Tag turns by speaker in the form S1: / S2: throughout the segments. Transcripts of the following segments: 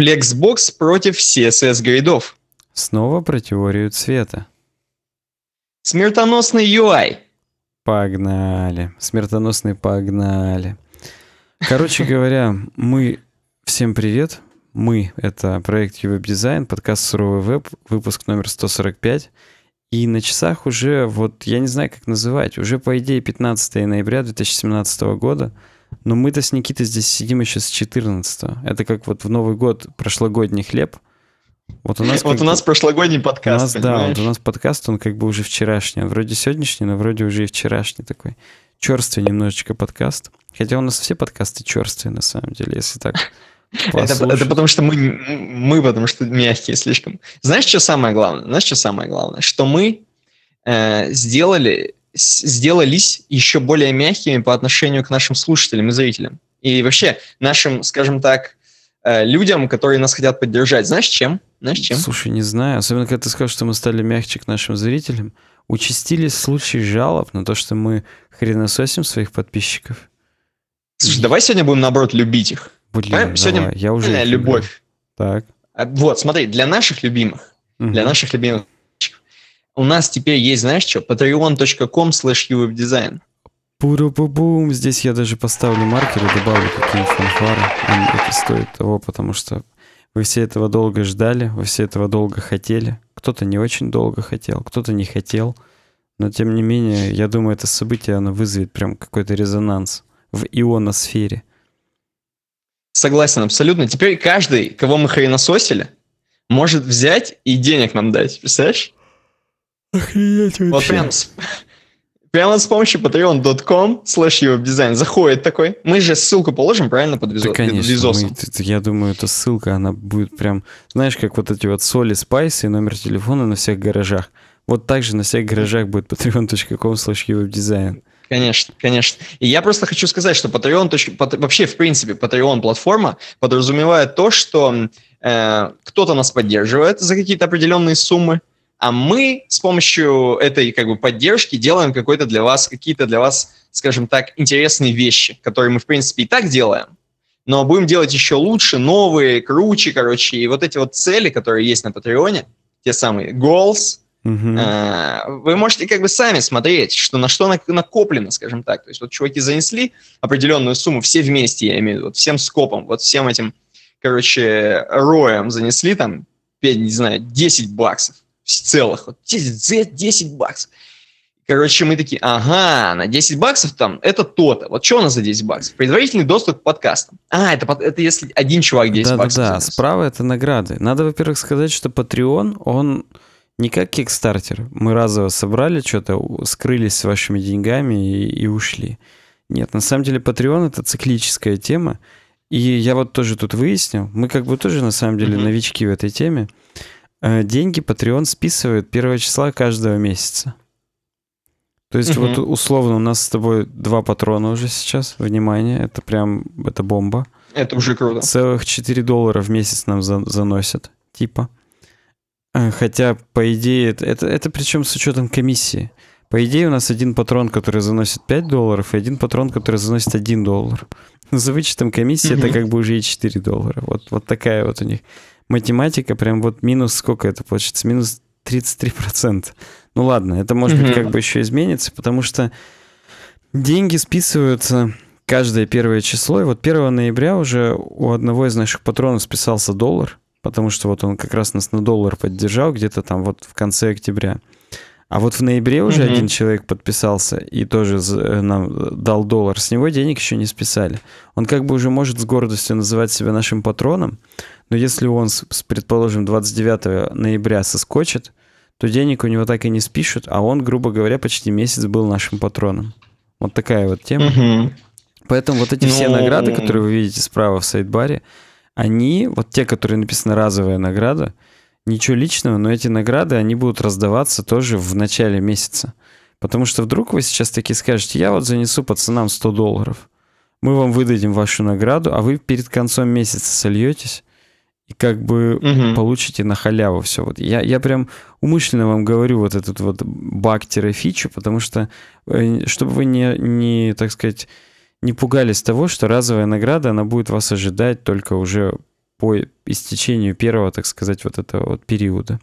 S1: Flexbox против CSS гридов.
S2: Снова про теорию цвета.
S1: Смертоносный UI.
S2: Погнали. Смертоносный погнали. Короче говоря, мы... Всем привет. Мы — это проект Web Design, подкаст «Суровый веб», выпуск номер 145. И на часах уже, вот я не знаю, как называть, уже, по идее, 15 ноября 2017 года — но мы-то с Никитой здесь сидим еще с 14 -го. Это как вот в Новый год прошлогодний хлеб. Вот у нас, вот у нас прошлогодний подкаст. У нас, да, вот у нас подкаст, он как бы уже вчерашний. Он вроде сегодняшний, но вроде уже и вчерашний такой. Черствый немножечко подкаст. Хотя у нас все подкасты черствые, на самом деле, если так это, это
S1: потому что мы, мы, потому что мягкие слишком. Знаешь, что самое главное? Знаешь, что самое главное? Что мы э, сделали сделались еще более мягкими по отношению к нашим слушателям и зрителям. И вообще нашим, скажем так, э, людям, которые нас хотят поддержать. Знаешь, чем? Знаешь, чем?
S2: Слушай, не знаю. Особенно, когда ты сказал, что мы стали мягче к нашим зрителям. Участились случаи жалоб на то, что мы хренососим своих подписчиков.
S1: Слушай, давай сегодня будем, наоборот, любить их. Блин, давай. сегодня я уже любовь. Так. А, вот, смотри, для наших любимых, угу. для наших любимых у нас теперь есть, знаешь что, patreon.com slash uwebdesign.
S2: Пуру-пу-бум, здесь я даже поставлю маркеры, добавлю какие-нибудь фанфары. Это стоит того, потому что вы все этого долго ждали, вы все этого долго хотели. Кто-то не очень долго хотел, кто-то не хотел. Но тем не менее, я думаю, это событие, оно вызовет прям какой-то резонанс в ионосфере.
S1: Согласен, абсолютно. Теперь каждый, кого мы хренососили, может взять и денег нам дать, представляешь? Охренеть Вот прям с, прямо с помощью patreon.com slash его дизайн заходит такой. Мы же ссылку положим, правильно, под, визо, да, конечно, Мы,
S2: я думаю, эта ссылка, она будет прям, знаешь, как вот эти вот соли, спайсы и номер телефона на всех гаражах. Вот так же на всех гаражах будет patreon.com slash дизайн.
S1: Конечно, конечно. И я просто хочу сказать, что Patreon, вообще, в принципе, Patreon-платформа подразумевает то, что э, кто-то нас поддерживает за какие-то определенные суммы, а мы с помощью этой как бы поддержки делаем какой-то для вас, какие-то для вас, скажем так, интересные вещи, которые мы, в принципе, и так делаем, но будем делать еще лучше, новые, круче, короче, и вот эти вот цели, которые есть на Патреоне, те самые goals, Uh-huh. Вы можете как бы сами смотреть, что на что накоплено, скажем так. То есть вот чуваки занесли определенную сумму, все вместе, я имею в виду, вот всем скопом, вот всем этим, короче, роем занесли там, не знаю, 10 баксов целых. Вот 10, 10 баксов. Короче, мы такие, ага, на 10 баксов там это то-то. Вот что у нас за 10 баксов? Предварительный доступ к подкастам. А, это, это если один чувак 10 да, баксов. Да,
S2: да, занес. справа это награды. Надо, во-первых, сказать, что Patreon, он не как Kickstarter. Мы разово собрали что-то, скрылись с вашими деньгами и, и ушли. Нет, на самом деле Patreon это циклическая тема. И я вот тоже тут выяснил, мы как бы тоже на самом деле mm-hmm. новички в этой теме. Э, деньги Patreon списывает первое числа каждого месяца. То есть угу. вот условно у нас с тобой два патрона уже сейчас, внимание, это прям, это бомба.
S1: Это уже круто. Целых
S2: 4 доллара в месяц нам за, заносят, типа. Э, хотя, по идее, это, это, это причем с учетом комиссии. По идее, у нас один патрон, который заносит 5 долларов, и один патрон, который заносит 1 доллар. за вычетом комиссии угу. это как бы уже и 4 доллара. Вот, вот такая вот у них математика прям вот минус сколько это получится? Минус 33%. Ну ладно, это может mm-hmm. быть как бы еще изменится, потому что деньги списываются каждое первое число. И вот 1 ноября уже у одного из наших патронов списался доллар, потому что вот он как раз нас на доллар поддержал где-то там вот в конце октября. А вот в ноябре уже mm-hmm. один человек подписался и тоже э, нам э, дал доллар. С него денег еще не списали. Он как бы уже может с гордостью называть себя нашим патроном, но если он, предположим, 29 ноября соскочит, то денег у него так и не спишут, а он, грубо говоря, почти месяц был нашим патроном. Вот такая вот тема. Угу. Поэтому вот эти ну... все награды, которые вы видите справа в сайдбаре, они, вот те, которые написаны разовая награда, ничего личного, но эти награды, они будут раздаваться тоже в начале месяца. Потому что вдруг вы сейчас таки скажете, я вот занесу пацанам 100 долларов, мы вам выдадим вашу награду, а вы перед концом месяца сольетесь, и как бы угу. получите на халяву все. Вот я, я прям умышленно вам говорю вот этот вот баг-фичу, потому что, э, чтобы вы не, не, так сказать, не пугались того, что разовая награда, она будет вас ожидать только уже по истечению первого, так сказать, вот этого вот периода.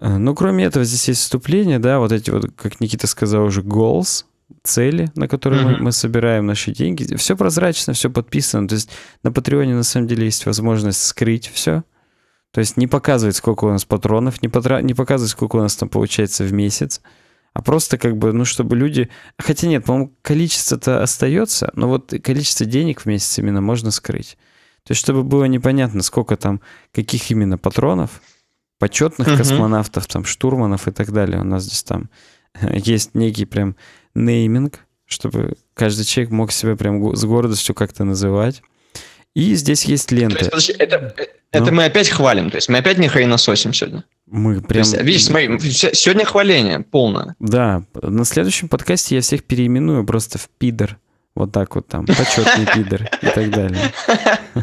S2: Э, ну, кроме этого, здесь есть вступление, да, вот эти вот, как Никита сказал уже, goals, цели, на которые mm-hmm. мы, мы собираем наши деньги. Все прозрачно, все подписано. То есть на Патреоне на самом деле есть возможность скрыть все. То есть не показывать, сколько у нас патронов, не, потра... не показывать, сколько у нас там получается в месяц, а просто как бы, ну, чтобы люди... Хотя нет, по-моему, количество-то остается, но вот количество денег в месяц именно можно скрыть. То есть чтобы было непонятно, сколько там, каких именно патронов, почетных угу. космонавтов, там, штурманов и так далее. У нас здесь там есть некий прям нейминг, чтобы каждый человек мог себя прям с гордостью как-то называть. И здесь есть ленты. То есть, подожди,
S1: это, э, ну? это мы опять хвалим, то есть мы опять не хренососим сегодня.
S2: Мы прям... есть, видишь,
S1: смотри, сегодня хваление
S2: полное. Да, на следующем подкасте я всех переименую просто в пидор. Вот так вот там, почетный пидор и так далее.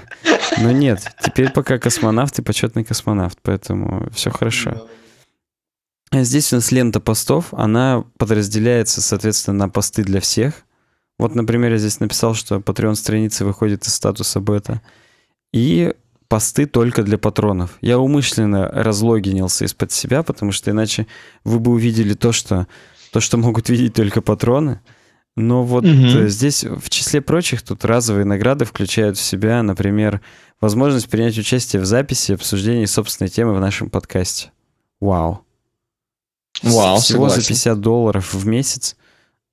S2: Но нет, теперь пока космонавт и почетный космонавт, поэтому все хорошо. Ну, Здесь у нас лента постов, она подразделяется, соответственно, на посты для всех. Вот, например, я здесь написал, что Patreon страницы выходит из статуса бета. И посты только для патронов. Я умышленно разлогинился из-под себя, потому что иначе вы бы увидели то, что, то, что могут видеть только патроны. Но вот угу. здесь в числе прочих тут разовые награды включают в себя, например, возможность принять участие в записи обсуждении собственной темы в нашем подкасте. Вау.
S1: Вау, Всего согласен. за
S2: 50 долларов в месяц,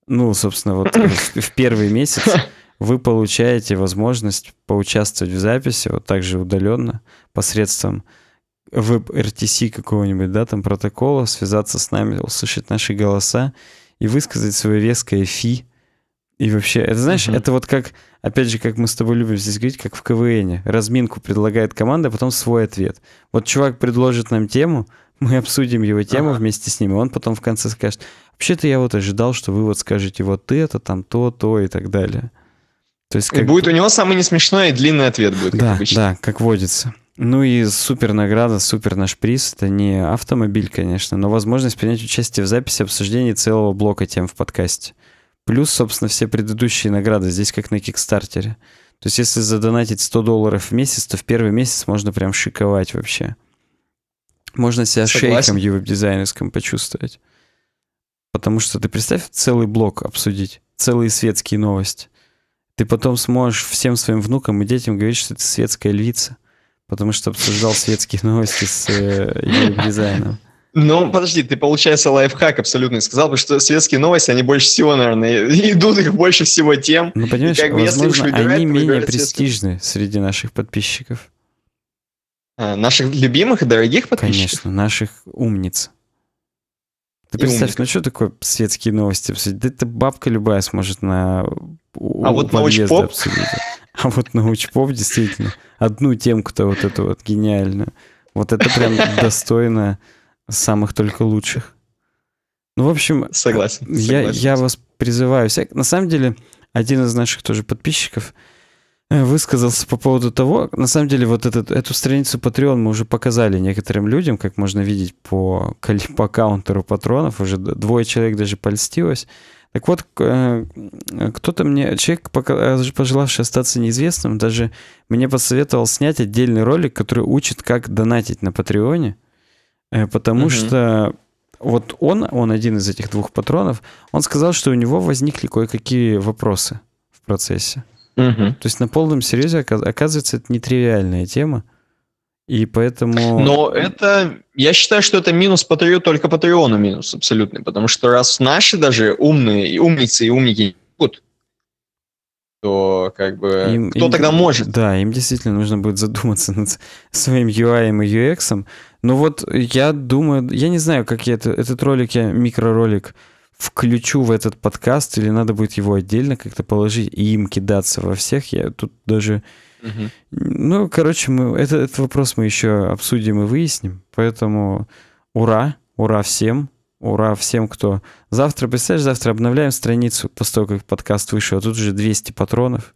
S2: ну, собственно, вот в первый месяц вы получаете возможность поучаствовать в записи, вот также удаленно, посредством веб-RTC какого-нибудь, да, там протокола, связаться с нами, услышать наши голоса и высказать свое резкое фи. И вообще, это знаешь, uh-huh. это вот как, опять же, как мы с тобой любим здесь говорить, как в КВН. Разминку предлагает команда, а потом свой ответ. Вот чувак предложит нам тему, мы обсудим его тему ага. вместе с ним, и он потом в конце скажет, вообще-то я вот ожидал, что вы вот скажете вот это, там то, то и так далее. То есть, как... И будет
S1: у него самый несмешной и длинный ответ будет, как да,
S2: обычно. Да, как водится. Ну и супер награда, супер наш приз. Это не автомобиль, конечно, но возможность принять участие в записи обсуждения целого блока тем в подкасте. Плюс, собственно, все предыдущие награды здесь как на Кикстартере. То есть если задонатить 100 долларов в месяц, то в первый месяц можно прям шиковать вообще. Можно себя Согласен. шейком ювеб-дизайнерским почувствовать. Потому что ты представь целый блок обсудить, целые светские новости. Ты потом сможешь всем своим внукам и детям говорить, что ты светская львица, потому что обсуждал светские новости с э, веб-дизайном.
S1: Ну, подожди, ты, получается, лайфхак абсолютно сказал, бы, что светские новости, они больше всего, наверное, идут их больше всего тем. Ну, понимаешь, и как бы, если они менее
S2: престижны среди наших подписчиков.
S1: Э, наших любимых и дорогих подписчиков?
S2: Конечно, наших умниц. Ты и представь, умник. ну что такое светские новости Да это бабка любая сможет на у, а у вот научпоп? обсудить. А вот научпоп действительно. Одну темку-то вот эту вот гениальную. Вот это прям достойно самых только лучших. Ну, в общем... Согласен. Я, согласен. я вас призываю. На самом деле, один из наших тоже подписчиков, Э, высказался по поводу того, на самом деле вот этот, эту страницу Patreon мы уже показали некоторым людям, как можно видеть по, по каунтеру патронов, уже двое человек даже польстилось. Так вот, э, кто-то мне, человек, э, пожелавший остаться неизвестным, даже мне посоветовал снять отдельный ролик, который учит, как донатить на Патреоне, потому угу. что вот он, он один из этих двух патронов, он сказал, что у него возникли кое-какие вопросы в процессе. Угу. То есть на полном серьезе, оказывается, это нетривиальная тема. И поэтому... Но
S1: это... Я считаю, что это минус Патреону, только Патреону минус абсолютный. Потому что раз наши даже умные, и умницы, и умники могут, то как бы... Им, кто им, тогда может?
S2: Да, им действительно нужно будет задуматься над своим UI и UX. Но ну вот я думаю... Я не знаю, как я это, этот ролик, я микроролик включу в этот подкаст, или надо будет его отдельно как-то положить и им кидаться во всех. Я тут даже... Угу. Ну, короче, мы... это, этот вопрос мы еще обсудим и выясним. Поэтому ура, ура всем, ура всем, кто... Завтра, представляешь, завтра обновляем страницу после того, как подкаст вышел, а тут уже 200 патронов.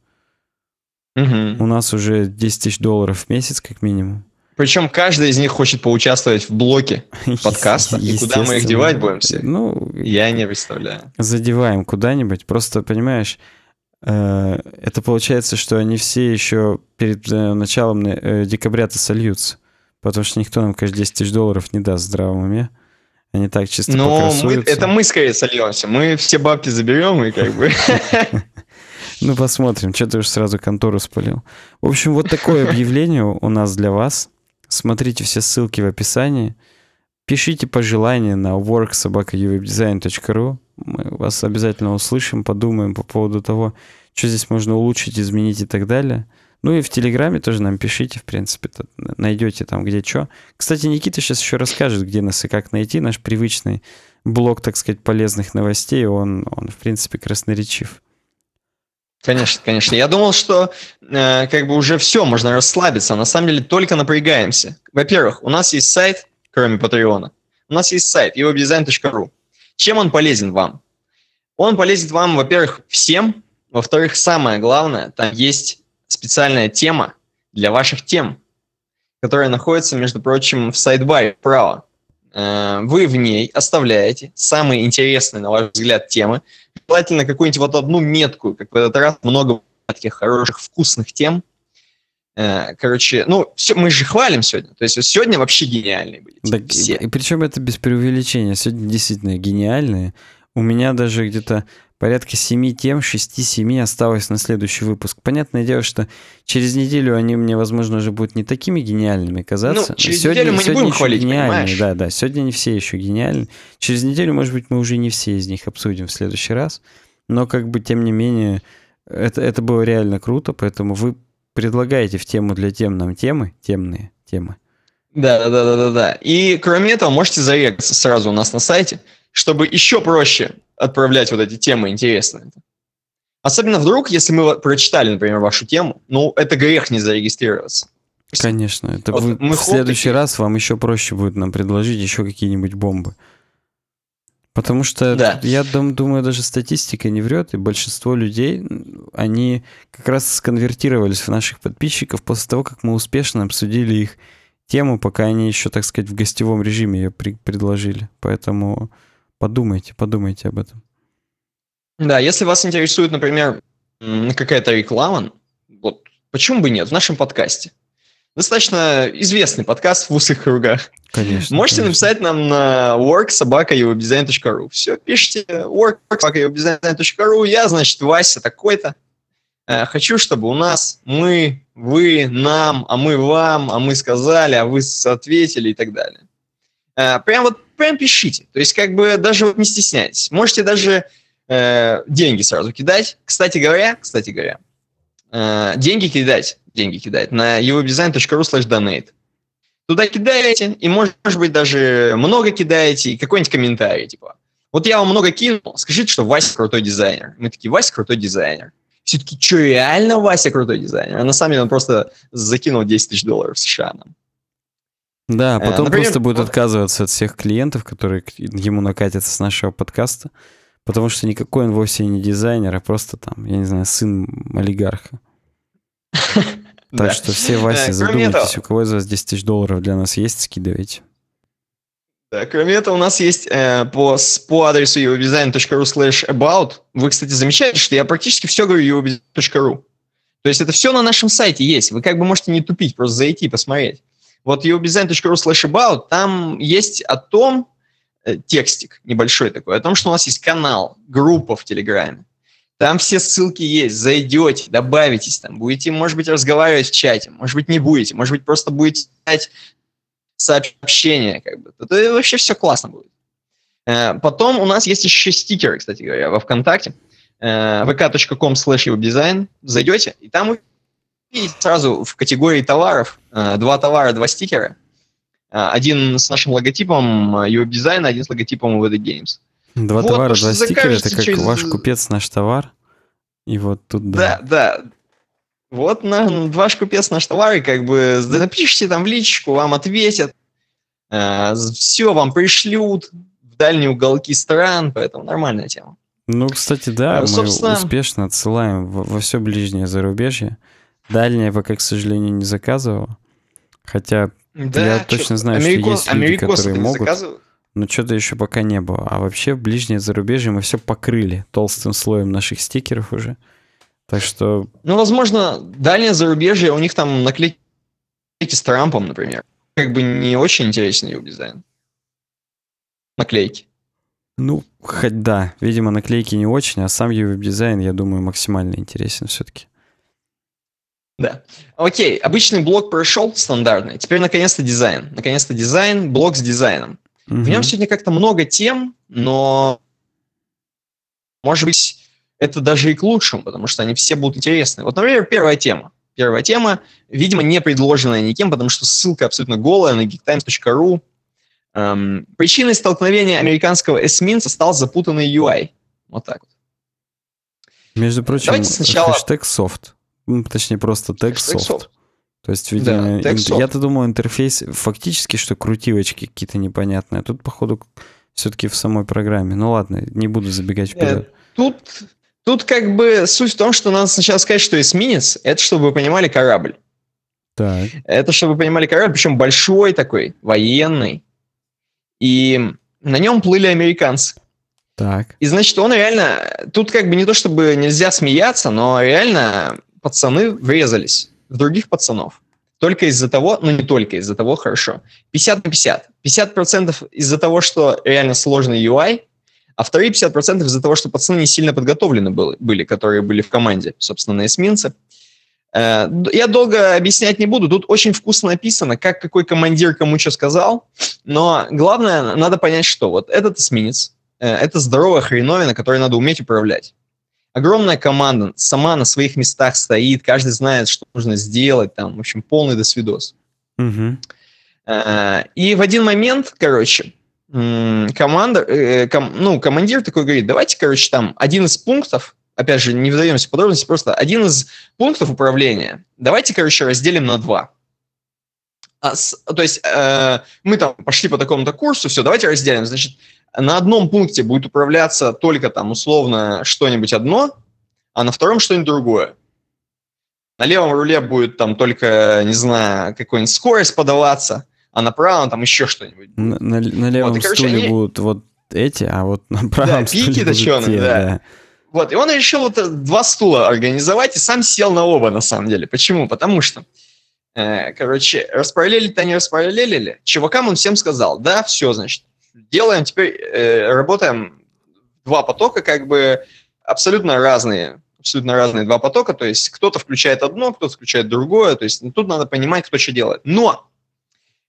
S2: Угу. У нас уже 10 тысяч долларов в месяц как минимум.
S1: Причем каждый из них хочет поучаствовать в блоке подкаста. И куда мы их девать будем все? Ну, я не представляю.
S2: Задеваем куда-нибудь. Просто, понимаешь, э, это получается, что они все еще перед э, началом э, декабря-то сольются. Потому что никто нам, конечно, 10 тысяч долларов не даст в здравом уме. Они так чисто Но ну, мы, это
S1: мы скорее сольемся. Мы все бабки заберем и как бы...
S2: Ну, посмотрим. Что ты уж сразу контору спалил. В общем, вот такое объявление у нас для вас – Смотрите все ссылки в описании. Пишите пожелания на worksobaka.uwebdesign.ru. Мы вас обязательно услышим, подумаем по поводу того, что здесь можно улучшить, изменить и так далее. Ну и в Телеграме тоже нам пишите, в принципе, найдете там где что. Кстати, Никита сейчас еще расскажет, где нас и как найти. Наш привычный блок, так сказать, полезных новостей, он, он в принципе, красноречив.
S1: Конечно, конечно. Я думал, что э, как бы уже все, можно расслабиться. На самом деле только напрягаемся. Во-первых, у нас есть сайт, кроме Патреона. У нас есть сайт webdesign.ru. Чем он полезен вам? Он полезен вам, во-первых, всем. Во-вторых, самое главное, там есть специальная тема для ваших тем, которая находится, между прочим, в сайдбаре вправо. Э, вы в ней оставляете самые интересные, на ваш взгляд, темы, желательно какую-нибудь вот одну метку, как в этот раз много таких хороших, вкусных тем. Э, короче, ну, все, мы же хвалим сегодня. То есть сегодня вообще гениальные были.
S2: Так, все. И, и причем это без преувеличения. Сегодня действительно гениальные. У меня даже где-то Порядка семи тем, шести семи осталось на следующий выпуск. Понятное дело, что через неделю они мне, возможно, уже будут не такими гениальными казаться. Ну, через сегодня, неделю мы сегодня не будем хвалить, понимаешь? Да, да, сегодня не все еще гениальны. Через неделю, может быть, мы уже не все из них обсудим в следующий раз. Но, как бы, тем не менее, это, это было реально круто, поэтому вы предлагаете в тему для тем нам темы, темные темы.
S1: Да, да, да, да, да, И кроме этого, можете заехать сразу у нас на сайте, чтобы еще проще отправлять вот эти темы интересные. Особенно вдруг, если мы прочитали, например, вашу тему, ну, это грех не зарегистрироваться.
S2: Конечно, это вот вы, мы в следующий раз вам еще проще будет нам предложить еще какие-нибудь бомбы. Потому что да. я дум, думаю, даже статистика не врет, и большинство людей, они как раз сконвертировались в наших подписчиков после того, как мы успешно обсудили их тему, пока они еще, так сказать, в гостевом режиме ее при- предложили. Поэтому Подумайте, подумайте об этом.
S1: Да, если вас интересует, например, какая-то реклама, вот почему бы нет, в нашем подкасте. Достаточно известный подкаст в узких кругах. Конечно. Можете конечно. написать нам на worksobaka.uwebdesign.ru. Все, пишите worksobaka.uwebdesign.ru. Я, значит, Вася такой-то. Э, хочу, чтобы у нас мы, вы, нам, а мы вам, а мы сказали, а вы ответили и так далее. Э, прям вот прям пишите. То есть, как бы даже не стесняйтесь. Можете даже э, деньги сразу кидать. Кстати говоря, кстати говоря, э, деньги кидать, деньги кидать на ewebdesign.ru slash donate. Туда кидаете, и, может, может быть, даже много кидаете, и какой-нибудь комментарий, типа, вот я вам много кинул, скажите, что Вася крутой дизайнер. Мы такие, Вася крутой дизайнер. Все-таки, что, реально Вася крутой дизайнер? А на самом деле он просто закинул 10 тысяч долларов США нам.
S2: Да, э, потом Например, просто будет отказываться от всех клиентов, которые ему накатятся с нашего подкаста, потому что никакой он вовсе не дизайнер, а просто там, я не знаю, сын олигарха. Так что все, Вася, э, задумайтесь, у кого из вас 10 тысяч долларов для нас есть, скидывайте.
S1: Кроме этого, у нас есть э, по, по адресу evobdesign.ru slash about. Вы, кстати, замечаете, что я практически все говорю evobdesign.ru. То есть это все на нашем сайте есть. Вы как бы можете не тупить, просто зайти и посмотреть. Вот uobdesign.ru slash about, там есть о том, э, текстик небольшой такой, о том, что у нас есть канал, группа в Телеграме. Там все ссылки есть, зайдете, добавитесь там, будете, может быть, разговаривать в чате, может быть, не будете, может быть, просто будете читать сообщения, как бы. Это вообще все классно будет. Э, потом у нас есть еще стикеры, кстати говоря, во ВКонтакте. Э, vk.com slash дизайн. Зайдете, и там увидите и сразу в категории товаров э, два товара, два стикера. Э, один с нашим логотипом UWeb-дизайна, э, один с логотипом VD Games.
S2: Два вот, товара, ну два стикера, это как через... ваш купец, наш товар. И вот тут... Да,
S1: да. да. Вот на, ваш купец, наш товар, и как бы напишите там в личку, вам ответят. Э, все вам пришлют в дальние уголки стран, поэтому нормальная тема.
S2: Ну, кстати, да, а, мы собственно... успешно отсылаем во, во все ближнее зарубежье. Дальнее я пока, к сожалению, не заказывал. Хотя да, я что, точно знаю, Америко... что есть люди, которые могут. Заказывал? Но что-то еще пока не было. А вообще ближнее зарубежье мы все покрыли толстым слоем наших стикеров уже. Так что...
S1: Ну, возможно, дальнее зарубежье, у них там наклейки с Трампом, например. Как бы не очень интересный дизайн. Наклейки.
S2: Ну, хоть да. Видимо, наклейки не очень, а сам ее дизайн, я думаю, максимально интересен все-таки.
S1: Да. Окей, обычный блок прошел, стандартный. Теперь, наконец-то, дизайн. Наконец-то дизайн, блок с дизайном. Угу. В нем сегодня как-то много тем, но, может быть, это даже и к лучшему, потому что они все будут интересны. Вот, например, первая тема. Первая тема, видимо, не предложенная никем, потому что ссылка абсолютно голая на geektimes.ru. Эм, причиной столкновения американского эсминца стал запутанный UI. Вот так вот. Между
S2: прочим, Давайте сначала... хэштег софт точнее, просто TextSoft. То есть, видимо, да, я-то думал, интерфейс фактически, что крутилочки какие-то непонятные. А тут, походу, все-таки в самой программе. Ну ладно, не буду забегать э, вперед.
S1: Тут, тут как бы суть в том, что надо сначала сказать, что эсминец — это, чтобы вы понимали, корабль. Так. Это, чтобы вы понимали, корабль, причем большой такой, военный. И на нем плыли американцы. Так. И значит, он реально... Тут как бы не то, чтобы нельзя смеяться, но реально пацаны врезались в других пацанов. Только из-за того, но ну, не только из-за того, хорошо. 50 на 50. 50% из-за того, что реально сложный UI, а вторые 50% из-за того, что пацаны не сильно подготовлены были, были, которые были в команде, собственно, на эсминце. Э, я долго объяснять не буду. Тут очень вкусно написано, как какой командир кому что сказал. Но главное, надо понять, что вот этот эсминец, э, это здоровая хреновина, которой надо уметь управлять огромная команда, сама на своих местах стоит, каждый знает, что нужно сделать, там, в общем, полный досвидос. Угу. И в один момент, короче, команда, э, ком, ну, командир такой говорит, давайте, короче, там один из пунктов, опять же, не вдаемся в подробности, просто один из пунктов управления, давайте, короче, разделим на два. А с, то есть э, мы там пошли по такому-то курсу, все, давайте разделим. Значит, на одном пункте будет управляться только там условно что-нибудь одно, а на втором что-нибудь другое. На левом руле будет там только, не знаю, какой-нибудь скорость подаваться, а на правом там еще что-нибудь. На, на, на левом вот, и, короче, стуле они... будут
S2: вот эти, а вот на правом да, стуле пики будут точеные, те, да. да.
S1: Вот, и он решил вот э, два стула организовать и сам сел на оба, на самом деле. Почему? Потому что, э, короче, распараллелить-то не распараллелили. Чувакам он всем сказал, да, все, значит, делаем теперь, э, работаем два потока как бы абсолютно разные, абсолютно разные два потока, то есть кто-то включает одно, кто-то включает другое, то есть ну, тут надо понимать, кто что делает. Но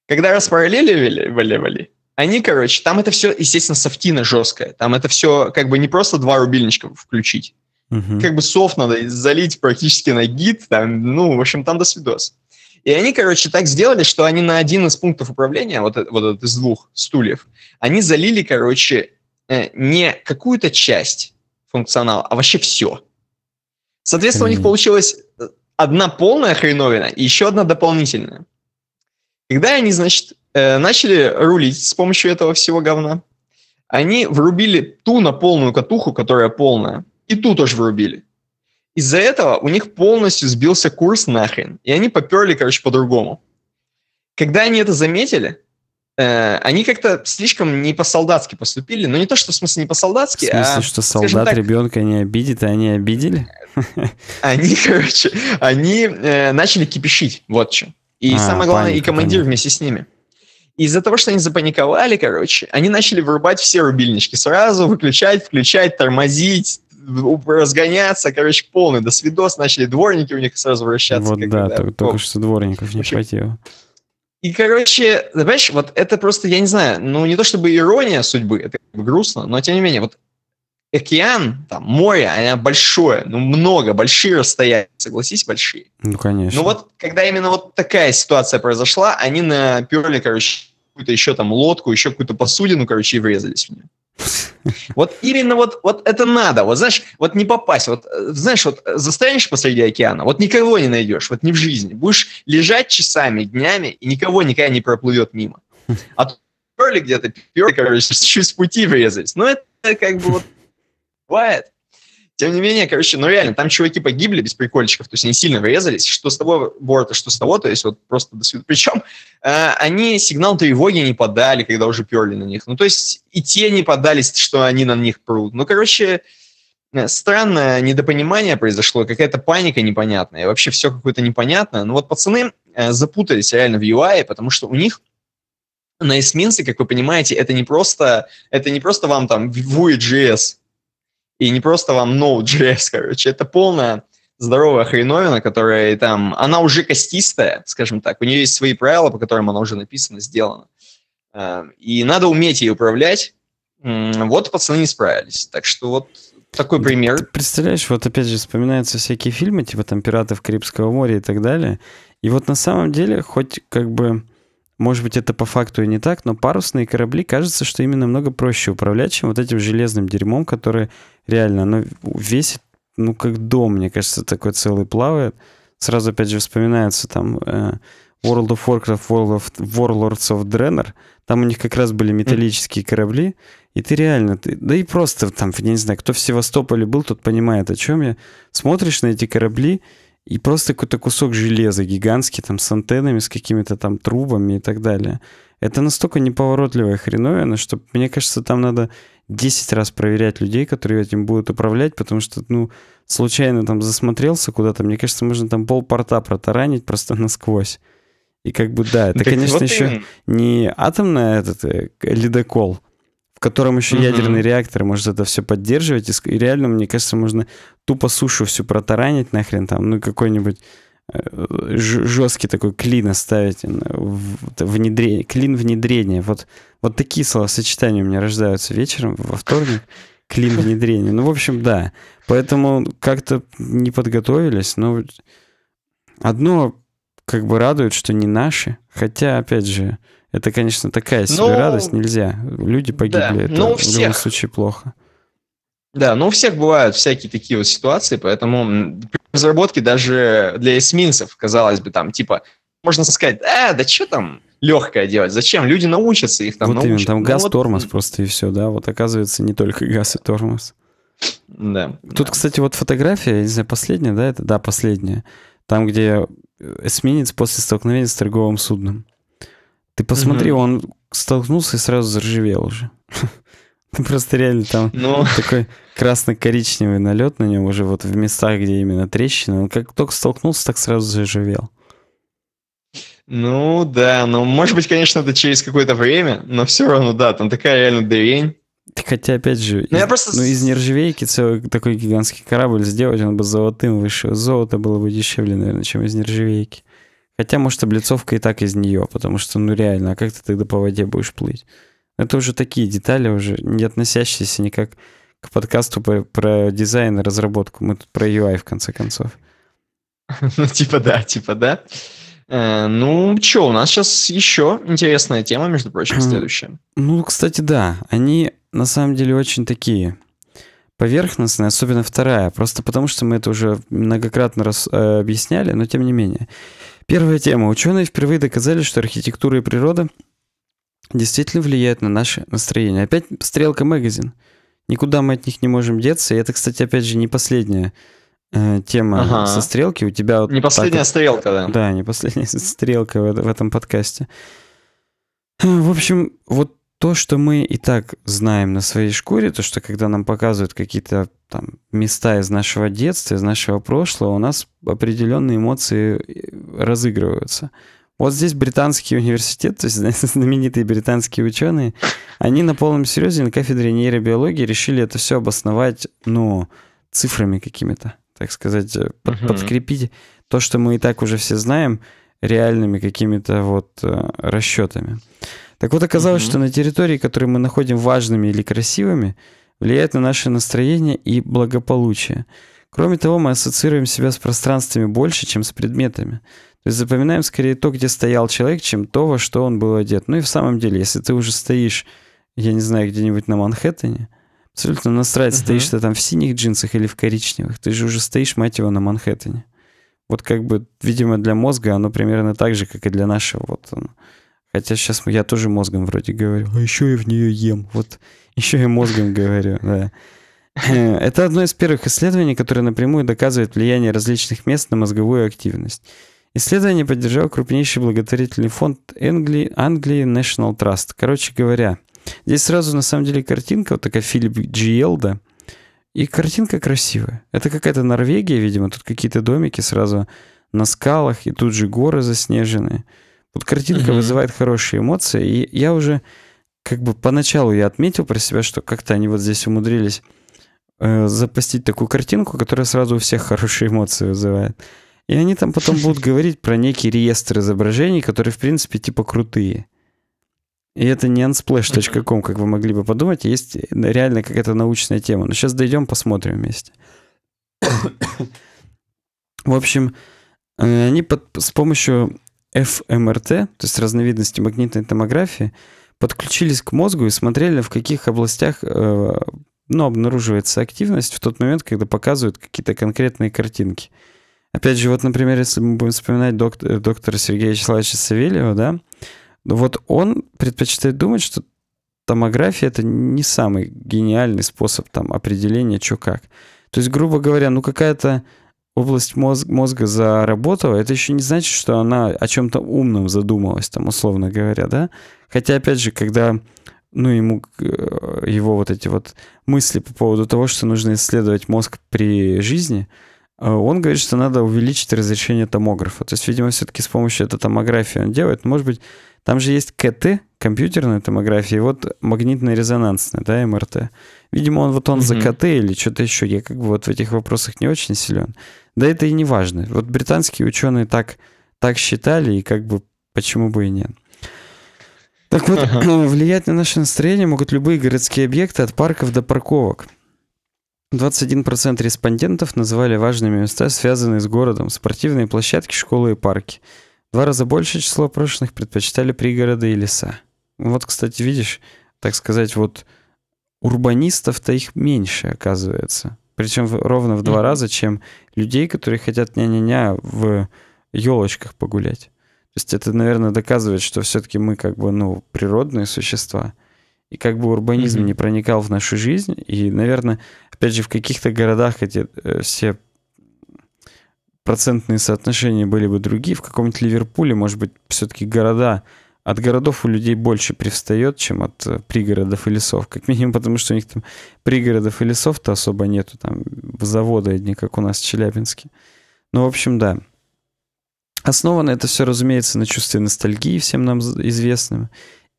S1: когда распараллеливали, они, короче, там это все, естественно, софтина жесткая, там это все как бы не просто два рубильничка включить, угу. как бы софт надо залить практически на гид, там, ну, в общем, там до свидос. И они, короче, так сделали, что они на один из пунктов управления, вот, э, вот этот из двух стульев, они залили, короче, э, не какую-то часть функционала, а вообще все. Соответственно, у них получилась э, одна полная хреновина и еще одна дополнительная. Когда они, значит, начали рулить с помощью этого всего говна, они врубили ту на полную катуху, которая полная, и ту тоже врубили. Из-за этого у них полностью сбился курс нахрен, и они поперли, короче, по-другому. Когда они это заметили, э, они как-то слишком не по-солдатски поступили. Ну, не то, что в смысле не по-солдатски, В смысле, а, что солдат так,
S2: ребенка не обидит, а они обидели?
S1: Они, короче, они э, начали кипишить, вот чем. И а, самое главное, паника, и командир паника. вместе с ними. Из-за того, что они запаниковали, короче, они начали вырубать все рубильнички сразу, выключать, включать, тормозить, разгоняться, короче, полный. До свидос начали дворники у них сразу вращаться. Вот да, когда, только, ну, только что дворников не хватило. И, короче, знаешь, вот это просто, я не знаю, ну не то чтобы ирония судьбы, это грустно, но тем не менее, вот океан, там, море, оно большое, ну, много, большие расстояния, согласись, большие. Ну, конечно. Ну, вот, когда именно вот такая ситуация произошла, они наперли, короче, какую-то еще там лодку, еще какую-то посудину, короче, и врезались в нее. Вот именно вот, вот это надо. Вот знаешь, вот не попасть. Вот знаешь, вот застанешь посреди океана, вот никого не найдешь, вот не в жизни. Будешь лежать часами, днями, и никого никогда не проплывет мимо. А перли где-то, перли, короче, чуть с пути врезались. Ну, это как бы вот бывает. Тем не менее, короче, ну реально, там чуваки погибли без прикольчиков, то есть они сильно врезались, что с того борта, что с того, то есть вот просто до свидания. Причем э, они сигнал тревоги не подали, когда уже перли на них. Ну то есть и те не подались, что они на них прут. Ну короче, э, странное недопонимание произошло, какая-то паника непонятная, вообще все какое-то непонятное. ну вот пацаны э, запутались реально в UI, потому что у них на эсминце, как вы понимаете, это не просто, это не просто вам там Vue.js и не просто вам Node.js, короче, это полная здоровая хреновина, которая там, она уже костистая, скажем так, у нее есть свои правила, по которым она уже написана, сделана. А, и надо уметь ей управлять. Вот пацаны не справились. Так что вот такой пример. Ты
S2: представляешь, вот опять же вспоминаются всякие фильмы, типа там «Пиратов Карибского моря» и так далее. И вот на самом деле, хоть как бы, может быть, это по факту и не так, но парусные корабли кажется, что именно много проще управлять, чем вот этим железным дерьмом, который реально, оно весит, ну, как дом, мне кажется, такой целый плавает. Сразу, опять же, вспоминается там э, World of Warcraft, World of, Warlords of Draenor, там у них как раз были металлические корабли, и ты реально, ты, да и просто там, я не знаю, кто в Севастополе был, тот понимает, о чем я. Смотришь на эти корабли, и просто какой-то кусок железа гигантский, там, с антеннами, с какими-то там трубами и так далее. Это настолько неповоротливая хреновина, что, мне кажется, там надо 10 раз проверять людей, которые этим будут управлять, потому что, ну, случайно там засмотрелся куда-то, мне кажется, можно там пол порта протаранить просто насквозь. И как бы, да, это, так конечно, вот еще и... не атомный этот э, ледокол, в котором еще угу. ядерный реактор может это все поддерживать, и реально, мне кажется, можно тупо сушу всю протаранить нахрен там, ну, какой-нибудь Э, жесткий такой клин оставить, внедрение, клин внедрения. Вот, вот такие словосочетания у меня рождаются вечером во вторник. Клин внедрения. Ну, в общем, да. Поэтому как-то не подготовились, но одно как бы радует, что не наши. Хотя, опять же, это, конечно, такая ну, себе ну, радость, нельзя. Люди погибли, да, это ну, у всех, в любом случае плохо.
S1: Да, ну у всех бывают всякие такие вот ситуации, поэтому разработки даже для эсминцев, казалось бы, там, типа, можно сказать, а, да что там легкое делать, зачем? Люди научатся, их там вот научат. Именно, там ну газ, ну, вот... тормоз
S2: просто и все, да, вот оказывается не только газ и тормоз. Да. Тут, да. кстати, вот фотография, я не знаю, последняя, да, это? Да, последняя. Там, где э, эсминец после столкновения с торговым судном. Ты посмотри, угу. он столкнулся и сразу заржавел уже. Просто реально там ну... такой красно-коричневый налет на нем уже вот в местах, где именно трещина. Он как только столкнулся, так сразу заживел.
S1: Ну да, ну может быть, конечно, это через какое-то время, но все равно, да, там такая реально дырень.
S2: Хотя, опять же, ну, из, просто... ну, из нержавейки целый такой гигантский корабль сделать, он бы золотым выше. Золото было бы дешевле, наверное, чем из нержавейки. Хотя, может, облицовка и так из нее, потому что, ну реально, а как ты тогда по воде будешь плыть? Это уже такие детали, уже не относящиеся никак к подкасту про, про дизайн и разработку. Мы тут про UI, в конце концов.
S1: Ну, типа да, типа да. Э, ну, что, у нас сейчас еще интересная тема, между прочим, следующая.
S2: Ну, кстати, да. Они на самом деле очень такие поверхностные, особенно вторая. Просто потому, что мы это уже многократно раз, э, объясняли, но тем не менее. Первая тема. Ученые впервые доказали, что архитектура и природа — действительно влияет на наше настроение. Опять стрелка магазин. Никуда мы от них не можем деться. И это, кстати, опять же, не последняя э, тема ага. со стрелки. У тебя вот не последняя так, стрелка, да. Да, не последняя стрелка в, в этом подкасте. В общем, вот то, что мы и так знаем на своей шкуре, то, что когда нам показывают какие-то там места из нашего детства, из нашего прошлого, у нас определенные эмоции э, разыгрываются. Вот здесь британский университет, то есть знаменитые британские ученые, они на полном серьезе на кафедре нейробиологии решили это все обосновать, ну, цифрами какими-то, так сказать, э, под, угу. подкрепить то, что мы и так уже все знаем, реальными какими-то вот э, расчетами. Так вот, оказалось, угу. что на территории, которые мы находим важными или красивыми, влияет на наше настроение и благополучие. Кроме того, мы ассоциируем себя с пространствами больше, чем с предметами. То есть запоминаем скорее то, где стоял человек, чем то, во что он был одет. Ну и в самом деле, если ты уже стоишь, я не знаю, где-нибудь на Манхэттене, абсолютно насрать, uh-huh. стоишь ты там в синих джинсах или в коричневых, ты же уже стоишь, мать его, на Манхэттене. Вот как бы, видимо, для мозга оно примерно так же, как и для нашего. Вот оно. Хотя сейчас я тоже мозгом вроде говорю. А еще я в нее ем. Вот еще я мозгом говорю, да. Э, это одно из первых исследований, которое напрямую доказывает влияние различных мест на мозговую активность. Исследование поддержал крупнейший благотворительный фонд Англии, Англии National Trust. Короче говоря, здесь сразу на самом деле картинка, вот такая Филипп Джиелда, и картинка красивая. Это какая-то Норвегия, видимо, тут какие-то домики сразу на скалах, и тут же горы заснеженные. Вот картинка mm вызывает хорошие эмоции, и я уже как бы поначалу я отметил про себя, что как-то они вот здесь умудрились э, запустить такую картинку, которая сразу у всех хорошие эмоции вызывает. И они там потом будут говорить про некий реестр изображений, которые, в принципе, типа крутые. И это не unsplash.com, как вы могли бы подумать, а есть реально какая-то научная тема. Но сейчас дойдем, посмотрим вместе. В общем, э, они под, с помощью фМРТ, эм то есть разновидности магнитной томографии, подключились к мозгу и смотрели, в каких областях э, ну, обнаруживается активность в тот момент, когда показывают какие-то конкретные картинки. Опять же, вот, например, если мы будем вспоминать доктор, э, доктора Сергея Вячеславовича Савельева, да, вот он предпочитает думать, что томография — это не самый гениальный способ там, определения, что как. То есть, грубо говоря, ну какая-то область мозг, мозга заработала, это еще не значит, что она о чем-то умном задумалась, там, условно говоря, да? Хотя, опять же, когда ну, ему, э, его вот эти вот мысли по поводу того, что нужно исследовать мозг при жизни — Э, он говорит, что надо увеличить разрешение томографа. То есть, видимо, все-таки с помощью этой томографии он делает. Может быть, там же есть КТ, компьютерная томография, и вот магнитно-резонансная, да, МРТ. Видимо, он вот он угу. за КТ или что-то еще. Я как бы вот в этих вопросах не очень силен. Да это и не важно. Вот британские ученые так, так считали, и как бы почему бы и нет. Так вот, влиять на наше настроение могут любые городские объекты от парков до парковок. 21% респондентов называли важными места, связанные с городом, спортивные площадки, школы и парки. В два раза больше число прошлых предпочитали пригороды и леса. Вот, кстати, видишь, так сказать, вот урбанистов-то их меньше, оказывается. Причем ровно в два раза, чем людей, которые хотят ня-ня-ня в елочках погулять. То есть это, наверное, доказывает, что все-таки мы как бы, ну, природные существа и как бы урбанизм mm-hmm. не проникал в нашу жизнь, и, наверное, опять же, в каких-то городах эти э, все процентные соотношения были бы другие, в каком-нибудь Ливерпуле, может быть, все-таки города, от городов у людей больше привстает, чем от э, пригородов и лесов, как минимум потому, что у них там пригородов и лесов-то особо нету, там заводы, одни, как у нас в Челябинске. Ну, в общем, да. Основано это все, разумеется, на чувстве ностальгии всем нам известным,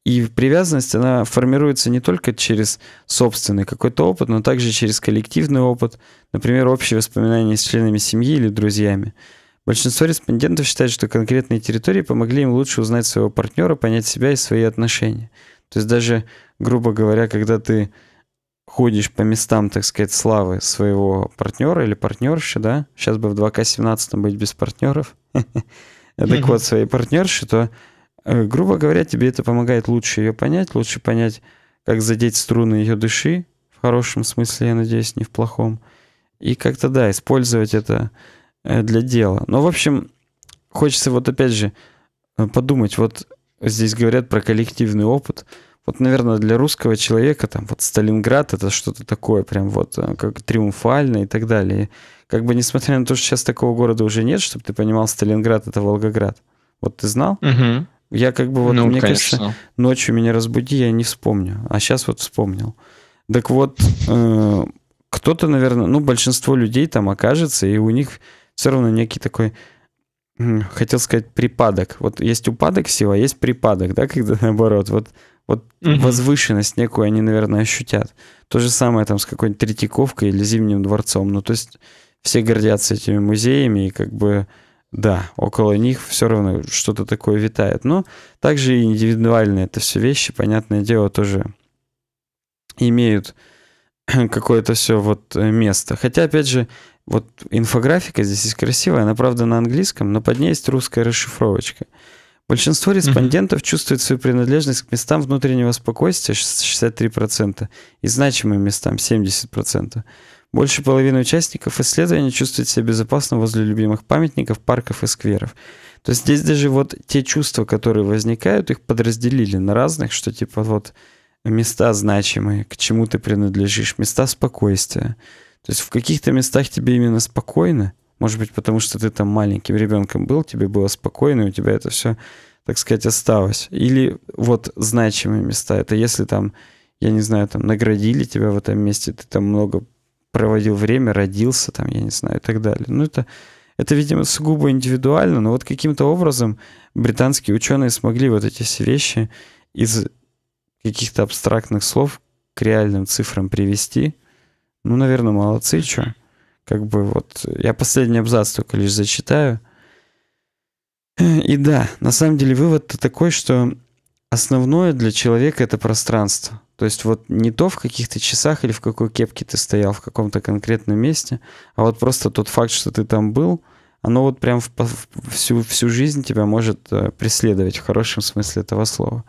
S2: и привязанность, она формируется не только через собственный какой-то опыт, но также через коллективный опыт, например, общие воспоминания с членами семьи или друзьями. Большинство респондентов считают, что конкретные территории помогли им лучше узнать своего партнера, понять себя и свои отношения. То есть даже, грубо говоря, когда ты ходишь по местам, так сказать, славы своего партнера или партнерши, да, сейчас бы в 2К17 быть без партнеров, так вот, своей партнерши, то Э, грубо говоря, тебе это помогает лучше ее понять, лучше понять, как задеть струны ее души, в хорошем смысле, я надеюсь, не в плохом. И как-то, да, использовать это э, для дела. Но, в общем, хочется вот опять же э, подумать, вот здесь говорят про коллективный опыт. Вот, наверное, для русского человека там вот Сталинград это что-то такое прям вот как триумфальное и так далее. Как бы несмотря на то, что сейчас такого города уже нет, чтобы ты понимал, Сталинград это Волгоград. Вот ты знал? Угу. Я как бы вот, ну, мне конечно. кажется, ночью меня разбуди, я не вспомню. А сейчас вот вспомнил. Так вот, э, кто-то, наверное, ну, большинство людей там окажется, и у них все равно некий такой, хотел сказать, припадок. Вот есть упадок сил, а есть припадок, да, когда наоборот. Вот, вот угу. возвышенность некую они, наверное, ощутят. То же самое там с какой-нибудь Третьяковкой или Зимним дворцом. Ну, то есть все гордятся этими музеями, и как бы да, около них все равно что-то такое витает. Но также и индивидуальные это все вещи, понятное дело, тоже имеют какое-то все вот э, место. Хотя, опять же, вот инфографика здесь есть красивая, она, правда, на английском, но под ней есть русская расшифровочка. Большинство респондентов mm-hmm. чувствует свою принадлежность к местам внутреннего спокойствия 63% и значимым местам 70%. Больше половины участников исследования чувствуют себя безопасно возле любимых памятников, парков и скверов. То есть здесь даже вот те чувства, которые возникают, их подразделили на разных, что типа вот места значимые, к чему ты принадлежишь, места спокойствия. То есть в каких-то местах тебе именно спокойно, может быть, потому что ты там маленьким ребенком был, тебе было спокойно, и у тебя это все, так сказать, осталось. Или вот значимые места. Это если там, я не знаю, там наградили тебя в этом месте, ты там много проводил время, родился там, я не знаю, и так далее. Ну, это, это, видимо, сугубо индивидуально, но вот каким-то образом британские ученые смогли вот эти все вещи из каких-то абстрактных слов к реальным цифрам привести. Ну, наверное, молодцы, что. Как бы вот... Я последний абзац только лишь зачитаю. И да, на самом деле вывод-то такой, что основное для человека — это пространство. То есть вот не то в каких-то часах или в какой кепке ты стоял в каком-то конкретном месте, а вот просто тот факт, что ты там был, оно вот прям в, в, всю, всю жизнь тебя может э, преследовать в хорошем смысле этого слова.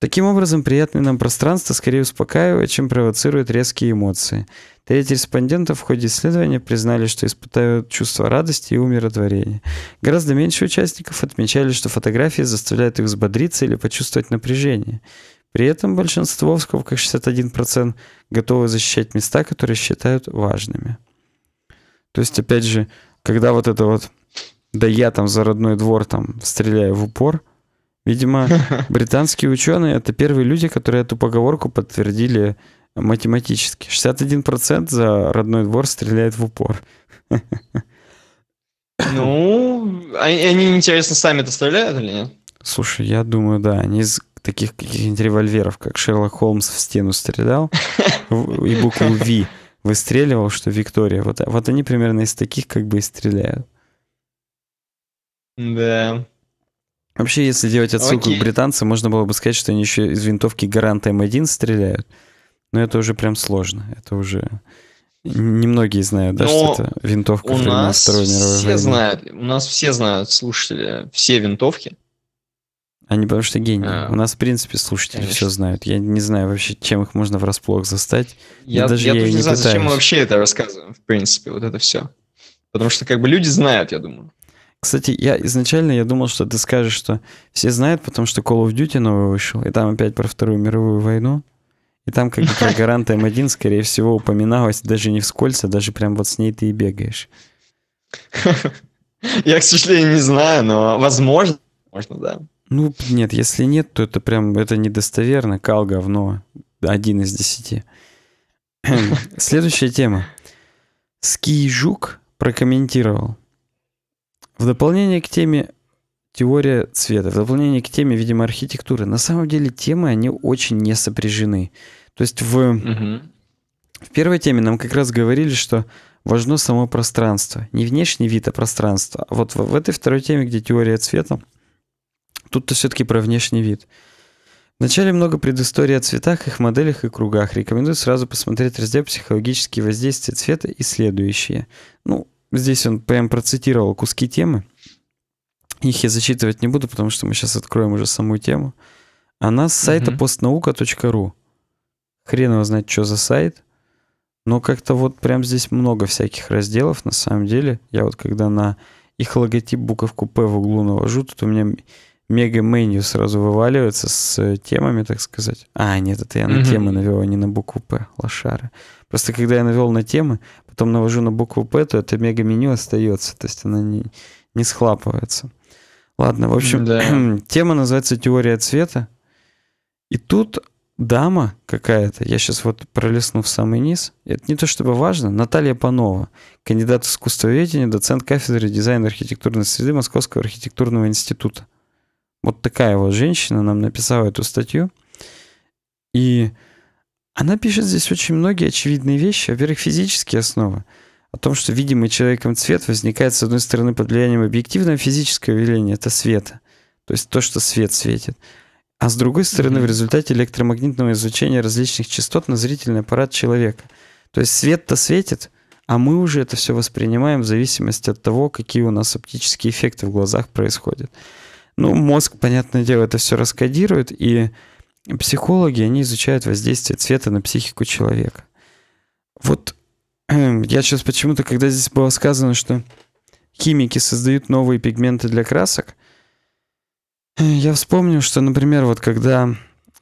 S2: Таким образом, приятное нам пространство скорее успокаивает, чем провоцирует резкие эмоции. Треть респондентов в ходе исследования признали, что испытают чувство радости и умиротворения. Гораздо меньше участников отмечали, что фотографии заставляют их взбодриться или почувствовать напряжение. При этом большинство, в скобках 61%, готовы защищать места, которые считают важными. То есть, опять же, когда вот это вот «да я там за родной двор там стреляю в упор», видимо, британские ученые — это первые люди, которые эту поговорку подтвердили математически. 61% за родной двор стреляет в упор.
S1: Ну, а, они, интересно, сами это стреляют или нет?
S2: Слушай, я думаю, да. Они таких каких-нибудь револьверов, как Шерлок Холмс в стену стрелял и букву V выстреливал, что Виктория. Вот, вот они примерно из таких как бы и стреляют.
S1: Да. Вообще, если делать
S2: отсылку Окей. к британцам, можно было бы сказать, что они еще из винтовки Гарант М1 стреляют. Но это уже прям сложно. Это уже... Немногие знают, да, Но что это винтовка у нас Второй мировой все войны. знают,
S1: у нас все знают, слушатели, все винтовки.
S2: А не потому что гении, А, У нас, в принципе, слушатели конечно. все знают. Я не знаю вообще, чем их можно врасплох застать. Я, я даже я, я тоже не, знаю, пытаюсь. зачем мы вообще
S1: это рассказываем, в принципе, вот это все. Потому что, как бы, люди знают, я думаю.
S2: Кстати, я изначально я думал, что ты скажешь, что все знают, потому что Call of Duty новый вышел, и там опять про Вторую мировую войну. И там как бы про Гарант М1, скорее всего, упоминалось даже не вскользь, а даже прям вот с ней ты и бегаешь.
S1: Я, к сожалению, не знаю, но возможно, можно, да.
S2: Ну, нет, если нет, то это прям, это недостоверно, кал говно, один из десяти. Следующая тема. Ски Жук прокомментировал. В дополнение к теме теория цвета, в дополнение к теме, видимо, архитектуры, на самом деле темы, они очень не сопряжены. То есть в, в первой теме нам как раз говорили, что важно само пространство. Не внешний вид, а пространство. А вот в, в этой второй теме, где теория цвета, Тут-то все-таки про внешний вид. Вначале много предыстории о цветах, их моделях и кругах. Рекомендую сразу посмотреть раздел «Психологические воздействия цвета» и следующие. Ну, здесь он прям процитировал куски темы. Их я зачитывать не буду, потому что мы сейчас откроем уже саму тему. Она с сайта угу. постнаука.ру. Хрен его знает, что за сайт. Но как-то вот прям здесь много всяких разделов, на самом деле. Я вот когда на их логотип буковку «П» в углу навожу, тут у меня мега-меню сразу вываливается с темами, так сказать. А, нет, это я на mm темы навел, а не на букву «П», лошары. Просто когда я навел на темы, потом навожу на букву «П», то это мега-меню остается, то есть она не, не схлапывается. Ладно, в общем, да. тема называется «Теория цвета». И тут дама какая-то, я сейчас вот пролесну в самый низ, это не то чтобы важно, Наталья Панова, кандидат искусствоведения, доцент кафедры дизайна архитектурной среды Московского архитектурного института. Вот такая вот женщина нам написала эту статью. И она пишет здесь очень многие очевидные вещи. Во-первых, физические основы. О том, что видимый человеком цвет возникает, с одной стороны, под влиянием объективного физического явления, это света. То есть то, что свет светит. А с другой стороны, mm-hmm. в результате электромагнитного излучения различных частот на зрительный аппарат человека. То есть свет-то светит, а мы уже это все воспринимаем в зависимости от того, какие у нас оптические эффекты в глазах происходят. Ну, мозг, понятное дело, это все раскодирует, и психологи, они изучают воздействие цвета на психику человека. Вот эм, я сейчас почему-то, когда здесь было сказано, что химики создают новые пигменты для красок, э, я вспомнил, что, например, вот когда,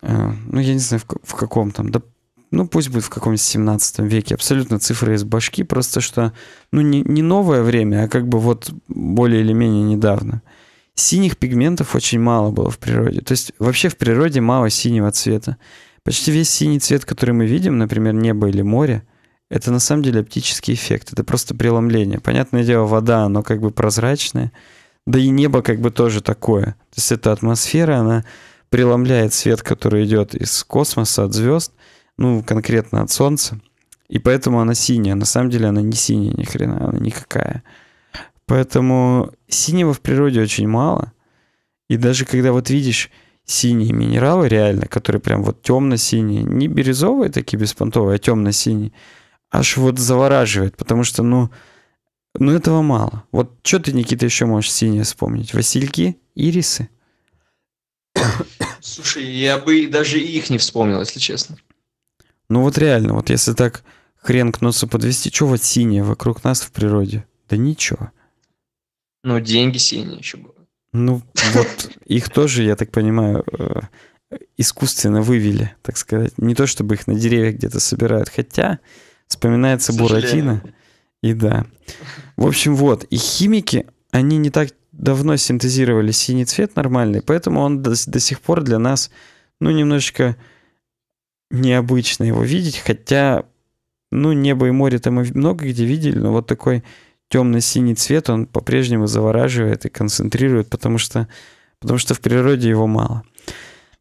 S2: э, ну, я не знаю, в, каком там, да, ну, пусть будет в каком-нибудь 17 веке, абсолютно цифры из башки, просто что, ну, не, не новое время, а как бы вот более или менее недавно – Синих пигментов очень мало было в природе. То есть вообще в природе мало синего цвета. Почти весь синий цвет, который мы видим, например, небо или море, это на самом деле оптический эффект. Это просто преломление. Понятное дело, вода, оно как бы прозрачное. Да и небо как бы тоже такое. То есть эта атмосфера, она преломляет свет, который идет из космоса, от звезд, ну, конкретно от Солнца. И поэтому она синяя. На самом деле она не синяя ни хрена, она никакая. Поэтому синего в природе очень мало. И даже когда вот видишь синие минералы реально, которые прям вот темно-синие, не бирюзовые такие беспонтовые, а темно-синие, аж вот завораживает, потому что, ну, ну этого мало. Вот что ты, Никита, еще можешь синие вспомнить? Васильки, ирисы?
S1: Слушай, я бы даже их не вспомнил, если честно.
S2: Ну вот реально, вот если так хрен к носу подвести, что вот синее вокруг нас в природе? Да ничего.
S1: Ну, деньги синие еще были.
S2: Ну, вот их тоже, я так понимаю, э, искусственно вывели, так сказать. Не то, чтобы их на деревьях где-то собирают. Хотя, вспоминается Буратино. И да. В общем, вот. И химики, они не так давно синтезировали синий цвет нормальный, поэтому он до, до сих пор для нас, ну, немножечко необычно его видеть, хотя, ну, небо и море там мы много где видели, но вот такой темно-синий цвет, он по-прежнему завораживает и концентрирует, потому что, потому что в природе его мало.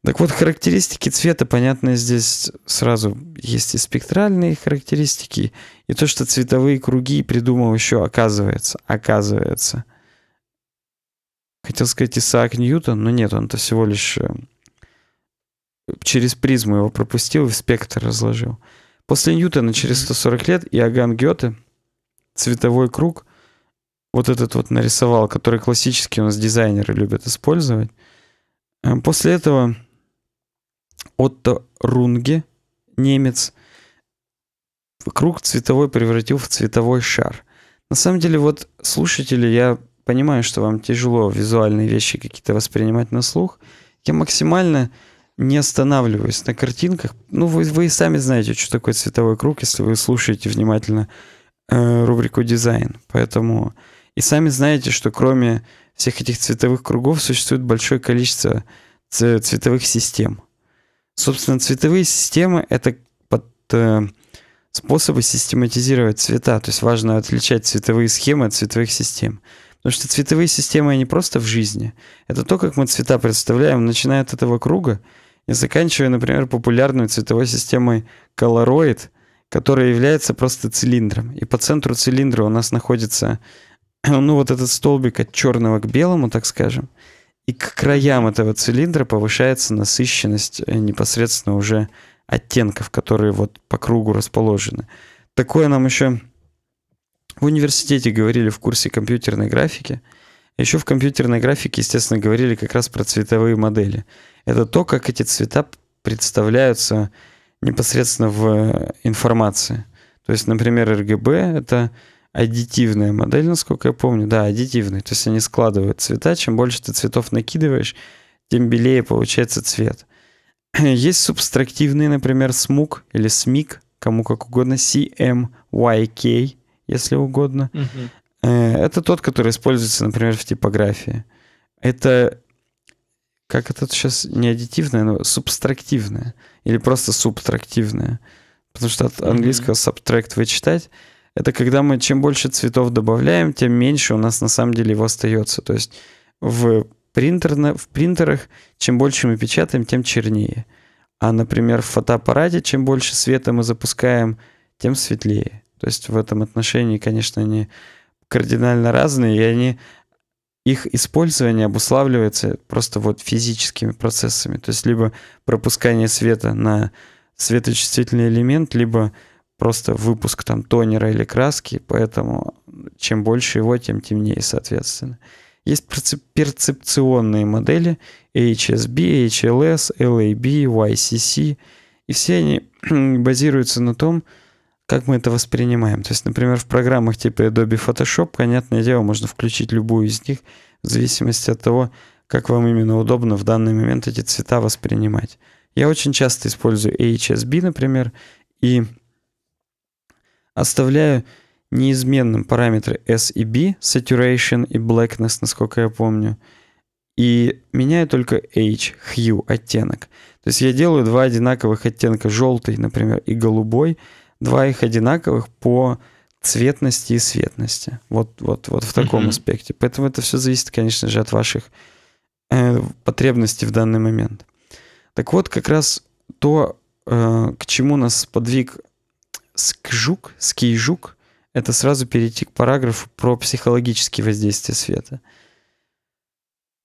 S2: Так вот, характеристики цвета, понятно, здесь сразу есть и спектральные характеристики, и то, что цветовые круги придумал еще, оказывается, оказывается. Хотел сказать Исаак Ньютон, но нет, он-то всего лишь э, через призму его пропустил и в спектр разложил. После Ньютона через 140 лет Иоганн Гёте – цветовой круг, вот этот вот нарисовал, который классически у нас дизайнеры любят использовать. Э, после этого Отто Рунге, немец, круг цветовой превратил в цветовой шар. На самом деле, вот слушатели, я понимаю, что вам тяжело визуальные вещи какие-то воспринимать на слух. Я максимально не останавливаюсь на картинках. Ну, вы, вы и сами знаете, что такое цветовой круг, если вы слушаете внимательно Э, рубрику дизайн. Поэтому и сами знаете, что кроме всех этих цветовых кругов существует большое количество цветовых систем. Собственно, цветовые системы — это под, э, способы систематизировать цвета. То есть важно отличать цветовые схемы от цветовых систем. Потому что цветовые системы они просто в жизни. Это то, как мы цвета представляем, начиная от этого круга и заканчивая, например, популярной цветовой системой Coloroid — которая является просто цилиндром. И по центру цилиндра у нас находится, ну, вот этот столбик от черного к белому, так скажем. И к краям этого цилиндра повышается насыщенность э, непосредственно уже оттенков, которые вот по кругу расположены. Такое нам еще в университете говорили в курсе компьютерной графики. Еще в компьютерной графике, естественно, говорили как раз про цветовые модели. Это то, как эти цвета представляются непосредственно в э, информации. То есть, например, RGB это аддитивная модель, насколько я помню. Да, аддитивная. То есть они складывают цвета. Чем больше ты цветов накидываешь, тем белее получается цвет. Есть субстрактивные, например, смук или смик, кому как угодно, CMYK, если угодно. Угу. Это тот, который используется, например, в типографии. Это как это сейчас не аддитивное, но субстрактивное. Или просто субтрактивное. Потому что от английского subtract вычитать это когда мы чем больше цветов добавляем, тем меньше у нас на самом деле его остается. То есть в, принтер, в принтерах чем больше мы печатаем, тем чернее. А, например, в фотоаппарате чем больше света мы запускаем, тем светлее. То есть в этом отношении, конечно, они кардинально разные, и они их использование обуславливается просто вот физическими процессами. То есть либо пропускание света на светочувствительный элемент, либо просто выпуск там тонера или краски, поэтому чем больше его, тем темнее, соответственно. Есть перцепционные модели HSB, HLS, LAB, YCC, и все они базируются на том, что как мы это воспринимаем. То есть, например, в программах типа Adobe Photoshop, понятное дело, можно включить любую из них в зависимости от того, как вам именно удобно в данный момент эти цвета воспринимать. Я очень часто использую HSB, например, и оставляю неизменным параметры S и B, Saturation и Blackness, насколько я помню, и меняю только H, Hue, оттенок. То есть я делаю два одинаковых оттенка, желтый, например, и голубой – два их одинаковых по цветности и светности. Вот, вот, вот в таком mm-hmm. аспекте. Поэтому это все зависит, конечно же, от ваших э, потребностей в данный момент. Так вот, как раз то, э, к чему нас подвиг скжук, скижук, это сразу перейти к параграфу про психологические воздействия света.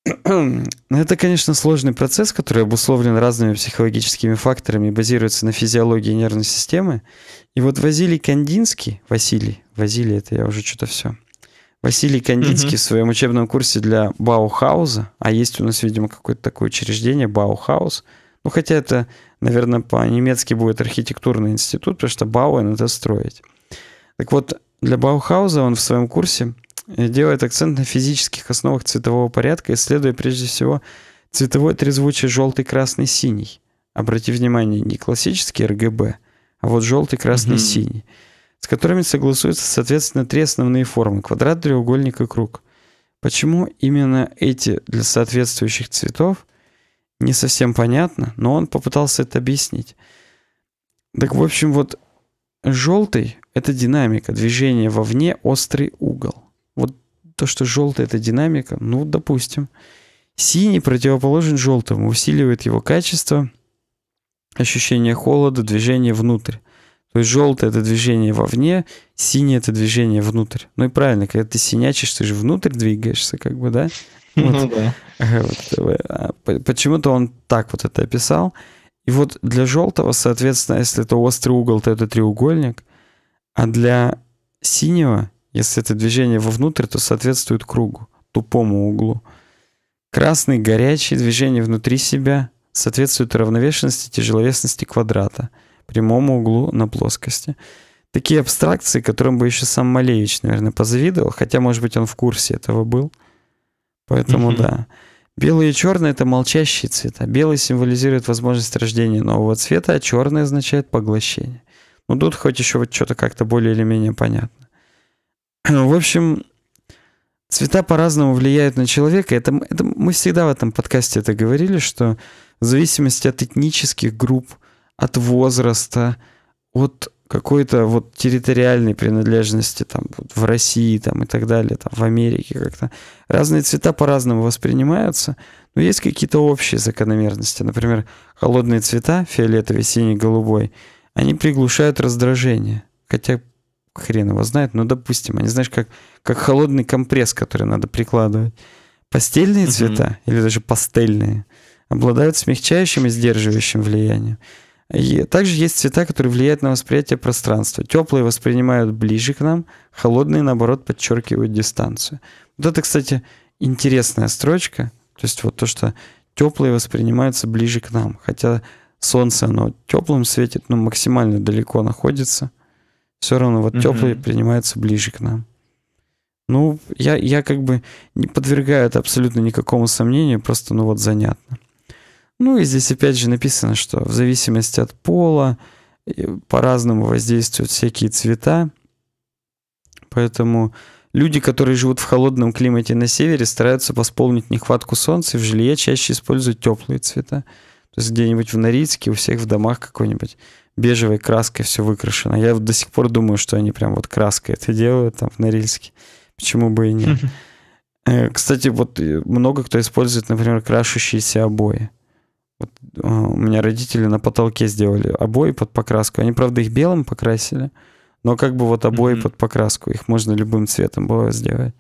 S2: Но Это, конечно, сложный процесс, который обусловлен разными психологическими факторами и базируется на физиологии нервной системы и вот Василий Кандинский, Василий, Василий, это я уже что-то все. Василий Кандинский угу. в своем учебном курсе для Баухауза, а есть у нас, видимо, какое-то такое учреждение, Баухаус, ну, хотя это, наверное, по-немецки будет архитектурный институт, потому что Бауэн — надо строить. Так вот, для Баухауза он в своем курсе э, делает акцент на физических основах цветового порядка, исследуя прежде всего цветовой трезвучий желтый, красный, синий. Обратите внимание, не классический РГБ, а вот желтый, красный, угу. синий, с которыми согласуются, соответственно, три основные формы – квадрат, треугольник и круг. Почему именно эти для соответствующих цветов, не совсем понятно, но он попытался это объяснить. Так, в общем, вот желтый – это динамика, движение вовне, острый угол. Вот то, что желтый – это динамика, ну, допустим. Синий противоположен желтому, усиливает его качество, ощущение холода, движение внутрь. То есть желтое это движение вовне, синее это движение внутрь. Ну и правильно, когда ты синячишь, ты же внутрь двигаешься, как бы, да? Ну вот. Ну да. Э, а, почему-то он так вот это описал. И вот для желтого, соответственно, если это острый угол, то это треугольник, а для синего, если это движение вовнутрь, то соответствует кругу, тупому углу. Красный горячий, движение внутри себя, соответствует равновешенности тяжеловесности квадрата, прямому углу на плоскости. Такие абстракции, которым бы еще сам Малевич, наверное, позавидовал, хотя, может быть, он в курсе этого был. Поэтому да. Белые и черные это молчащие цвета. Белый символизирует возможность рождения нового цвета, а черный означает поглощение. Ну тут хоть еще вот что-то как-то более или менее понятно. Ну, в общем, цвета по-разному влияют на человека. Это, это, мы всегда в этом подкасте это говорили, что в зависимости от этнических групп, от возраста, от какой-то вот территориальной принадлежности там вот в России там и так далее, там в Америке как-то. Разные цвета по-разному воспринимаются, но есть какие-то общие закономерности. Например, холодные цвета, фиолетовый, синий, голубой, они приглушают раздражение. Хотя хрен его знает, но допустим, они, знаешь, как, как холодный компресс, который надо прикладывать. Пастельные mm-hmm. цвета или даже пастельные – обладают смягчающим и сдерживающим влиянием. также есть цвета, которые влияют на восприятие пространства. Теплые воспринимают ближе к нам, холодные, наоборот, подчеркивают дистанцию. Вот это, кстати, интересная строчка. То есть вот то, что теплые воспринимаются ближе к нам. Хотя солнце, оно теплым светит, но максимально далеко находится. Все равно вот теплые mm-hmm. принимаются ближе к нам. Ну, я, я как бы не подвергаю это абсолютно никакому сомнению, просто ну вот занятно. Ну и здесь опять же написано, что в зависимости от пола э, по-разному воздействуют всякие цвета. Поэтому люди, которые живут в холодном климате на севере, стараются восполнить нехватку солнца и в жилье чаще используют теплые цвета. То есть где-нибудь в Норильске у всех в домах какой-нибудь бежевой краской все выкрашено. Я до сих пор думаю, что они прям вот краской это делают там в Норильске. Почему бы и нет? Э, кстати, вот э, много кто использует, например, крашущиеся обои. Вот, а, у меня родители на потолке сделали обои под покраску. Они, правда, их белым покрасили, но как бы вот обои mm-hmm. под покраску. Их можно любым цветом было сделать.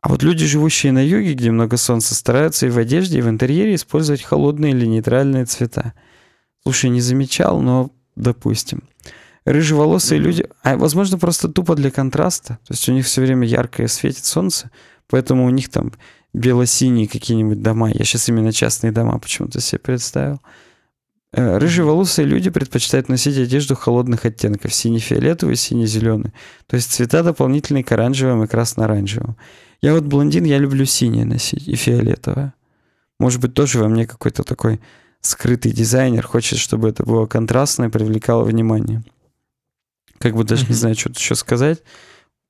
S2: А вот люди, живущие на юге, где много солнца, стараются и в одежде, и в интерьере использовать холодные или нейтральные цвета. Слушай, не замечал, но допустим. Рыжеволосые mm-hmm. люди, а возможно просто тупо для контраста, то есть у них все время яркое светит солнце, поэтому у них там белосиние какие-нибудь дома. Я сейчас именно частные дома почему-то себе представил. Э, рыжеволосые люди предпочитают носить одежду холодных оттенков, сине-фиолетовый, сине-зеленый. То есть цвета дополнительные к оранжевым и красно-оранжевым. Я вот блондин, я люблю синие носить и фиолетовое. Может быть, тоже во мне какой-то такой скрытый дизайнер хочет, чтобы это было контрастное, привлекало внимание. Как бы даже не знаю, что тут еще сказать.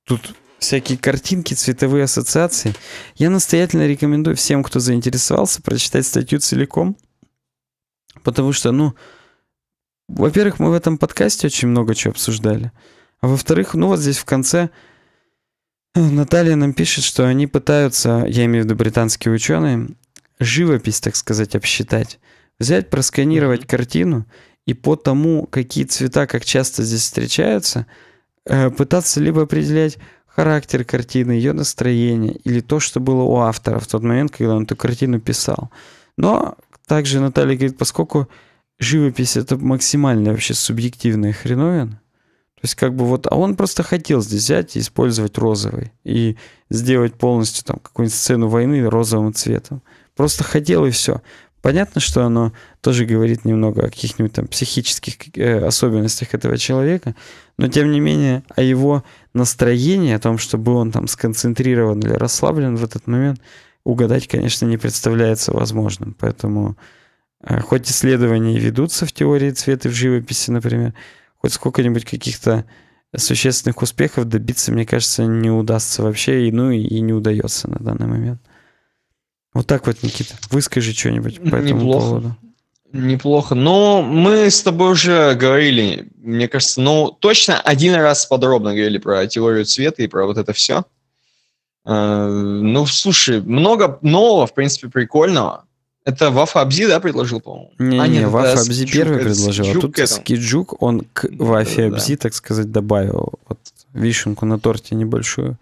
S2: Тут всякие картинки, цветовые ассоциации. Я настоятельно рекомендую всем, кто заинтересовался, прочитать статью целиком, потому что, ну, во-первых, мы в этом подкасте очень много чего обсуждали, а во-вторых, ну вот здесь в конце э, Наталья нам пишет, что они пытаются, я имею в виду британские ученые, живопись, так сказать, обсчитать. Взять, просканировать картину и по тому, какие цвета, как часто здесь встречаются, э, пытаться либо определять, характер картины, ее настроение или то, что было у автора в тот момент, когда он эту картину писал. Но также Наталья говорит, поскольку живопись это максимально вообще субъективная хреновина, то есть как бы вот, а он просто хотел здесь взять и использовать розовый и сделать полностью там какую-нибудь сцену войны розовым цветом. Просто хотел и все. Понятно, что оно тоже говорит немного о каких-нибудь там психических э, особенностях этого человека, но тем не менее о его настроении, о том, чтобы он там сконцентрирован или расслаблен в этот момент, угадать, конечно, не представляется возможным. Поэтому э, хоть исследования ведутся в теории цвета в живописи, например, хоть сколько-нибудь каких-то существенных успехов добиться, мне кажется, не удастся вообще, и, ну и не удается на данный момент. Вот так вот, Никита, выскажи что-нибудь по этому Неплохо.
S1: поводу. Неплохо. Но мы с тобой уже говорили, мне кажется, ну, точно один раз подробно говорили про теорию цвета и про вот это все. Э, ну, слушай, много нового, в принципе, прикольного. Это Вафа да, предложил, по-моему? Не, а, не, нет, Вафа Абзи первый предложил, а тут
S2: Скиджук, он к Вафе да, Абзи, да. так сказать, добавил вот вишенку на торте небольшую.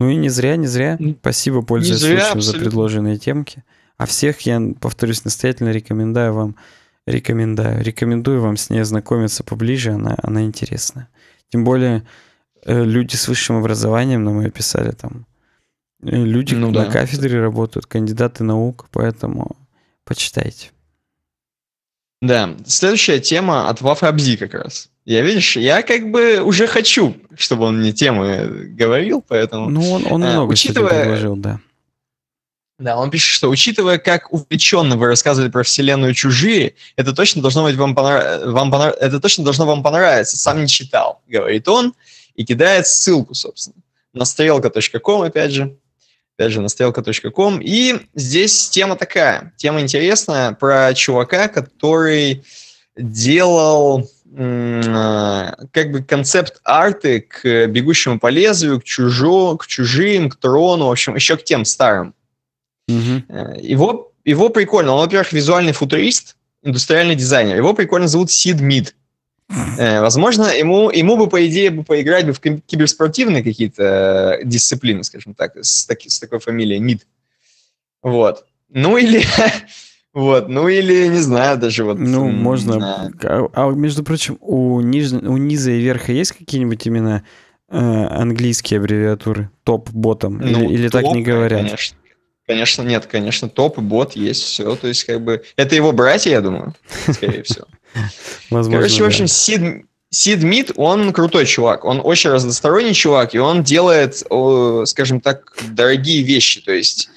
S2: Ну и не зря, не зря. Спасибо, пользуясь зря, случаем, абсолютно. за предложенные темки. А всех я, повторюсь, настоятельно рекомендую вам, рекомендую, рекомендую вам с ней ознакомиться поближе, она, она интересная. Тем более э, люди с высшим образованием нам ее писали там. Э, люди ну, на да. кафедре работают, кандидаты наук, поэтому почитайте.
S1: Да, следующая тема от Вафы Абзи как раз. Я, видишь, я как бы уже хочу, чтобы он мне темы говорил, поэтому... Ну, он, он э, много учитывая, предложил, да. Да, он пишет, что учитывая, как увлеченно вы рассказывали про вселенную чужие, это точно должно быть вам, понрав... вам понрав... это точно должно вам понравиться. Сам не читал, говорит он, и кидает ссылку, собственно, на стрелка.ком, опять же. Опять же, на стрелка.ком. И здесь тема такая. Тема интересная про чувака, который делал Э, как бы концепт арты к «Бегущему по лезвию», к, чужо, к «Чужим», к «Трону», в общем, еще к тем старым. Mm-hmm. Его, его прикольно. Он, во-первых, визуальный футурист, индустриальный дизайнер. Его прикольно зовут Сид Мид. Э, возможно, ему, ему бы, по идее, бы поиграть бы в киберспортивные какие-то дисциплины, скажем так, с, таки, с такой фамилией Мид. Вот. Ну или Вот, ну или не знаю, даже вот. Ну, можно. А, а между прочим, у, ниж... у
S2: низа и верха есть какие-нибудь именно э, английские аббревиатуры? Топ, ботом? Ну, или, или топ, так не говорят?
S1: Конечно. Конечно, нет, конечно, топ, бот есть, все. То есть, как бы, это его братья, я думаю, скорее всего. Возможно, Короче, в общем, Сид, Сид Мид, он крутой чувак, он очень разносторонний чувак, и он делает, скажем так, дорогие вещи, то есть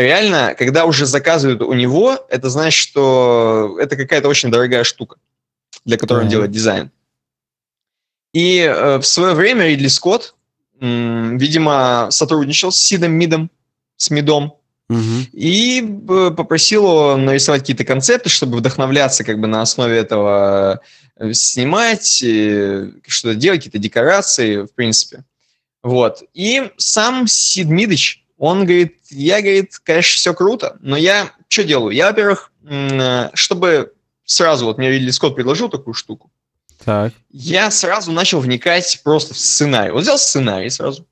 S1: реально, когда уже заказывают у него, это значит, что это какая-то очень дорогая штука, для которой mm-hmm. он делает дизайн. И э, в свое время Ридли Скотт, м, видимо, сотрудничал с Сидом Мидом, с Мидом, mm-hmm. и э, попросил его нарисовать какие-то концепты, чтобы вдохновляться как бы на основе этого э, снимать, э, что-то делать, какие-то декорации, в принципе. Вот. И сам Сид Мидыч, он говорит, я, говорит, конечно, все круто, но я что делаю? Я, во-первых, э, чтобы сразу, вот мне Ридли Скотт предложил такую штуку, так. я сразу начал вникать просто в сценарий. Вот взял сценарий сразу.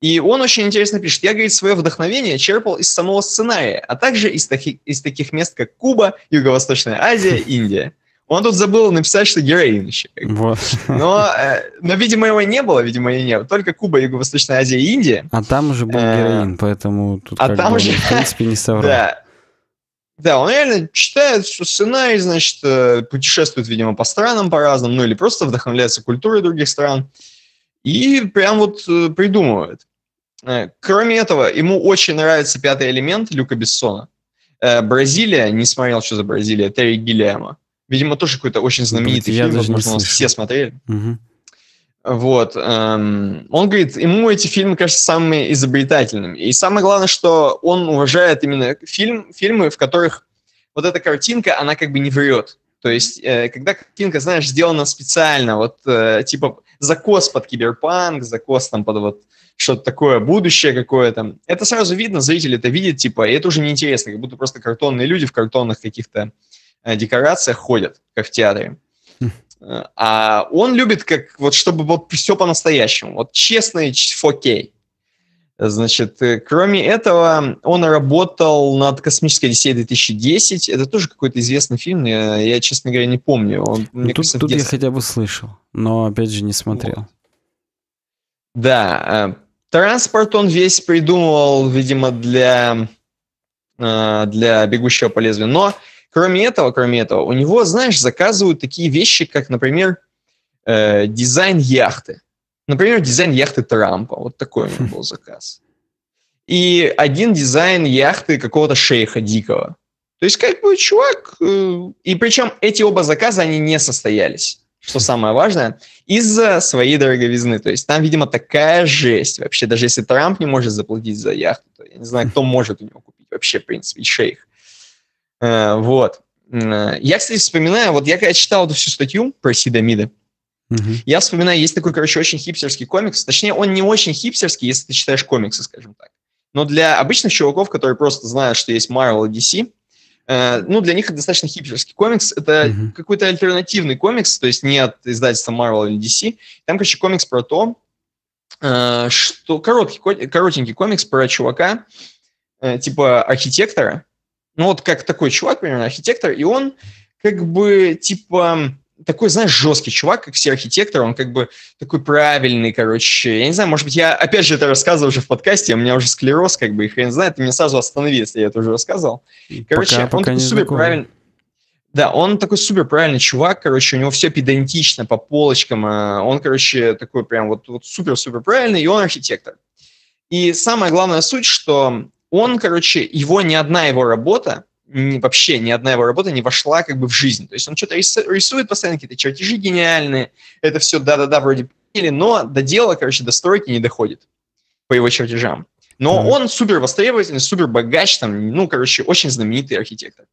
S1: И он очень интересно пишет. Я, говорит, свое вдохновение черпал из самого сценария, а также из, таки, из таких мест, как Куба, Юго-Восточная Азия, Индия. Он тут забыл написать, что героин еще. Вот. Но, э, но, видимо, его не было, видимо, и не Только Куба, Юго-Восточная Азия и Индия. А там
S2: уже был э, героин, поэтому тут а там бы, же... в принципе не соврал. Да.
S1: Да, он реально читает что сценарий, значит, э, путешествует, видимо, по странам по-разному, ну или просто вдохновляется культурой других стран. И прям вот придумывает. Кроме этого, ему очень нравится пятый элемент Люка Бессона. Бразилия, не смотрел, что за Бразилия, Терри Гиллиама. Видимо, тоже какой-то очень знаменитый Я фильм, возможно, все смотрели. Угу. Вот. Эм, он говорит, ему эти фильмы кажутся самыми изобретательными. И самое главное, что он уважает именно фильм, фильмы, в которых вот эта картинка, она как бы не врет. То есть, э, когда картинка, знаешь, сделана специально, вот э, типа закос под киберпанк, закос там под вот что-то такое, будущее какое-то, это сразу видно, зритель это видит, типа, и это уже неинтересно, как будто просто картонные люди в картонных каких-то Э, декорациях ходят, как в театре. Хм. Э, а он любит, как вот, чтобы вот все по-настоящему, вот честно и 4K. Значит, э, кроме этого, он работал над «Космической Одиссеей 2010». Это тоже какой-то известный фильм, я, я честно говоря, не помню. Он, ну, тут кажется, тут я хотя
S2: бы слышал, но, опять же, не смотрел. Вот.
S1: Да, транспорт он весь придумывал, видимо, для, для «Бегущего по лезвию». Но Кроме этого, кроме этого, у него, знаешь, заказывают такие вещи, как, например, э, дизайн яхты. Например, дизайн яхты Трампа. Вот такой у него был хм. заказ. И один дизайн яхты какого-то шейха дикого. То есть, как бы, чувак... Э, и причем эти оба заказа, они не состоялись что самое важное, из-за своей дороговизны. То есть там, видимо, такая жесть. Вообще, даже если Трамп не может заплатить за яхту, то я не знаю, кто может у него купить вообще, в принципе, шейх. Э, вот. Э, я, кстати, вспоминаю, вот я когда читал эту всю статью про Сидамида, Uh-huh. Я вспоминаю, есть такой, короче, очень хипстерский комикс. Точнее, он не очень хипстерский, если ты читаешь комиксы, скажем так. Но для обычных чуваков, которые просто знают, что есть Marvel и DC, э, ну, для них это достаточно хипстерский комикс. Это Uh-huh. какой-то альтернативный комикс, то есть не от издательства Marvel или DC. Там, короче, комикс про то, э, что... Короткий, коротенький комикс про чувака, э, типа архитектора, ну, вот как такой чувак, примерно, архитектор, и он как бы, типа, такой, знаешь, жесткий чувак, как все архитекторы, он как бы такой правильный, короче. Я не знаю, может быть, я опять же это рассказывал уже в подкасте, у меня уже склероз, как бы, и хрен знает, ты меня сразу остановился. я это уже рассказывал. Короче, пока, он пока такой супер правильный. Да, он такой супер правильный чувак, короче, у него все педантично по полочкам, э, он, короче, такой прям вот, вот супер-супер правильный, и он архитектор. И самая главная суть, что он, короче, его ни одна его работа, ни, вообще ни одна его работа не вошла как бы в жизнь. То есть он что-то рисует постоянно, какие-то чертежи гениальные, это все да-да-да вроде или, но до дела, короче, до стройки не доходит по его чертежам. Но mm-hmm. он супер востребовательный, супер богач, там, ну, короче, очень знаменитый архитектор.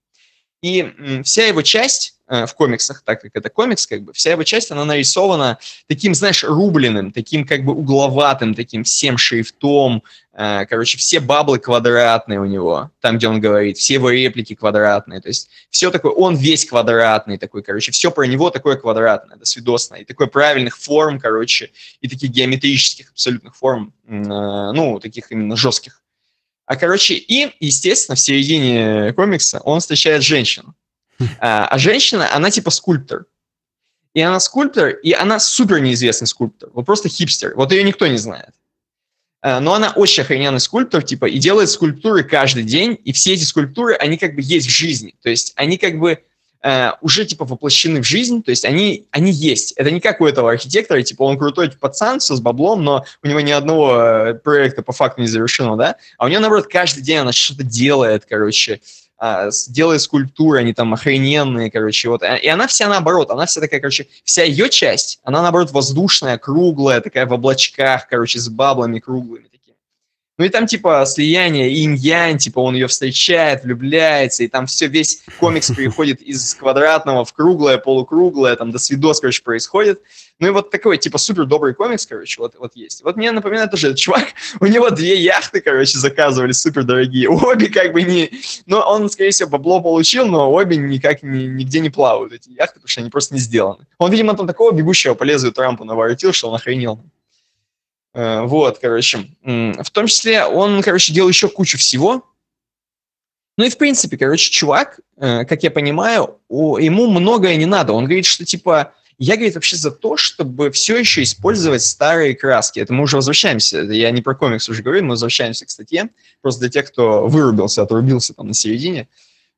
S1: И вся его часть э, в комиксах, так как это комикс, как бы, вся его часть, она нарисована таким, знаешь, рубленым, таким как бы угловатым, таким всем шрифтом, Э, короче, все баблы квадратные у него, там, где он говорит, все его реплики квадратные. То есть все такое, он весь квадратный такой, короче, все про него такое квадратное, да, свидосное. И такой правильных форм, короче, и таких геометрических абсолютных форм, э, ну, таких именно жестких. А, короче, и, естественно, в середине комикса он встречает женщину. А, а женщина, она типа скульптор. И она скульптор, и она супер неизвестный скульптор. Вот просто хипстер. Вот ее никто не знает. Э, но она очень охрененный скульптор, типа, и делает скульптуры каждый день, и все эти скульптуры, они как бы есть в жизни, то есть они как бы э, уже, типа, воплощены в жизнь, то есть они, они есть. Это не как у этого архитектора, типа, он крутой пацан, все с баблом, но у него ни одного э, проекта по факту не завершено, да, а у него, наоборот, каждый день она что-то делает, короче, э, а, делай скульптуры, они там охрененные, короче, вот. И она вся наоборот, она вся такая, короче, вся ее часть, она наоборот воздушная, круглая, такая в облачках, короче, с баблами круглыми. Ну и там типа слияние инь-янь, типа он ее встречает, влюбляется, и там все, весь комикс переходит из квадратного в круглое, полукруглое, там до свидос, короче, происходит. Ну и вот такой, типа, супер добрый комикс, короче, вот, вот есть. Вот мне напоминает тоже этот чувак, у него две яхты, короче, заказывали супер дорогие. Обе как бы не... Ну, он, скорее всего, бабло получил, но обе никак ни, нигде не плавают, эти яхты, потому что они просто не сделаны. Он, видимо, там такого бегущего по лезвию Трампа наворотил, что он охренел. Э, вот, короче. В том числе он, короче, делал еще кучу всего. Ну и, в принципе, короче, чувак, э, как я понимаю, ему многое не надо. Он говорит, что, типа, я, говорит, вообще за то, чтобы все еще использовать старые краски. Это мы уже возвращаемся. Я не про комикс уже говорю, мы возвращаемся к статье. Просто для тех, кто вырубился, а отрубился там на середине.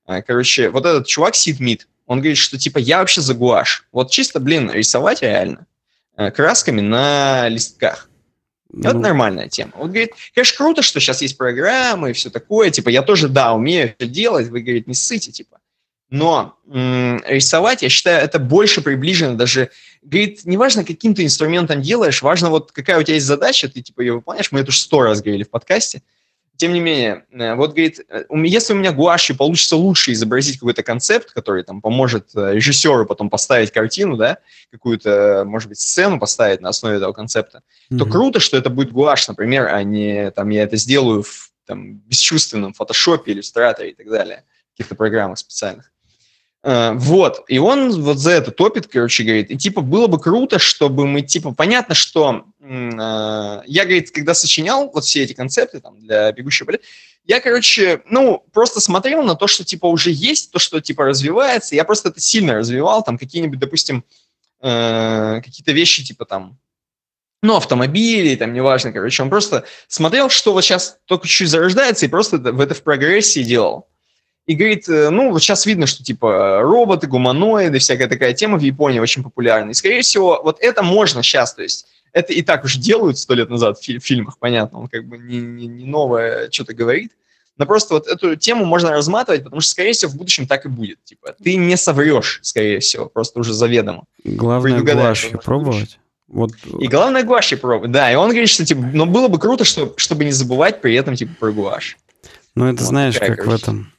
S1: А, короче, вот этот чувак Сид Мид, он говорит, что типа я вообще за гуашь. Вот чисто, блин, рисовать реально а, красками на листках. Ну... Это нормальная тема. Он говорит, конечно, круто, что сейчас есть программы и все такое. Типа, я тоже, да, умею это делать. Вы, говорит, не ссыте, типа. Но м- рисовать, я считаю, это больше приближено даже. Говорит, неважно, каким ты инструментом делаешь, важно вот какая у тебя есть задача, ты типа ее выполняешь. Мы это уже сто раз говорили в подкасте. Тем не менее, э, вот говорит, э, если у меня гуашью получится лучше изобразить какой-то концепт, который там поможет э, режиссеру потом поставить картину, да, какую-то, может быть, сцену поставить на основе этого концепта, mm-hmm. то круто, что это будет гуашь, например, а не там я это сделаю в там, бесчувственном фотошопе, иллюстраторе и так далее, в каких-то программах специальных. Э, вот, и он вот за это топит, короче, говорит, и типа было бы круто, чтобы мы, типа, понятно, что э, я, говорит, когда сочинял вот все эти концепты там для «Бегущего балета», я, короче, ну, просто смотрел на то, что, типа, уже есть, то, что, типа, развивается, я просто это сильно развивал, там, какие-нибудь, допустим, э, какие-то вещи, типа, там, ну, автомобили, там, неважно, короче, он просто смотрел, что вот сейчас только чуть-чуть зарождается, и просто в это в прогрессии делал и говорит, э, ну, сейчас видно, что типа роботы, гуманоиды, всякая такая тема в Японии очень популярна. И, скорее всего, вот это можно сейчас, то есть это и так уже делают сто лет назад в, фи- в фильмах, понятно, он как бы не, не, не новое что-то говорит. Но просто вот эту тему можно разматывать, потому что, скорее всего, в будущем так и будет. Типа, ты не соврешь, скорее всего, просто уже заведомо. Главное, гуашью пробовать. Вот. Э, и главное, гуашью пробовать, да. И он говорит, что, типа, но было бы круто, что, чтобы не забывать при этом, типа, про гуашь. Ну, это вот знаешь, такая, как короче. в
S2: этом...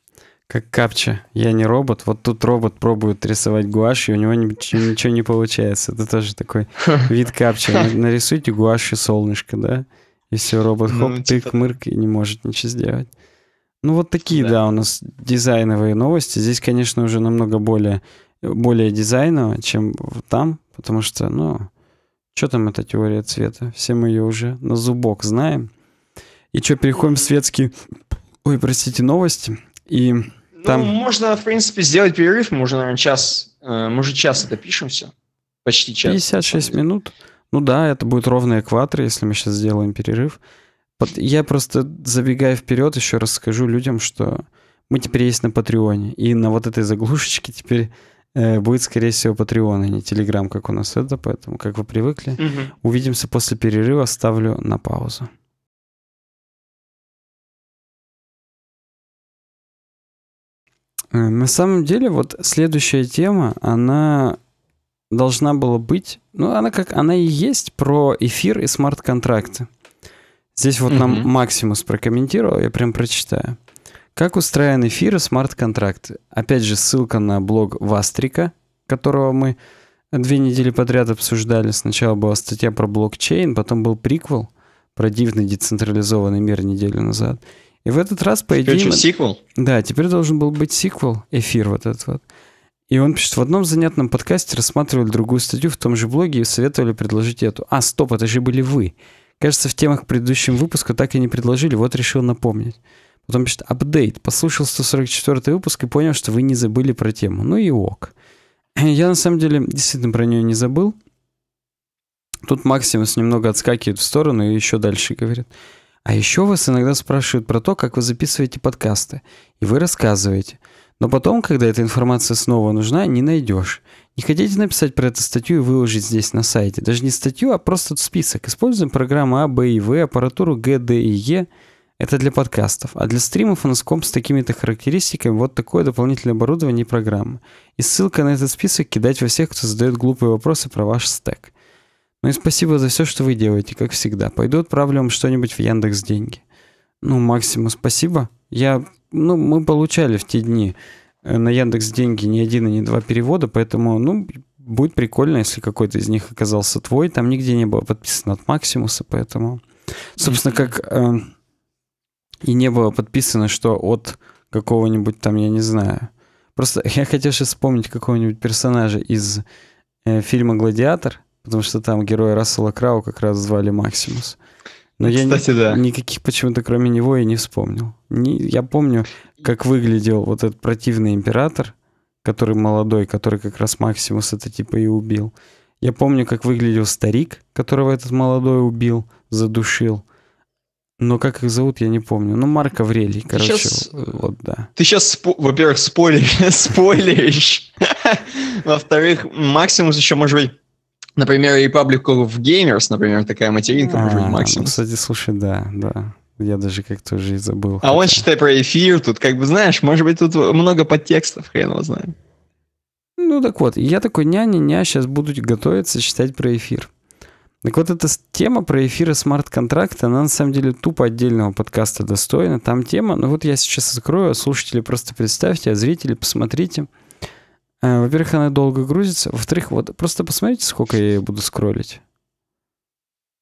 S2: Как капча. Я не робот. Вот тут робот пробует рисовать гуашь, и у него ничего, ничего не получается. Это тоже такой вид капча. Нарисуйте гуашь и солнышко, да? И все, робот ну, хоп, ну, типа... тык-мырк и не может ничего сделать. Ну, вот такие, да. да, у нас дизайновые новости. Здесь, конечно, уже намного более, более дизайново, чем там, потому что, ну, что там эта теория цвета? Все мы ее уже на зубок знаем. И что, переходим в светские... Ой, простите, новости. И
S1: там... Ну, можно, в принципе, сделать перерыв. мы уже наверное, час. Э, мы уже час это пишем все. Почти час. 56
S2: минут. Ну да, это будет ровный экватор, если мы сейчас сделаем перерыв. Я просто, забегая вперед, еще раз скажу людям, что мы теперь есть на Патреоне. И на вот этой заглушечке теперь э, будет, скорее всего, Патреон, а не Телеграм, как у нас это. Поэтому, как вы привыкли, угу. увидимся после перерыва. Ставлю на паузу.
S3: Э, на самом
S2: деле, вот следующая тема, она должна была быть, ну, она как, она и есть про эфир и смарт-контракты. Здесь вот угу. нам Максимус прокомментировал, я прям прочитаю. Как устроен эфир и смарт-контракты? Опять же, ссылка на блог Вастрика, которого мы две недели подряд обсуждали. Сначала была статья про блокчейн, потом был приквел про дивный децентрализованный мир неделю назад. И в этот раз, по теперь идее... Что, сиквел? Да, теперь должен был быть сиквел, эфир вот этот вот. И он пишет, в одном занятном подкасте рассматривали другую статью в том же блоге и советовали предложить эту. А, стоп, это же были вы. Кажется, в темах предыдущего выпуска так и не предложили, вот решил напомнить. Потом пишет, апдейт, послушал 144 выпуск и понял, что вы не забыли про тему. Ну и ок. Я на самом деле действительно про нее не забыл. Тут Максимус немного отскакивает в сторону и еще дальше говорит. А еще вас иногда спрашивают про то, как вы записываете подкасты, и вы рассказываете. Но потом, когда эта информация снова нужна, не найдешь. Не хотите написать про эту статью и выложить здесь на сайте? Даже не статью, а просто список. Используем программу А, Б и В, аппаратуру Г, Д и Е. Это для подкастов. А для стримов у нас комп с такими-то характеристиками вот такое дополнительное оборудование и программы. И ссылка на этот список кидать во всех, кто задает глупые вопросы про ваш стек. Ну и спасибо за все, что вы делаете, как всегда. Пойду отправлю вам что-нибудь в Яндекс деньги. Ну, Максиму, спасибо. Я, ну, мы получали в те дни э, на Яндекс деньги ни один и ни два перевода, поэтому, ну, будет прикольно, если какой-то из них оказался твой. Там нигде не было подписано от Максимуса, поэтому, собственно, как э, и не было подписано, что от какого-нибудь там, я не знаю. Просто я хотел сейчас вспомнить какого-нибудь персонажа из э, фильма «Гладиатор», потому что там героя Рассела Крау как раз звали Максимус. Но ну, Кстати, я ни, да. никаких почему-то кроме него и не вспомнил. Ни, я помню, как выглядел вот этот противный император, который молодой, который как раз Максимус это типа и убил. Я помню, как выглядел старик, которого этот молодой убил, задушил. Но как их зовут,
S1: я не помню. Ну, Марк
S2: Аврелий, короче. Сейчас... Вот, да.
S1: Ты сейчас, спо... во-первых, спойлеришь. Во-вторых, Максимус еще, может быть, Например, Republic of Gamers, например, такая материнка, а, может быть, а, максимум. Кстати, слушай, да, да. Я даже как-то уже и забыл. А хотя... он, считай, про эфир тут, как бы, знаешь, может быть, тут много подтекстов, хрен его знает.
S2: Ну, так вот, я такой, няня, ня ня сейчас буду готовиться читать про эфир. Так вот, эта тема про эфиры смарт-контракта, она на самом деле тупо отдельного подкаста достойна. Там тема, ну вот я сейчас открою, а слушатели просто представьте, а зрители посмотрите – Э, во-первых, она долго грузится. Во-вторых, вот просто посмотрите, сколько я буду скроллить.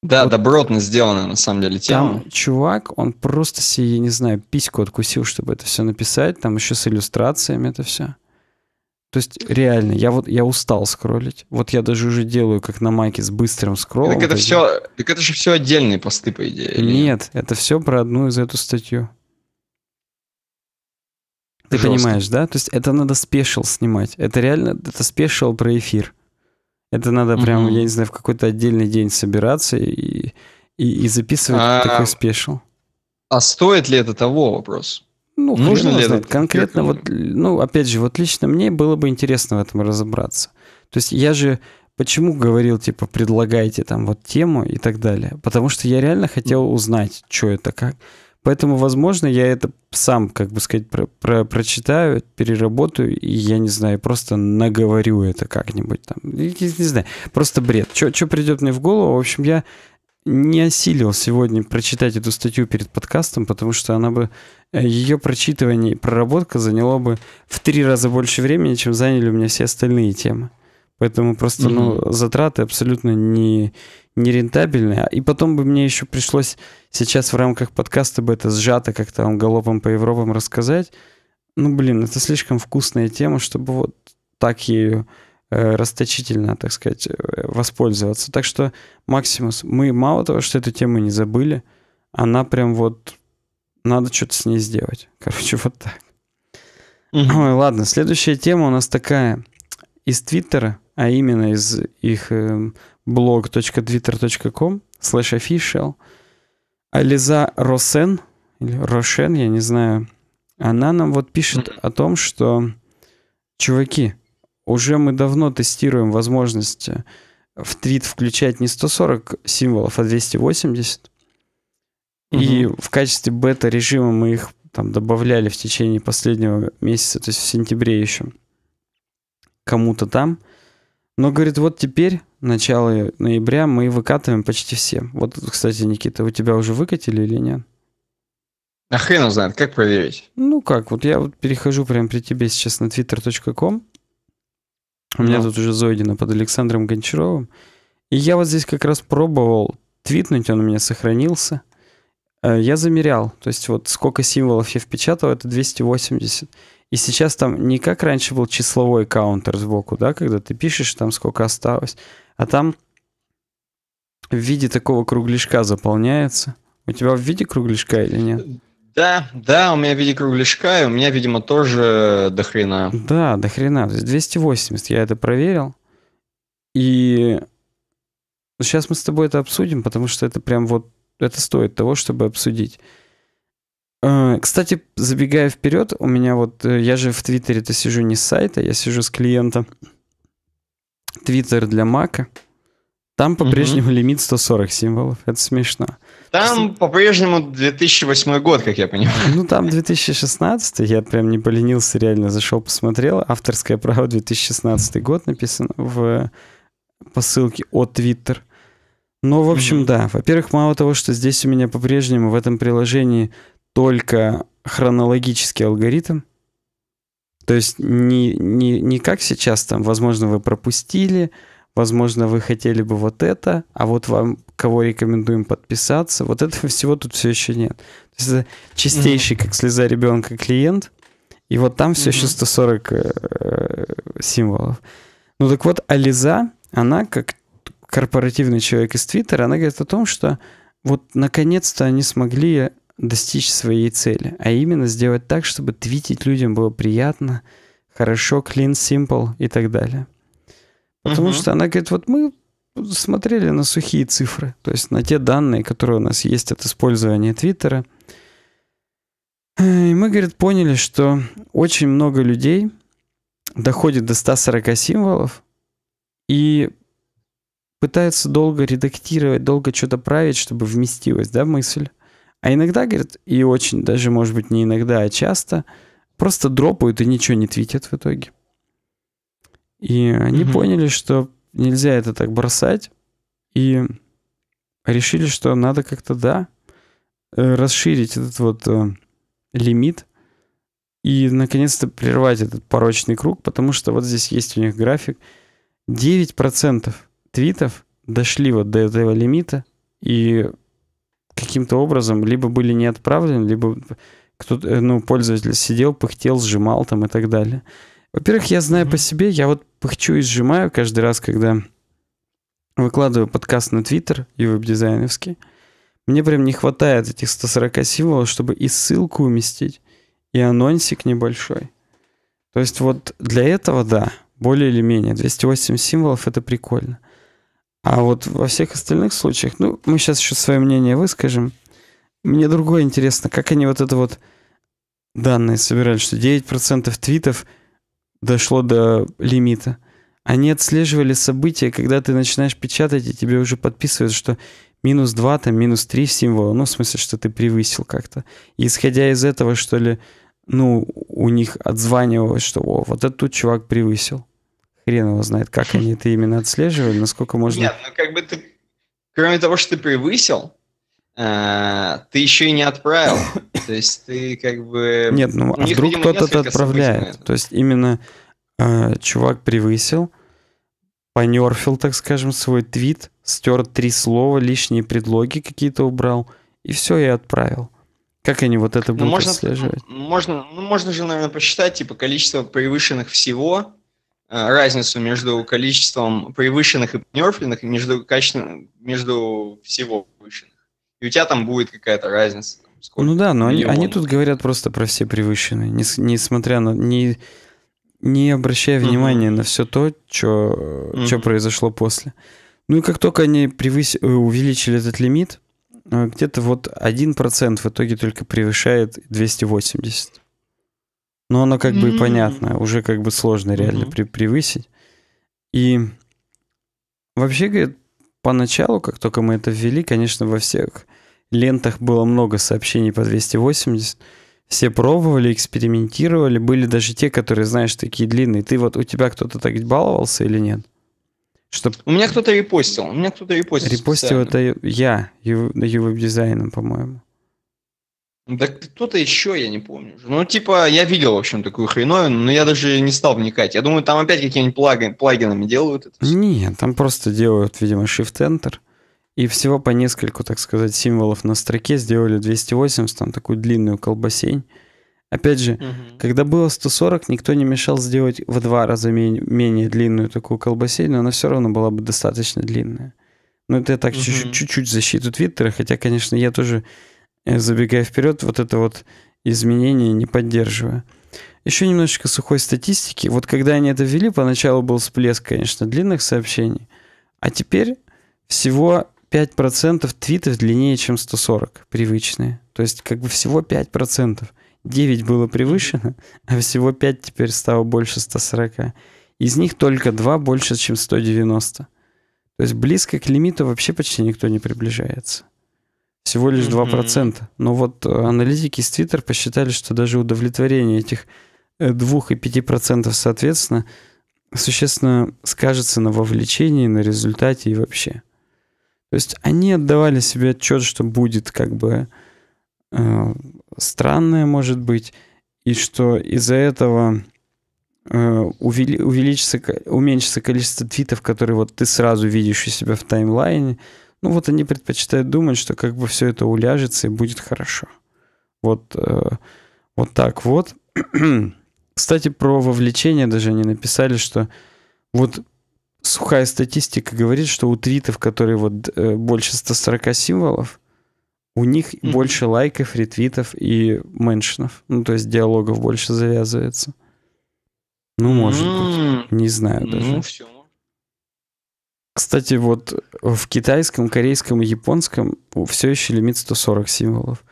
S1: Да, вот добротно сделано, на самом деле, тема. Там
S2: чувак, он просто себе, я не знаю, письку откусил, чтобы это все написать. Там еще с иллюстрациями это все. То есть реально, я вот я устал скроллить. Вот я даже уже делаю, как на майке с
S1: быстрым скроллом. Так это все, так это же все отдельные посты по идее.
S2: Нет, или... это все про одну из эту статью. Ты жестко. понимаешь, да? То есть это надо спешил снимать. Это реально, это спешил про эфир. Это надо прям, угу. я не знаю, в какой-то отдельный день собираться и, и, и записывать а... такой спешил.
S1: А стоит ли это того вопрос? Ну, нужно ли это?
S2: Конкретно вот, ну, опять же, вот лично мне было бы интересно в этом разобраться. То есть я же почему говорил, типа, предлагайте там вот тему и так далее? Потому что я реально хотел узнать, что это, как. Поэтому, возможно, я это сам, как бы сказать, про про прочитаю, переработаю, и я не знаю, просто наговорю это как-нибудь там. Я, не знаю, просто бред. Что придет мне в голову? В общем, я не осилил сегодня прочитать эту статью перед подкастом, потому что она бы э, ее прочитывание и проработка заняло бы в три раза больше времени, чем заняли у меня все остальные темы. Поэтому просто, mm-hmm. ну, затраты абсолютно не, нерентабельная. И потом бы мне еще пришлось сейчас в рамках подкаста бы это сжато как-то вам галопом по Европам рассказать. Ну, блин, это слишком вкусная тема, чтобы вот так ею э, расточительно, так сказать, э, воспользоваться. Так что, Максимус, мы мало того, что эту тему не забыли, она прям вот... Надо что-то с ней сделать. Короче, вот так. Угу. Ой, ладно, следующая тема у нас такая. Из Твиттера, а именно из их эм, blog.twitter.com slash official. Ализа Росен, или Рошен, я не знаю, она нам вот пишет о том, что, чуваки, уже мы давно тестируем возможность в твит включать не 140 символов, а 280. Mm-hmm. И в качестве бета-режима мы их там добавляли в течение последнего месяца, то есть в сентябре еще кому-то там. Но, говорит, вот теперь начало ноября мы выкатываем почти все. Вот, кстати, Никита, у тебя уже выкатили или нет?
S1: А хрен узнает, как проверить? Ну
S2: как, вот я вот перехожу прямо при тебе сейчас на twitter.com. У меня ну. тут уже зайдено под Александром Гончаровым. И я вот здесь как раз пробовал твитнуть, он у меня сохранился. Э, я замерял, то есть вот сколько символов я впечатал, это 280. И сейчас там не как раньше был числовой каунтер сбоку, да, когда ты пишешь, там сколько осталось, а там в виде такого кругляшка заполняется. У тебя в виде кругляшка или нет?
S1: Да, да, у меня в виде кругляшка, и у меня, видимо, тоже дохрена.
S2: Да, дохрена. То есть 280, я это проверил. И сейчас мы с тобой это обсудим, потому что это прям вот, это стоит того, чтобы обсудить. Э, кстати, забегая вперед, у меня вот, э, я же в Твиттере-то сижу не с сайта, я сижу с клиента. Твиттер для Мака. Там по-прежнему mm лимит 140 символов. Это смешно.
S1: Там Просто... по-прежнему 2008 год, как я понимаю.
S2: Ну, там 2016. Я прям не поленился, реально зашел, посмотрел. Авторское право 2016 год написано в посылке от Twitter. Ну, в общем, mm да. Во-первых, мало того, что здесь у меня по-прежнему в этом приложении только хронологический алгоритм. То есть не, не, не как сейчас там, возможно, вы пропустили, возможно, вы хотели бы вот это, а вот вам кого рекомендуем подписаться. Вот этого всего тут все еще нет. То есть это чистейший, mm-hmm. как слеза ребенка, клиент. И вот там все mm-hmm. еще 140 э, символов. Ну так вот, Ализа, она как корпоративный человек из Твиттера, она говорит о том, что вот наконец-то они смогли достичь своей цели, а именно сделать так, чтобы твитить людям было приятно, хорошо, clean, simple и так далее. Потому uh-huh. что она говорит, вот мы смотрели на сухие цифры, то есть на те данные, которые у нас есть от использования Твиттера. И мы, говорит, поняли, что очень много людей доходит до 140 символов и пытаются долго редактировать, долго что-то править, чтобы вместилась, да, мысль. А иногда, говорит, и очень даже, может быть, не иногда, а часто, просто дропают и ничего не твитят в итоге. И они угу. поняли, что нельзя это так бросать, и решили, что надо как-то, да, э, расширить этот вот э, лимит и, наконец-то, прервать этот порочный круг, потому что вот здесь есть у них график. 9% твитов дошли вот до этого лимита, и каким-то образом либо были не отправлены, либо кто-то, э, ну, пользователь сидел, пыхтел, сжимал там и так далее. Во-первых, я знаю по себе, я вот пыхчу и сжимаю каждый раз, когда выкладываю подкаст на Твиттер и веб-дизайновский. Мне прям не хватает этих 140 символов, чтобы и ссылку уместить, и анонсик небольшой. То есть вот для этого, да, более или менее. 208 символов — это прикольно. А вот во всех остальных случаях, ну, мы сейчас еще свое мнение выскажем. Мне другое интересно, как они вот это вот данные собирали, что 9% твитов дошло до лимита. Они отслеживали события, когда ты начинаешь печатать, и тебе уже подписывают, что минус 2, там, минус 3 символа. Ну, в смысле, что ты превысил как-то. исходя из этого, что ли, ну, у них отзванивалось, что, о, вот этот чувак превысил. Хрен его знает, как они это именно отслеживали, насколько можно... Нет, ну
S1: как бы ты, кроме того, что ты превысил, э, ты еще и не отправил. То есть ты как бы... Нет, ну а вдруг кто-то это отправляет. То
S2: есть именно э, чувак превысил, понерфил, так скажем, свой твит, стер три слова, лишние предлоги какие-то убрал, и все, я отправил. Как они вот это ну, будут ну, можно, отслеживать?
S1: Можно, ну, можно же, наверное, посчитать, типа, количество превышенных всего, Э, разницу между количеством превышенных и понерфленных и между, качественно, между всего повышенных. И у тебя там будет какая-то разница.
S2: сколько ну да, но они, они тут говорят просто про все превышенные, не, несмотря на... Не, не обращая внимания mm-hmm. на все то, что mm-hmm. произошло после. Ну и как только они превыс... Э, увеличили этот лимит, э, где-то вот 1% в итоге только превышает 280. Но оно как бы и понятно, уже как бы сложно реально при превысить. И вообще, говорит, поначалу, как только мы это ввели, конечно, во всех лентах было много сообщений по 280. Все пробовали, экспериментировали. Были даже те, которые, знаешь, такие длинные. Ты вот, у тебя кто-то так баловался или нет? Что...
S1: У меня кто-то репостил. У меня кто-то репостил. Репостил это
S2: я, ювеб-дизайном, по-моему.
S1: Да ну, кто-то еще, я не помню. Ну, типа, я видел, в общем, такую хреновину, но я даже не стал вникать. Я думаю, там опять какими-нибудь плагин, плагинами делают это.
S2: Нет, там просто делают, видимо, Shift-Enter. И всего по нескольку, так сказать, символов на строке сделали 280, там такую длинную колбасень. Опять же, угу. когда было 140, никто не мешал сделать в два раза менее, менее длинную такую колбасень, но она все равно была бы достаточно длинная. Ну, это я так угу. чуть-чуть защиту Твиттера, хотя, конечно, я тоже Э, забегая вперед, вот это вот изменение не поддерживая. Еще немножечко сухой статистики. Вот когда они это ввели, поначалу был всплеск, конечно, длинных сообщений, а теперь всего 5% твитов длиннее, чем 140 привычные. То есть как бы всего 5%. 9 было превышено, а всего 5 теперь стало больше 140. Из них только 2 больше, чем 190. То есть близко к лимиту вообще почти никто не приближается. Всего лишь 2%. Mm-hmm. Но вот э, аналитики из Twitter посчитали, что даже удовлетворение этих 2 э, и 5% соответственно существенно скажется на вовлечении, на результате и вообще. То есть они отдавали себе отчет, что будет как бы э, странное, может быть, и что из-за этого э, увеличится, уменьшится количество твитов, которые вот ты сразу видишь у себя в таймлайне, ну вот они предпочитают думать, что как бы все это уляжется и будет хорошо. Вот, э, вот так вот. Кстати, про вовлечение даже они написали, что вот сухая статистика говорит, что у твитов, которые вот э, больше 140 символов, у них mm-hmm. больше лайков, ретвитов и меншинов. Ну, то есть диалогов больше завязывается. Ну, может mm-hmm. быть. Не знаю ну, даже. Ну, все. Кстати, вот в китайском, корейском и японском все еще лимит 140 символов.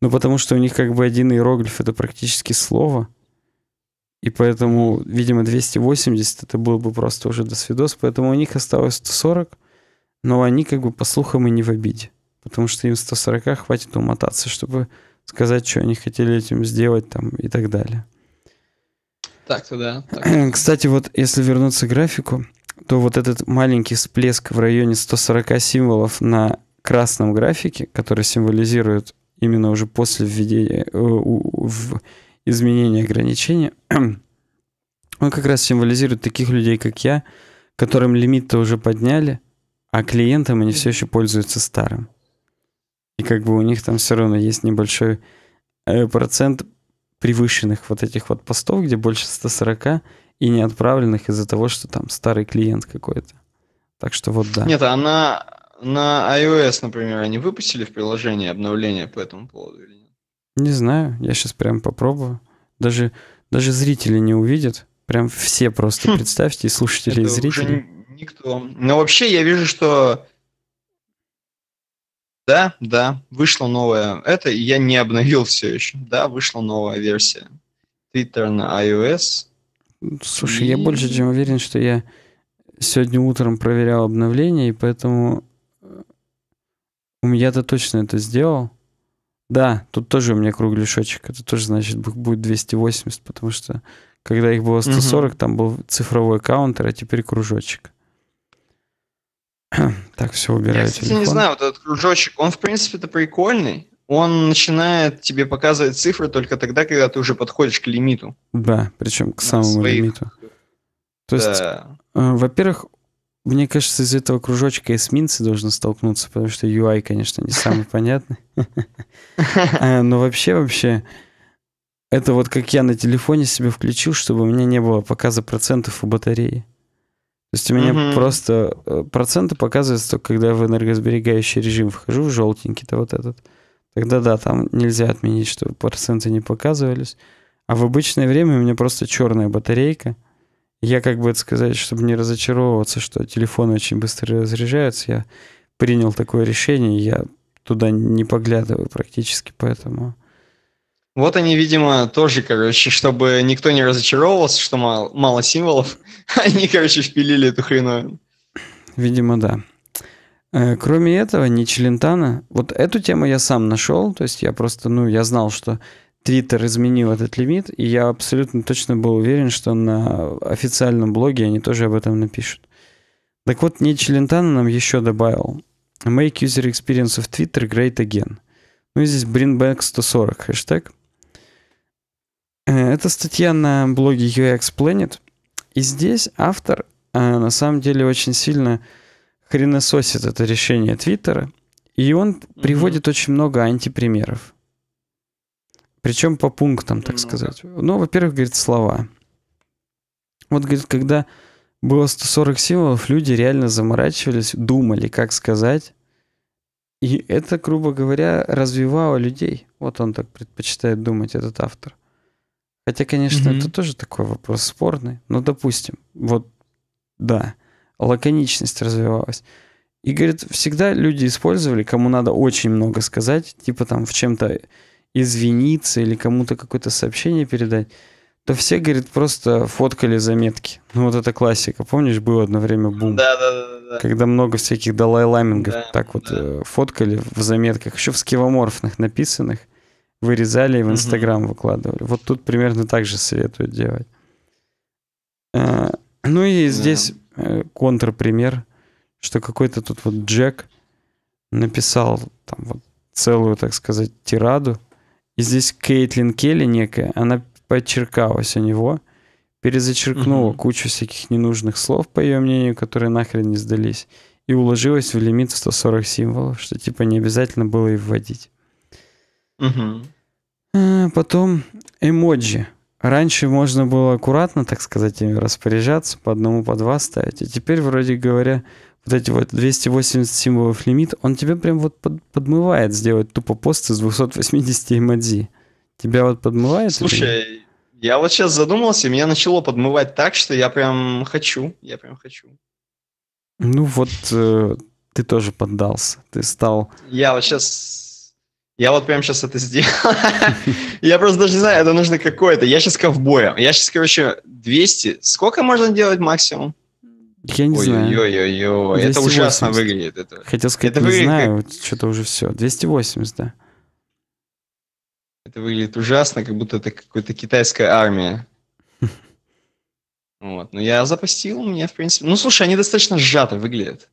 S2: Ну, потому что у них как бы один иероглиф — это практически слово. И поэтому, видимо, 280 это было бы просто уже до свидос. Поэтому у них осталось 140, но они как бы по слухам и не в обиде. Потому что им 140 хватит умотаться, чтобы сказать, что они хотели этим сделать там и так далее.
S1: Так-то да. Так.
S2: Кстати, вот если вернуться к графику, то вот этот маленький всплеск в районе 140 символов на красном графике, который символизирует именно уже после введения э, в изменения ограничения, он как раз символизирует таких людей, как я, которым лимит-то уже подняли, а клиентам они все еще пользуются старым. И как бы у них там все равно есть небольшой э, процент превышенных вот этих вот постов, где больше 140, и не отправленных из-за того, что там старый клиент какой-то. Так что вот да. Нет,
S1: а на, на iOS, например, они выпустили в приложении обновление по этому поводу или нет?
S2: Не знаю, я сейчас прям попробую. Даже, даже зрители не увидят. Прям все просто хм. представьте, и слушатели, и зрители.
S1: Никто. Но вообще я вижу, что да, да, вышло новое. Это я не обновил все еще. Да, вышла новая версия. Twitter на iOS Слушай,
S2: и... я больше чем уверен, что я сегодня утром проверял обновление, и поэтому э, у меня то точно это сделал. Да, тут тоже у меня кругляшочек. Это тоже значит будет 280, потому что когда их было 140, угу. там был цифровой каунтер, а теперь кружочек. Так, все, убираю Я, кстати, телефон. не знаю, вот
S1: этот кружочек, он, в принципе-то прикольный он начинает тебе показывать цифры только тогда, когда ты уже подходишь к лимиту.
S2: Да, причем к самому своих. лимиту. То да. есть, э, во-первых, мне кажется, из этого кружочка эсминцы должны столкнуться, потому что UI, конечно, не самый понятный. Э, но вообще, вообще, это вот как я на телефоне себе включил, чтобы у меня не было показа процентов у батареи. То есть у меня mm просто э, проценты показываются только когда в энергосберегающий режим вхожу, в желтенький-то вот этот. mm Тогда да, там нельзя отменить, что проценты не показывались. А в обычное время у меня просто черная батарейка. Я, как бы это сказать, чтобы не разочаровываться, что телефоны очень быстро разряжаются, я принял такое решение, я туда не поглядываю практически, поэтому...
S1: Вот они, видимо, тоже, короче, чтобы никто не разочаровывался, что мало, мало символов, они, короче, впилили эту хреновину. Видимо, да.
S2: Э, кроме этого, не Челентана. Вот эту тему я сам нашел. То есть я просто, ну, я знал, что Твиттер изменил этот лимит, и я абсолютно точно был уверен, что на официальном блоге они тоже об этом напишут. Так вот, не Челентана нам еще добавил. Make user experience of Twitter great again. Ну и здесь bring back 140 хэштег. Э, это статья на блоге UX Planet. И здесь автор э, на самом деле очень сильно хренососит это решение Твиттера, и он mm-hmm. приводит очень много антипримеров. Причем по пунктам, так много. сказать. Ну, во-первых, говорит, слова. Вот, говорит, когда было 140 символов, люди реально заморачивались, думали, как сказать. И это, грубо говоря, развивало людей. Вот он так предпочитает думать, этот автор. Хотя, конечно, mm-hmm. это тоже такой вопрос спорный. Но, ну, допустим, вот да лаконичность развивалась. И, говорит, всегда люди использовали, кому надо очень много сказать, типа там в чем-то извиниться или кому-то какое-то сообщение передать, то все, говорит, просто фоткали заметки. Ну вот это классика. Помнишь, было одно время бум? Да, да, да. да. Когда много всяких далай-ламингов да, так вот да. Э, фоткали в заметках, еще в скивоморфных написанных, вырезали и в Инстаграм угу. выкладывали. Вот тут примерно так же советуют делать. Э, ну и здесь да. Э, контрпример, что какой-то тут вот Джек написал там вот целую, так сказать, тираду. И здесь Кейтлин Келли некая, она подчеркалась у него, перезачеркнула угу. кучу всяких ненужных слов, по ее мнению, которые нахрен не сдались, и уложилась в лимит 140 символов, что типа не обязательно было и вводить. Угу. потом эмоджи. Раньше можно было аккуратно, так сказать, ими распоряжаться, по одному, по два ставить. А теперь, вроде говоря, вот эти вот 280 символов лимит, он тебе прям вот под, подмывает сделать тупо пост из 280 эмодзи. Тебя вот подмывает? Слушай,
S1: или? я вот сейчас задумался, меня начало подмывать так, что я прям хочу, я прям хочу.
S2: Ну вот э, ты тоже поддался, ты стал...
S1: Я вот сейчас я вот прямо сейчас это сделал. Я просто даже не знаю, это нужно какое-то. Я сейчас ковбоем. Я сейчас, короче, 200. Сколько можно делать максимум? Я не знаю. Ой-ой-ой, это ужасно выглядит. Хотел
S2: сказать, это не знаю, что-то уже все. 280, да.
S1: Это выглядит ужасно, как будто это какая-то китайская армия. Вот. Но ну, я запустил, у меня, в принципе... Ну, слушай, они достаточно сжато выглядят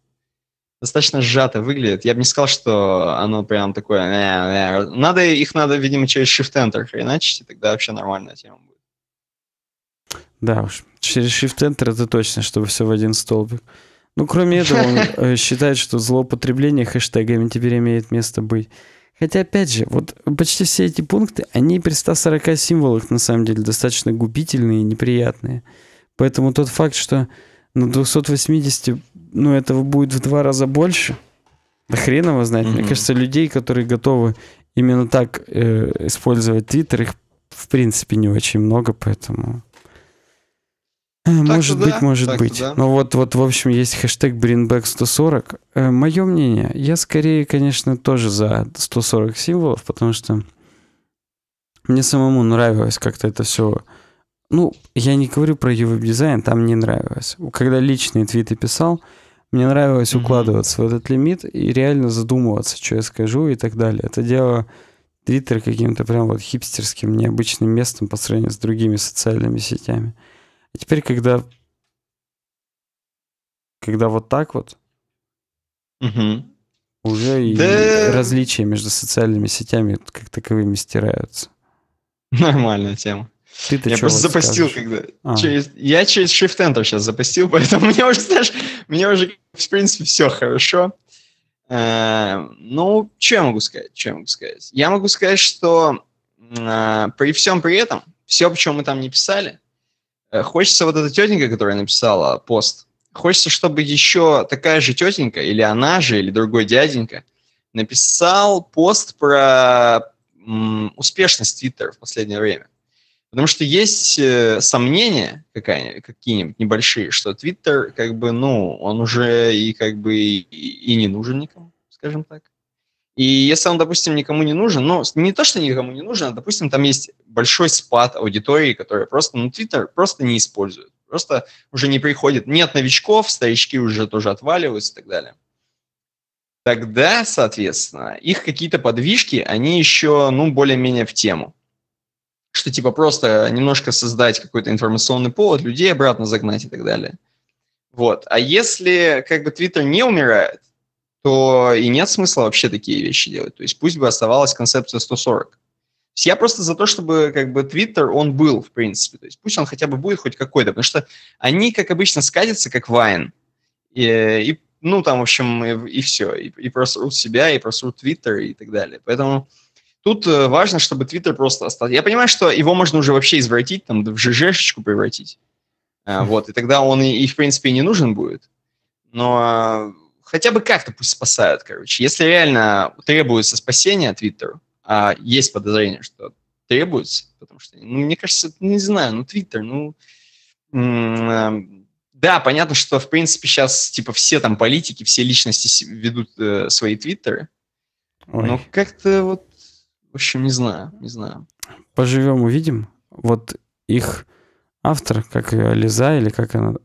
S1: достаточно сжато выглядит. Я бы не сказал, что оно прям такое... «Э, э, э». Надо, их надо, видимо, через Shift-Enter иначе и тогда вообще нормальная тема будет.
S2: Да уж, через Shift-Enter это точно, чтобы все в один столбик. Ну, кроме этого, он считает, что злоупотребление хэштегами теперь имеет место быть. Хотя, опять же, вот почти все эти пункты, они при 140 символах, на самом деле, достаточно губительные и неприятные. Поэтому тот факт, что на 280 ну, этого будет в два раза больше. Да хрен его знает. Mm-hmm. Мне кажется, людей, которые готовы именно так э, использовать Твиттер, их в принципе не очень много, поэтому... Э, так может быть, да. может так быть. Да. Но вот, вот, в общем, есть хэштег BringBack140. Э, мое мнение, я скорее, конечно, тоже за 140 символов, потому что мне самому нравилось как-то это все. Ну, я не говорю про его дизайн, там не нравилось. Когда личные твиты писал, мне нравилось mm-hmm. укладываться в этот лимит и реально задумываться, что я скажу и так далее. Это дело Твиттер каким-то прям вот хипстерским, необычным местом по сравнению с другими социальными сетями. А теперь, когда когда вот так вот, угу. уже и да... различия между социальными сетями как таковыми стираются.
S1: Нормальная тема. Ты-то я просто вот запустил, скажешь? когда. А. Через, я через Shift Enter сейчас запустил, поэтому мне уже, знаешь, мне уже, в принципе, все хорошо. Э, ну, что я могу сказать? Что я могу сказать? Я могу сказать, что э, при всем при этом, все, почему мы там не писали, э, хочется вот эта тетенька, которая написала пост, хочется, чтобы еще такая же тетенька, или она же, или другой дяденька, написал пост про м, успешность Twitter в последнее время. Потому что есть э, сомнения какие-нибудь небольшие, что Твиттер как бы, ну, он уже и как бы и, и не нужен никому, скажем так. И если он, допустим, никому не нужен, ну, не то, что никому не нужен, а, допустим, там есть большой спад аудитории, которая просто, ну, Твиттер просто не использует. Просто уже не приходит, нет новичков, старички уже тоже отваливаются и так далее. Тогда, соответственно, их какие-то подвижки, они еще, ну, более-менее в тему что типа просто немножко создать какой-то информационный повод, людей обратно загнать и так далее. Вот. А если как бы Твиттер не умирает, то и нет смысла вообще такие вещи делать. То есть пусть бы оставалась концепция 140. То есть я просто за то, чтобы как бы Twitter, он был, в принципе. То есть пусть он хотя бы будет хоть какой-то, потому что они, как обычно, скатятся, как Вайн. И, и ну, там, в общем, и, и все. И, и просрут себя, и просрут Twitter и так далее. Поэтому Тут э, важно, чтобы Твиттер просто остался. Я понимаю, что его можно уже вообще извратить, там, в ЖЖшечку превратить. Э, хм. Вот, и тогда он и, и, в принципе, не нужен будет. Но э, хотя бы как-то пусть спасают, короче. Если реально требуется спасение Твиттеру, а есть подозрение, что требуется, потому что, ну, мне кажется, не знаю, ну, Твиттер, ну... Да, понятно, что, в принципе, сейчас, типа, все там политики, все личности ведут э, свои твиттеры, Ой. но как-то вот в общем, не знаю, не знаю.
S2: Поживем, увидим. Вот их автор, как ее Ализа или как она,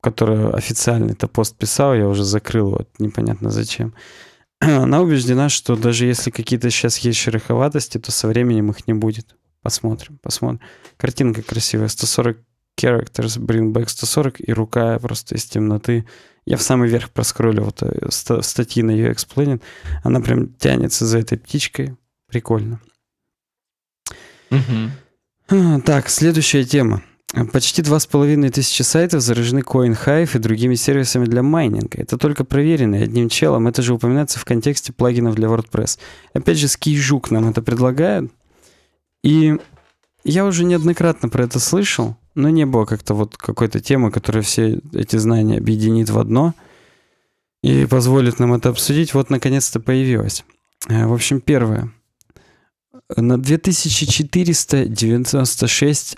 S2: которая официальный, это пост писала, я уже закрыл, вот непонятно зачем. Она убеждена, что даже если какие-то сейчас есть шероховатости, то со временем их не будет. Посмотрим, посмотрим. Картинка красивая, 140 characters, bring back 140, и рука просто из темноты. Я в самый верх проскроллил вот э, ст- статьи на ее Explained. Она прям тянется за этой птичкой. Прикольно.
S3: Хм,
S2: так, следующая тема. Почти два с половиной тысячи сайтов заражены CoinHive и другими сервисами для майнинга. Это только проверенные одним челом. Это же упоминается в контексте плагинов для WordPress. Опять же, Скижук нам это предлагает. И я уже неоднократно про это слышал, но не было как-то вот какой-то темы, которая все эти знания объединит в одно и позволит нам это обсудить. Вот наконец-то появилась. Э, в общем, первое на 2496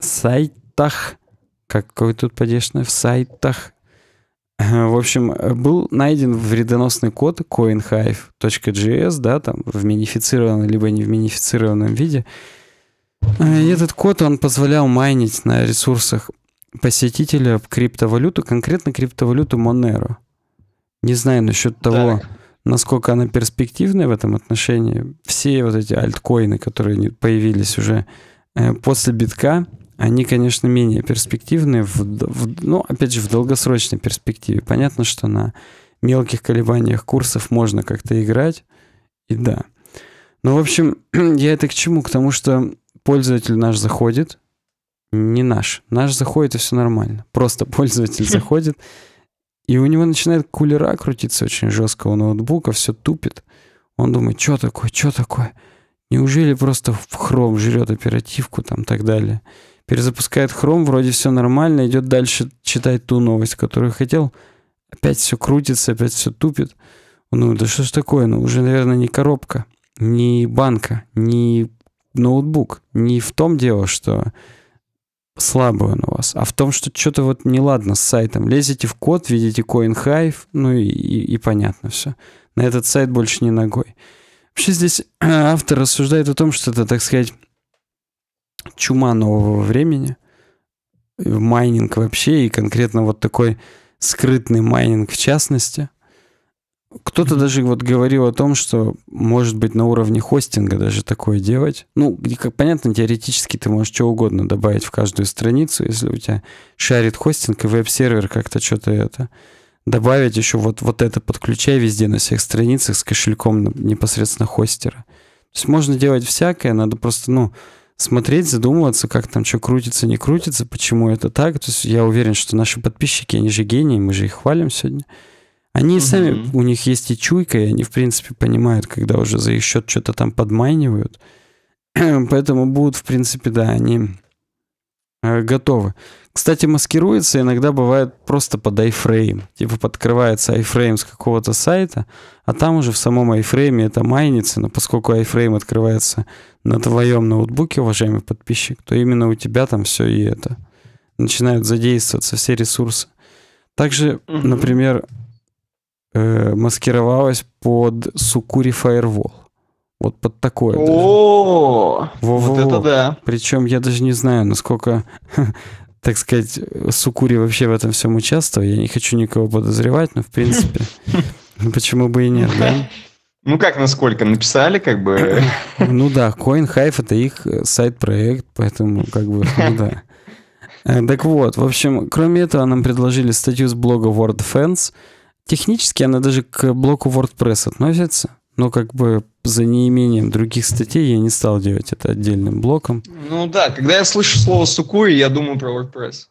S2: сайтах, какой тут подешно, в сайтах, э, в общем, был найден вредоносный код coinhive.js, да, там в минифицированном либо не в минифицированном виде. Э, и этот код, он позволял майнить на ресурсах посетителя криптовалюту, конкретно криптовалюту Monero. Не знаю насчет того, так насколько она перспективная в этом отношении. Все вот эти альткоины, которые появились уже э, после битка, они, конечно, менее перспективны, в, в, ну, опять же, в долгосрочной перспективе. Понятно, что на мелких колебаниях курсов можно как-то играть, и да. Ну, в общем, я это к чему? К тому, что пользователь наш заходит, не наш. Наш заходит, и все нормально. Просто пользователь заходит, и у него начинает кулера крутиться очень жестко у ноутбука, все тупит. Он думает, что такое, что такое? Неужели просто в хром жрет оперативку там так далее? Перезапускает хром, вроде все нормально, идет дальше читать ту новость, которую хотел. Опять все крутится, опять все тупит. Ну, да что ж такое? Ну, уже, наверное, не коробка, не банка, не ноутбук. Не в том дело, что слабый он у вас, а в том, что что-то вот неладно с сайтом. Лезете в код, видите CoinHive, ну и, и, и понятно все. На этот сайт больше не ногой. Вообще здесь автор рассуждает о том, что это, так сказать, чума нового времени, э, майнинг вообще и конкретно вот такой скрытный майнинг в частности – кто-то даже вот говорил о том, что, может быть, на уровне хостинга даже такое делать. Ну, как понятно, теоретически ты можешь что угодно добавить в каждую страницу, если у тебя шарит хостинг и веб-сервер как-то что-то это. Добавить еще вот, вот это подключай везде на всех страницах с кошельком непосредственно хостера. То есть можно делать всякое, надо просто, ну, смотреть, задумываться, как там что крутится, не крутится, почему это так. То есть я уверен, что наши подписчики, они же гении, мы же их хвалим сегодня. Они угу. сами, у них есть и чуйка, и они, в принципе, понимают, когда уже за их счет что-то там подманивают. Поэтому будут, в принципе, да, они э, готовы. Кстати, маскируется иногда бывает просто под iFrame. Типа подкрывается iFrame с какого-то сайта, а там уже в самом iFrame это майнится, но поскольку iFrame открывается на твоем ноутбуке, уважаемый подписчик, то именно у тебя там все и это. Начинают задействоваться все ресурсы. Также, например, э, маскировалась под Сукури Firewall. Вот под такое. О, вот это да. Причем я даже не знаю, насколько, так сказать, Сукури вообще в этом всем участвовал. Я не хочу никого подозревать, но в принципе, ну, почему бы и нет, да?
S1: Ну как, насколько? Написали как бы?
S2: Ну да, CoinHive это их э, сайт-проект, поэтому как бы, ну да. Э, так вот, в общем, кроме этого нам предложили статью с блога Wordfence. Технически она даже к блоку WordPress относится, но как бы за неимением других статей я не стал делать это отдельным блоком.
S1: Ну да, когда я слышу слово сукури, я думаю про WordPress.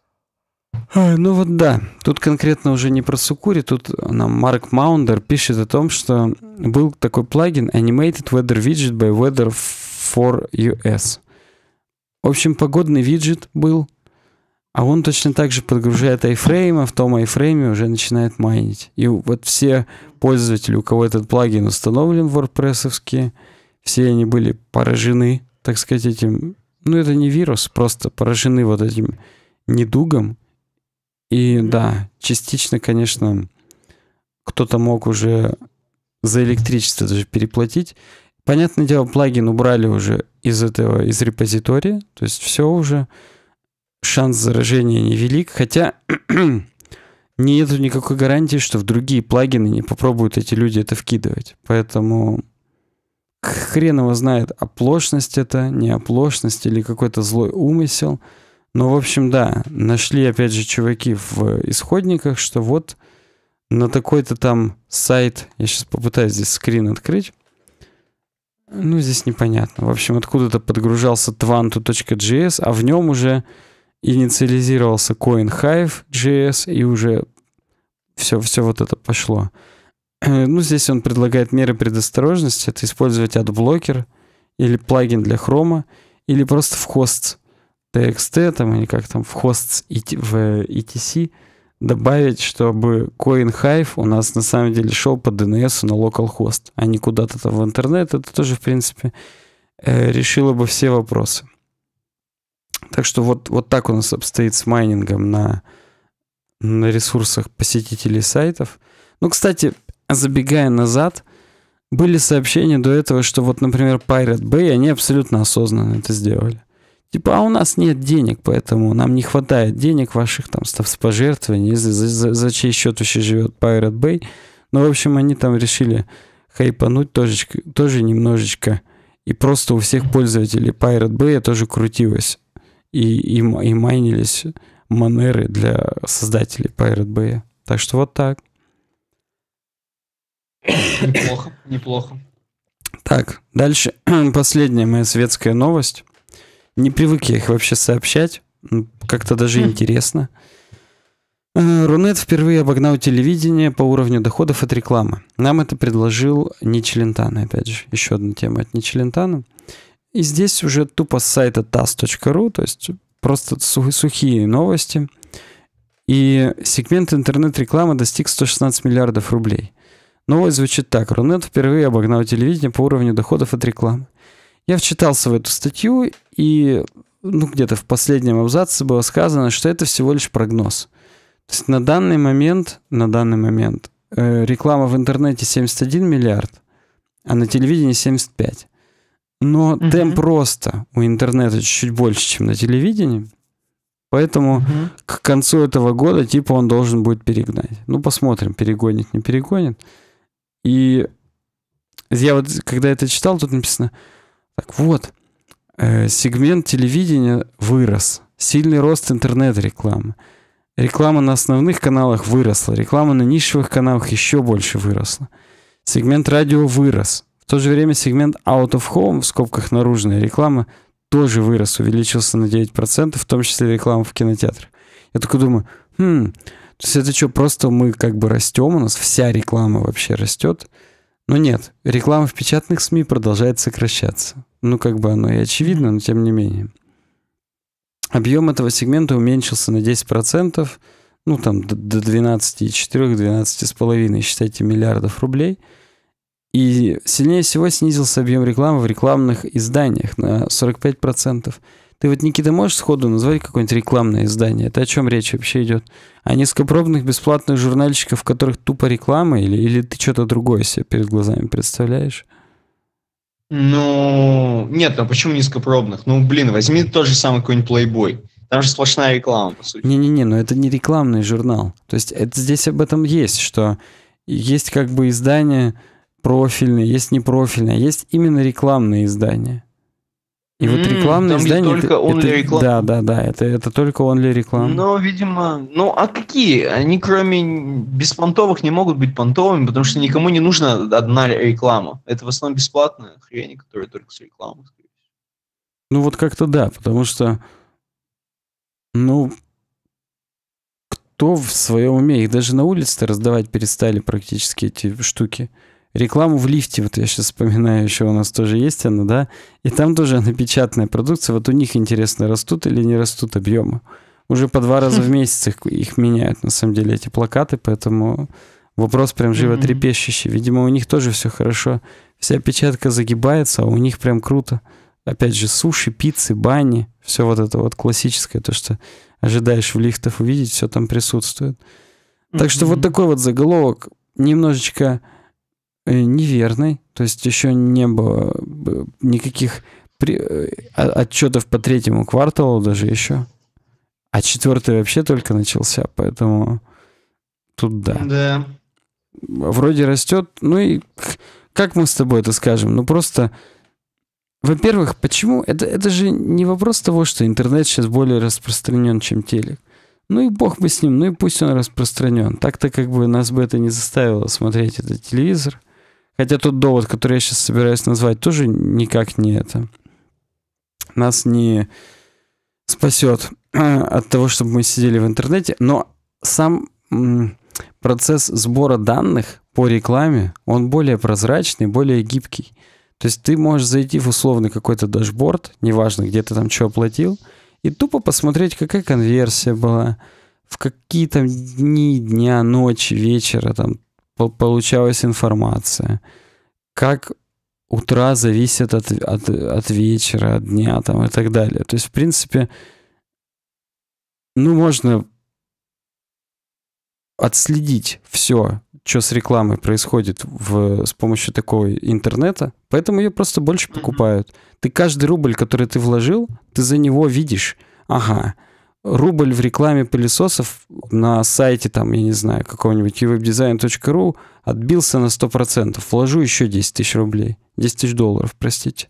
S2: А, ну вот да, тут конкретно уже не про сукури, тут нам Марк Маундер пишет о том, что был такой плагин Animated Weather Widget by Weather for US. В общем, погодный виджет был, а он точно так же подгружает iFrame, а в том iFrame уже начинает майнить. И вот все пользователи, у кого этот плагин установлен в wordpress все они были поражены, так сказать, этим... Ну, это не вирус, просто поражены вот этим недугом. И да, частично, конечно, кто-то мог уже за электричество даже переплатить. Понятное дело, плагин убрали уже из этого, из репозитория, то есть все уже шанс заражения невелик, хотя нету никакой гарантии, что в другие плагины не попробуют эти люди это вкидывать. Поэтому хрен его знает, оплошность это, не оплошность или какой-то злой умысел. Но, в общем, да, нашли, опять же, чуваки в исходниках, что вот на такой-то там сайт, я сейчас попытаюсь здесь скрин открыть, ну, здесь непонятно. В общем, откуда-то подгружался twantu.js, а в нем уже инициализировался coin Hive.js, и уже все, все вот это пошло. Ну, здесь он предлагает меры предосторожности. Это использовать AdBlocker или плагин для Chrome или просто в хост TXT, там, или как там, в хост в ETC э, добавить, чтобы CoinHive у нас на самом деле шел по DNS на localhost, а не куда-то там в интернет. Это тоже, в принципе, э, решило бы все вопросы. Так что вот, вот так у нас обстоит с майнингом на, на ресурсах посетителей сайтов. Ну, кстати, забегая назад, были сообщения до этого, что вот, например, Pirate Bay, они абсолютно осознанно это сделали. Типа, а у нас нет денег, поэтому нам не хватает денег ваших там с пожертвований, за, за, за чей счет вообще живет Pirate Bay. Но, ну, в общем, они там решили хайпануть тоже, тоже немножечко. И просто у всех пользователей Pirate Bay тоже крутилось и, и, и майнились манеры для создателей Pirate Bay. Так что вот так.
S1: Неплохо, неплохо.
S2: Так, дальше последняя моя светская новость. Не привык я их вообще сообщать. Как-то даже интересно. Э, Рунет впервые обогнал телевидение по уровню доходов от рекламы. Нам это предложил Ничелентана, опять же. Еще одна тема от Ничелентана. И здесь уже тупо с сайта tas.ru, то есть просто сухие новости. И сегмент интернет-рекламы достиг 116 миллиардов рублей. Новость звучит так. Рунет впервые обогнал телевидение по уровню доходов от рекламы. Я вчитался в эту статью, и ну, где-то в последнем абзаце было сказано, что это всего лишь прогноз. То есть на данный момент, на данный момент э, реклама в интернете 71 миллиард, а на телевидении 75. Но угу. темп роста у интернета чуть больше, чем на телевидении. Поэтому угу. к концу этого года типа он должен будет перегнать. Ну, посмотрим, перегонит, не перегонит. И я вот, когда это читал, тут написано, так вот, э, сегмент телевидения вырос. Сильный рост интернет-рекламы. Реклама на основных каналах выросла. Реклама на нишевых каналах еще больше выросла. Сегмент радио вырос. В то же время сегмент out of home, в скобках наружная реклама, тоже вырос, увеличился на 9%, в том числе реклама в кинотеатрах. Я только думаю, хм, то есть это что, просто мы как бы растем, у нас вся реклама вообще растет? Но нет, реклама в печатных СМИ продолжает сокращаться. Ну, как бы оно и очевидно, но тем не менее. Объем этого сегмента уменьшился на 10%, ну, там, до 12,4-12,5, считайте, миллиардов рублей – и сильнее всего снизился объем рекламы в рекламных изданиях на 45%. Ты вот, Никита, можешь сходу назвать какое-нибудь рекламное издание? Это о чем речь вообще идет? А о низкопробных бесплатных журнальчиков, в которых тупо реклама, или, или ты что-то другое себе перед глазами представляешь?
S1: Ну, нет, ну почему низкопробных? Ну, блин, возьми тот же самый какой-нибудь Playboy. Там же сплошная реклама, по сути.
S2: Не-не-не, но это не рекламный журнал. То есть это здесь об этом есть, что есть как бы издание профильные, есть непрофильные, а есть именно рекламные издания.
S1: И вот рекламные там издания... Только это, only это, реклам... Да,
S2: да, да, это, это только only реклама. Но,
S1: видимо... Ну, а какие? Они кроме беспонтовых не могут быть понтовыми, потому что никому не нужна одна реклама. Это в основном бесплатная хрень, которая только с рекламой.
S2: Ну, вот как-то да, потому что... Ну, кто в своем уме? Их даже на улице раздавать перестали практически эти штуки рекламу в лифте, вот я сейчас вспоминаю, еще у нас тоже есть она, да, и там тоже она печатная продукция, вот у них, интересно, растут или не растут объемы. Уже по два раза в месяц их, их меняют, на самом деле, эти плакаты, поэтому вопрос прям животрепещущий. Видимо, у них тоже все хорошо. Вся печатка загибается, а у них прям круто. Опять же, суши, пиццы, бани, все вот это вот классическое, то, что ожидаешь в лифтах увидеть, все там присутствует. Так что вот такой вот заголовок, немножечко Э, неверный, то есть еще не было э, никаких при... Э, отчетов по третьему кварталу даже еще. А четвертый вообще только начался, поэтому тут да. Да. Вроде растет. Ну и как мы с тобой это скажем? Ну просто, во-первых, почему? Это, это же не вопрос того, что интернет сейчас более распространен, чем телек. Ну и бог бы с ним, ну и пусть он распространен. Так-то как бы нас бы это не заставило смотреть этот телевизор. Хотя тот довод, который я сейчас собираюсь назвать, тоже никак не это. Нас не спасет от того, чтобы мы сидели в интернете, но сам процесс сбора данных по рекламе, он более прозрачный, более гибкий. То есть ты можешь зайти в условный какой-то дашборд, неважно, где ты там что оплатил, и тупо посмотреть, какая конверсия была, в какие там дни, дня, ночи, вечера, там, получалась информация, как утра зависит от, от, от вечера, от дня там, и так далее. То есть, в принципе, ну, можно отследить все, что с рекламой происходит в, с помощью такого интернета, поэтому ее просто больше покупают. Ты каждый рубль, который ты вложил, ты за него видишь. Ага, рубль в рекламе пылесосов на сайте, там, я не знаю, какого-нибудь uwebdesign.ru отбился на 100%. Вложу еще 10 тысяч рублей. 10 тысяч долларов, простите.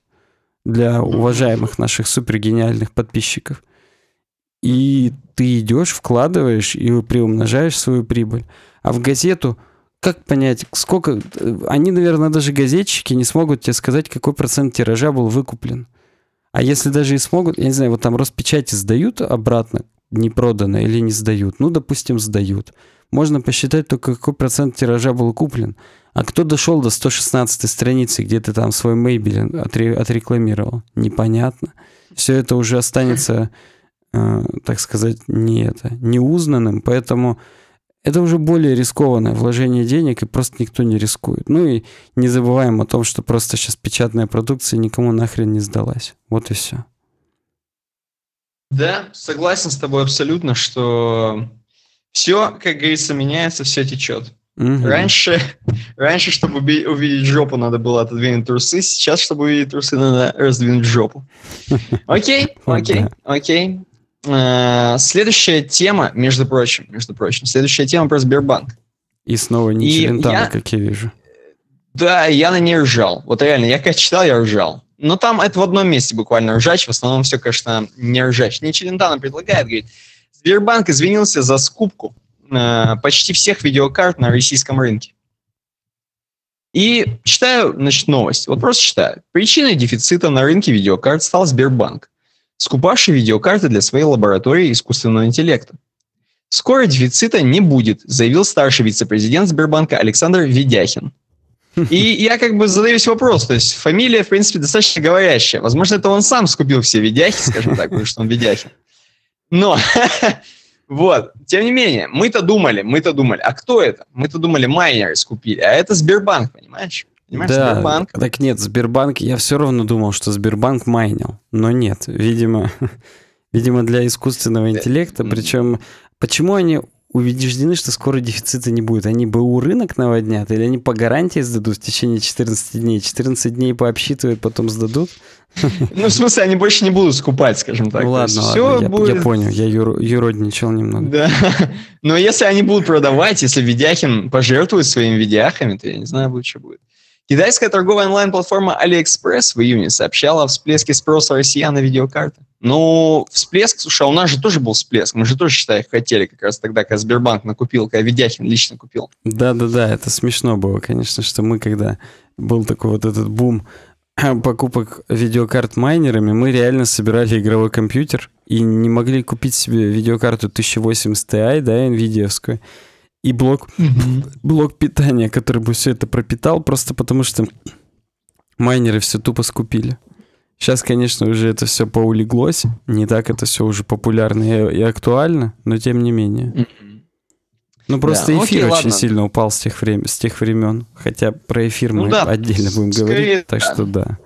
S2: Для уважаемых наших супергениальных подписчиков. И ты идешь, вкладываешь и приумножаешь свою прибыль. А в газету как понять, сколько... Э, они, наверное, даже газетчики не смогут тебе сказать, какой процент тиража был выкуплен. А если даже и смогут, я не знаю, вот там распечати сдают обратно, не продано или не сдают. Ну, допустим, сдают. Можно посчитать только, какой процент тиража был куплен. А кто дошел до 116 страницы, где ты там свой мейбель отрекламировал? Непонятно. Все это уже останется, э, так сказать, не это, неузнанным. Поэтому это уже более рискованное вложение денег, и просто никто не рискует. Ну и не забываем о том, что просто сейчас печатная продукция никому нахрен не сдалась. Вот и все.
S1: Да, согласен с тобой абсолютно, что все, как говорится, меняется, все течет. Угу. Раньше, раньше, чтобы увидеть жопу, надо было отодвинуть трусы. Сейчас, чтобы увидеть трусы, надо раздвинуть жопу. Окей, окей, окей. Э, следующая тема, между прочим, между прочим, следующая тема про Сбербанк. И снова не Челентано, я... как я вижу. Да, я на ней ржал. Вот реально, я как читал, я ржал. Но там это в одном месте буквально ржач, в основном все, конечно, не ржач. Не Челентано предлагает, говорит, Сбербанк извинился за скупку э, почти всех видеокарт на российском рынке. И читаю, значит, новость. Вот просто читаю. Причиной дефицита на рынке видеокарт стал Сбербанк скупавший видеокарты для своей лаборатории искусственного интеллекта. Скоро дефицита не будет, заявил старший вице-президент Сбербанка Александр Ведяхин. И я как бы задаюсь вопрос, то есть фамилия, в принципе, достаточно говорящая. Возможно, это он сам скупил все Ведяхи, скажем так, потому что он Ведяхин. Но, вот, тем не менее, мы-то думали, мы-то думали, а кто это? Мы-то думали, майнеры скупили, а это Сбербанк, понимаешь? Понимаешь, да, Сбербанк.
S2: Так нет, Сбербанк, я все равно думал, что Сбербанк майнил. Но нет, видимо, видимо для искусственного э, интеллекта. Причем, почему они убеждены, что скоро дефицита не будет? Они БУ рынок наводнят или они по гарантии сдадут в течение 14 дней? 14 дней пообсчитывают, потом сдадут? Ну, в смысле, они больше не будут скупать, скажем так. Ну, ладно, ладно я, понял, я юродничал немного. Да,
S1: но если они будут продавать, если Ведяхин пожертвует своими Ведяхами, то я не знаю, что будет. Китайская торговая онлайн-платформа AliExpress в июне сообщала о всплеске спроса россиян на видеокарты. Ну, всплеск, слушай, а у нас же тоже был всплеск. Мы же тоже, считай, хотели как раз тогда, когда Сбербанк накупил, когда Ведяхин лично купил.
S2: Да-да-да, это смешно было, конечно, что мы, когда был такой вот этот бум покупок видеокарт майнерами, мы реально собирали игровой компьютер и не могли купить себе видеокарту 1080 Ti, да, nvidia -вскую и блок, угу. блок питания, который бы все это пропитал, просто потому что майнеры все тупо скупили. Сейчас, конечно, уже это все поулеглось, не так это все уже популярно и, и актуально, но тем не менее. Mm-hmm. Ну просто да, ну эфир окей, очень ладно. сильно упал с тех, врем... с тех времен, хотя про эфир ну, мы да, отдельно будем скорее, говорить, так да. что да.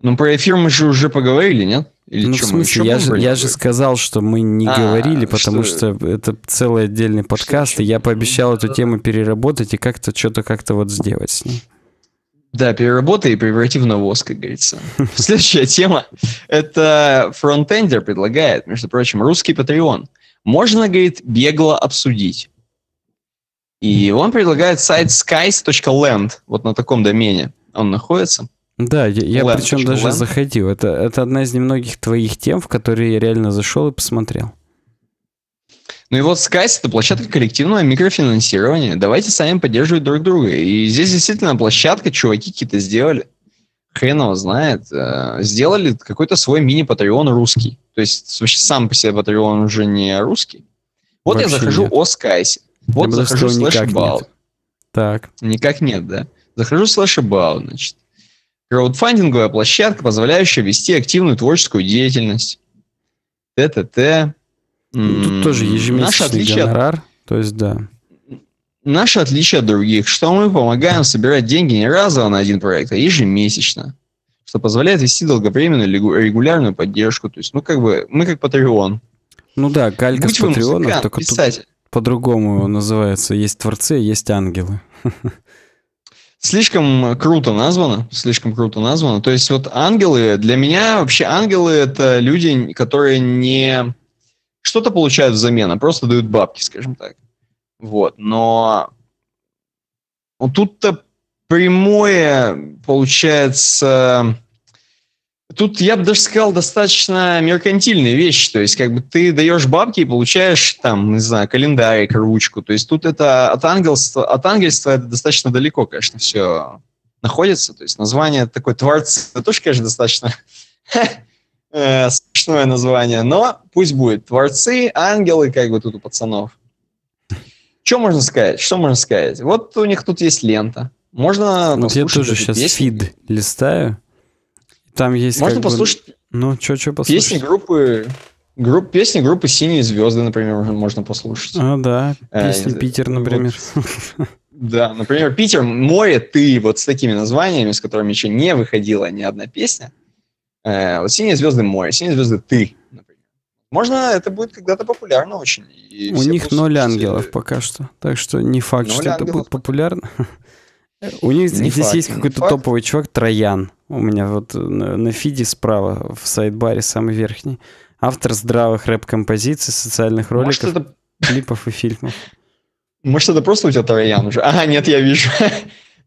S2: Ну про эфир мы же
S1: уже поговорили, нет? Или ну, в смысле, я же, я же
S2: сказал, что мы не а, говорили, потому что... что это целый отдельный подкаст, что, и я пообещал эту тему переработать и как-то что-то как-то
S1: вот сделать с ней. Да, переработай и преврати в навоз, как говорится. Следующая тема – это фронтендер предлагает, между прочим, русский Patreon. Можно, говорит, бегло обсудить. И он предлагает сайт skies.land, вот на таком домене он находится – да, я, я причем даже ленточку. заходил.
S2: Это, это одна из немногих твоих тем, в которые я реально зашел и посмотрел.
S1: Ну и вот Скайс это площадка коллективного микрофинансирования. Давайте сами поддерживать друг друга. И здесь действительно площадка, чуваки какие-то сделали. Хрен его знает. Э, сделали какой-то свой мини-патреон русский. То есть вообще сам по себе патреон уже не русский.
S2: Вот вообще я захожу нет.
S1: о Скайсе. Вот я захожу слэш Так. Никак нет, да. Захожу слэш значит. Краудфандинговая площадка, позволяющая вести активную творческую деятельность. ТТТ. Ну, тут тоже ежемесячный гонорар. От... То есть, да. Наше отличие от других, что мы помогаем собирать деньги не разово на один проект, а ежемесячно, что позволяет вести долговременную регулярную поддержку. То есть, ну, как бы, мы как Patreon. Ну да, калька Будь с Патреона, только писатель. тут по-другому
S2: называется. Есть творцы, есть ангелы.
S1: слишком круто названо, слишком круто названо. То есть вот ангелы, для меня вообще ангелы это люди, которые не что-то получают взамен, а просто дают бабки, скажем так. Вот, но вот тут-то прямое получается Тут, я бы даже сказал, достаточно меркантильные вещи, То есть, как бы ты даешь бабки и получаешь, там, не знаю, календарик, ручку. То есть, тут это от ангельства, от ангельства это достаточно далеко, конечно, все находится. То есть, название такой творцы, это тоже, конечно, достаточно э, смешное название. Но пусть будет творцы, ангелы, как бы тут у пацанов. Что можно сказать? Что можно сказать? Вот у них тут есть лента. Можно Вот я тоже сейчас фид листаю. Там есть... Можно послушать... Бы... Ну, что-что послушать? Песни группы... Групп, песни группы «Синие звезды», например, можно послушать. А, да. Э, песни э, «Питер», например. Да, например, «Питер», «Море», «Ты», вот с такими названиями, с которыми еще не выходила ни одна песня. Э, вот «Синие звезды», «Море», «Синие звезды», «Ты», например. Можно, это будет когда-то популярно очень. У них
S2: ноль ангелов пока что, так что не факт, что это будет популярно. У них здесь есть какой-то топовый чувак Троян. У меня вот э, на, на фиде справа, в сайт-баре самый верхний. Автор здравых рэп-композиций, социальных роликов, Может,
S1: это... клипов и фильмов. Может, это просто у тебя Троян уже? А, нет, я вижу.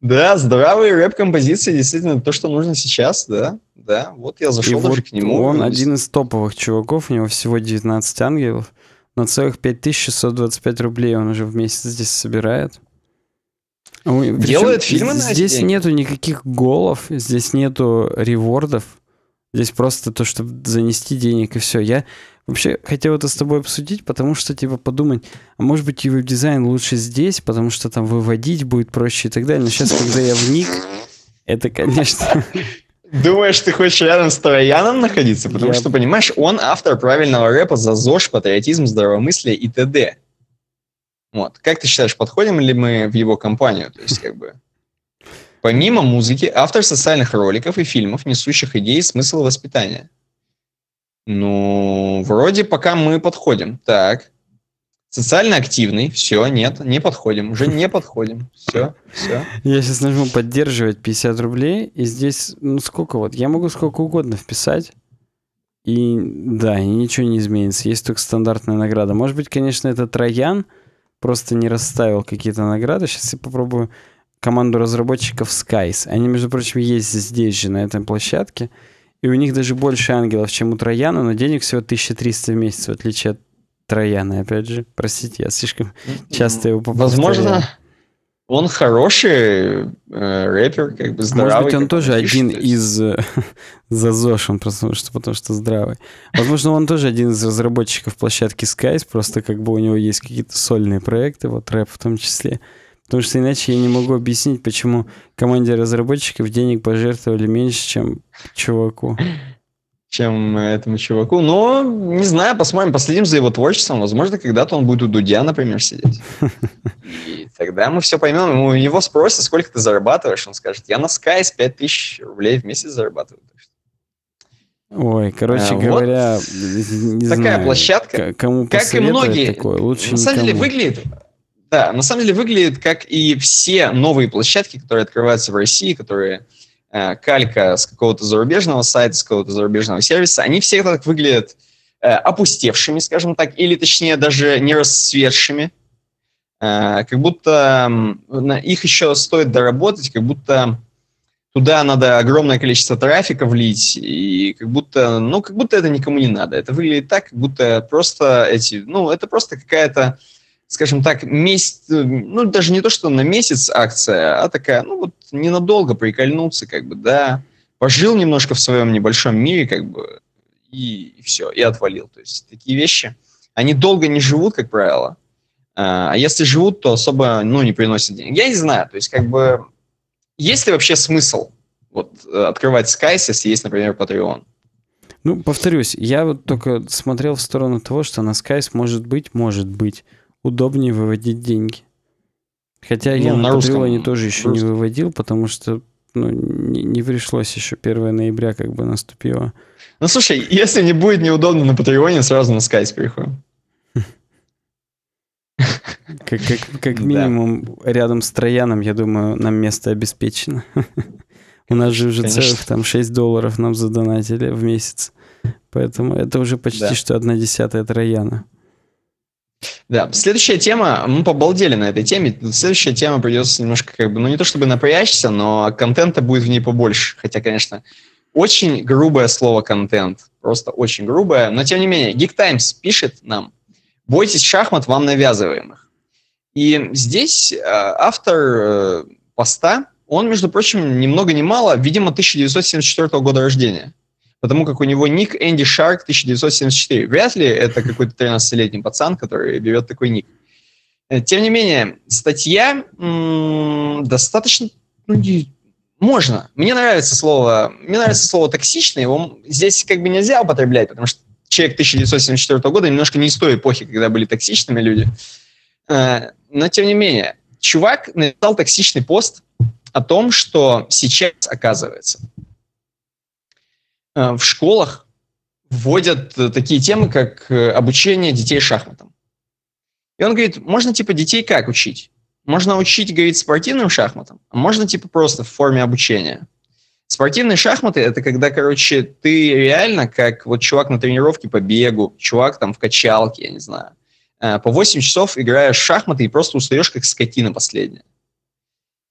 S1: Да, здравые рэп-композиции, действительно, то, что нужно сейчас, да, да. Вот я зашел и даже вот к нему. он и... один
S2: из топовых чуваков, у него всего 19 ангелов, но целых 5625 рублей он уже в месяц здесь собирает. Ну, делают фильмы на Здесь день. нету никаких голов, здесь нету ревордов. Здесь просто то, чтобы занести денег и все. Я вообще хотел это с тобой обсудить, потому что, типа, подумать, а может быть, и веб-дизайн лучше здесь, потому что там выводить будет проще и так далее. Но сейчас, когда я вник, это, конечно...
S1: Думаешь, ты хочешь рядом с Трояном находиться? Потому я... что, понимаешь, он автор правильного рэпа за ЗОЖ, патриотизм, здравомыслие и т.д. Вот. Как ты считаешь, подходим ли мы в его компанию? То есть, как бы... Помимо музыки, автор социальных роликов и фильмов, несущих идеи и смысл воспитания. Ну, вроде пока мы подходим. Так. Социально активный. Все, нет, не подходим. Уже не подходим. Все,
S3: все.
S2: Я сейчас нажму поддерживать 50 рублей. И здесь, ну сколько вот? Я могу сколько угодно вписать. И да, ничего не изменится. Есть только стандартная награда. Может быть, конечно, это Троян просто не расставил какие-то награды. Сейчас я попробую команду разработчиков Skies. Они, между прочим, есть здесь же, на этой площадке. И у них даже больше ангелов, чем у Трояна, но денег всего 1300 в месяц, в отличие от Трояна, опять же. Простите, я слишком часто его попадаю. Возможно,
S1: он хороший э, рэпер, как бы здравый. Может быть, он тоже
S2: пишет, один из... Э, Зазош, он просто, потому что, потому что здравый. Возможно, он тоже один из разработчиков площадки Skies, просто как бы у него есть какие-то сольные проекты, вот рэп в том числе. Потому что иначе я не могу объяснить, почему команде разработчиков денег пожертвовали меньше, чем чуваку
S1: чем этому чуваку. Но, не знаю, посмотрим, последим за его творчеством. Возможно, когда-то он будет у Дудя, например, сидеть. И тогда мы все поймем. у него спросят, сколько ты зарабатываешь. Он скажет, я на Skies 5000 рублей в месяц зарабатываю.
S2: Ой, короче а, говоря, вот не такая знаю, площадка, кому как и многие, такое, лучше на самом никому. деле
S1: выглядит, да, на самом деле выглядит как и все новые площадки, которые открываются в России, которые Э, калька с какого-то зарубежного сайта, с какого-то зарубежного сервиса, они все так выглядят э, опустевшими, скажем так, или точнее даже не расцветшими, э, как будто их еще стоит доработать, как будто туда надо огромное количество трафика влить, и как будто, ну, как будто это никому не надо. Это выглядит так, как будто просто эти, ну, это просто какая-то скажем так, месяц, ну, даже не то, что на месяц акция, а такая, ну, вот ненадолго прикольнуться, как бы, да, пожил немножко в своем небольшом мире, как бы, и, и все, и отвалил. То есть такие вещи, они долго не живут, как правило, а, а если живут, то особо, ну, не приносят денег. Я не знаю, то есть, как бы, есть ли вообще смысл вот открывать Skies, если есть, например, Patreon?
S2: Ну, повторюсь, я вот только смотрел в сторону того, что на Skies может быть, может быть, удобнее выводить деньги. Хотя ну, я на русском, они тоже еще русском. не выводил, потому что ну, не, не пришлось еще 1 ноября как бы наступило.
S1: Ну, слушай, если не будет неудобно на Патреоне, сразу на Скайс переходим.
S2: Как, как, как минимум, да. рядом с Трояном, я думаю, нам место обеспечено. У нас же уже Конечно. целых там 6 долларов нам задонатили в месяц. Поэтому это уже почти да. что одна десятая Трояна.
S1: Да, следующая тема, мы побалдели на этой теме, следующая тема придется немножко как бы, ну не то чтобы напрячься, но контента будет в ней побольше, хотя, конечно, очень грубое слово контент, просто очень грубое, но тем не менее, Geek Times пишет нам, бойтесь шахмат вам навязываемых. И здесь э, автор э, поста, он, между прочим, ни много ни мало, видимо, 1974 года рождения потому как у него ник Энди Шарк 1974. Вряд ли это какой-то 13-летний пацан, который берет такой ник. Э, тем не менее, статья достаточно... Ну, не, можно. Мне нравится слово... Мне нравится слово «токсичный». Его здесь как бы нельзя употреблять, потому что человек 1974 года немножко не из той эпохи, когда были токсичными люди. Э, но, тем не менее, чувак написал токсичный пост о том, что сейчас, оказывается, Э, в школах вводят э, такие темы, как э, обучение детей шахматам. И он говорит, можно типа детей как учить? Можно учить, говорит, спортивным шахматам, а можно типа просто в форме обучения. Спортивные шахматы – это когда, короче, ты реально как вот чувак на тренировке по бегу, чувак там в качалке, я не знаю, по 8 часов играешь в шахматы и просто устаешь как скотина последняя.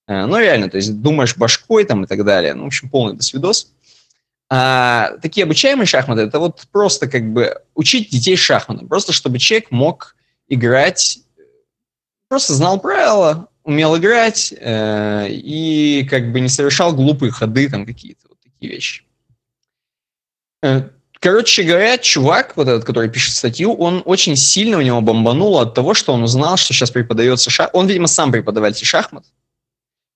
S1: Ну, реально, то есть думаешь башкой там и так далее. Ну, в общем, полный досвидос. А, такие обучаемые шахматы – это вот просто как бы учить детей шахматам, просто чтобы человек мог играть, просто знал правила, умел играть э, и как бы не совершал глупые ходы, там какие-то вот такие вещи. Э, короче говоря, чувак, вот этот, который пишет статью, он очень сильно у него бомбануло от того, что он узнал, что сейчас преподается шахмат. Он, видимо, сам преподаватель шахмат,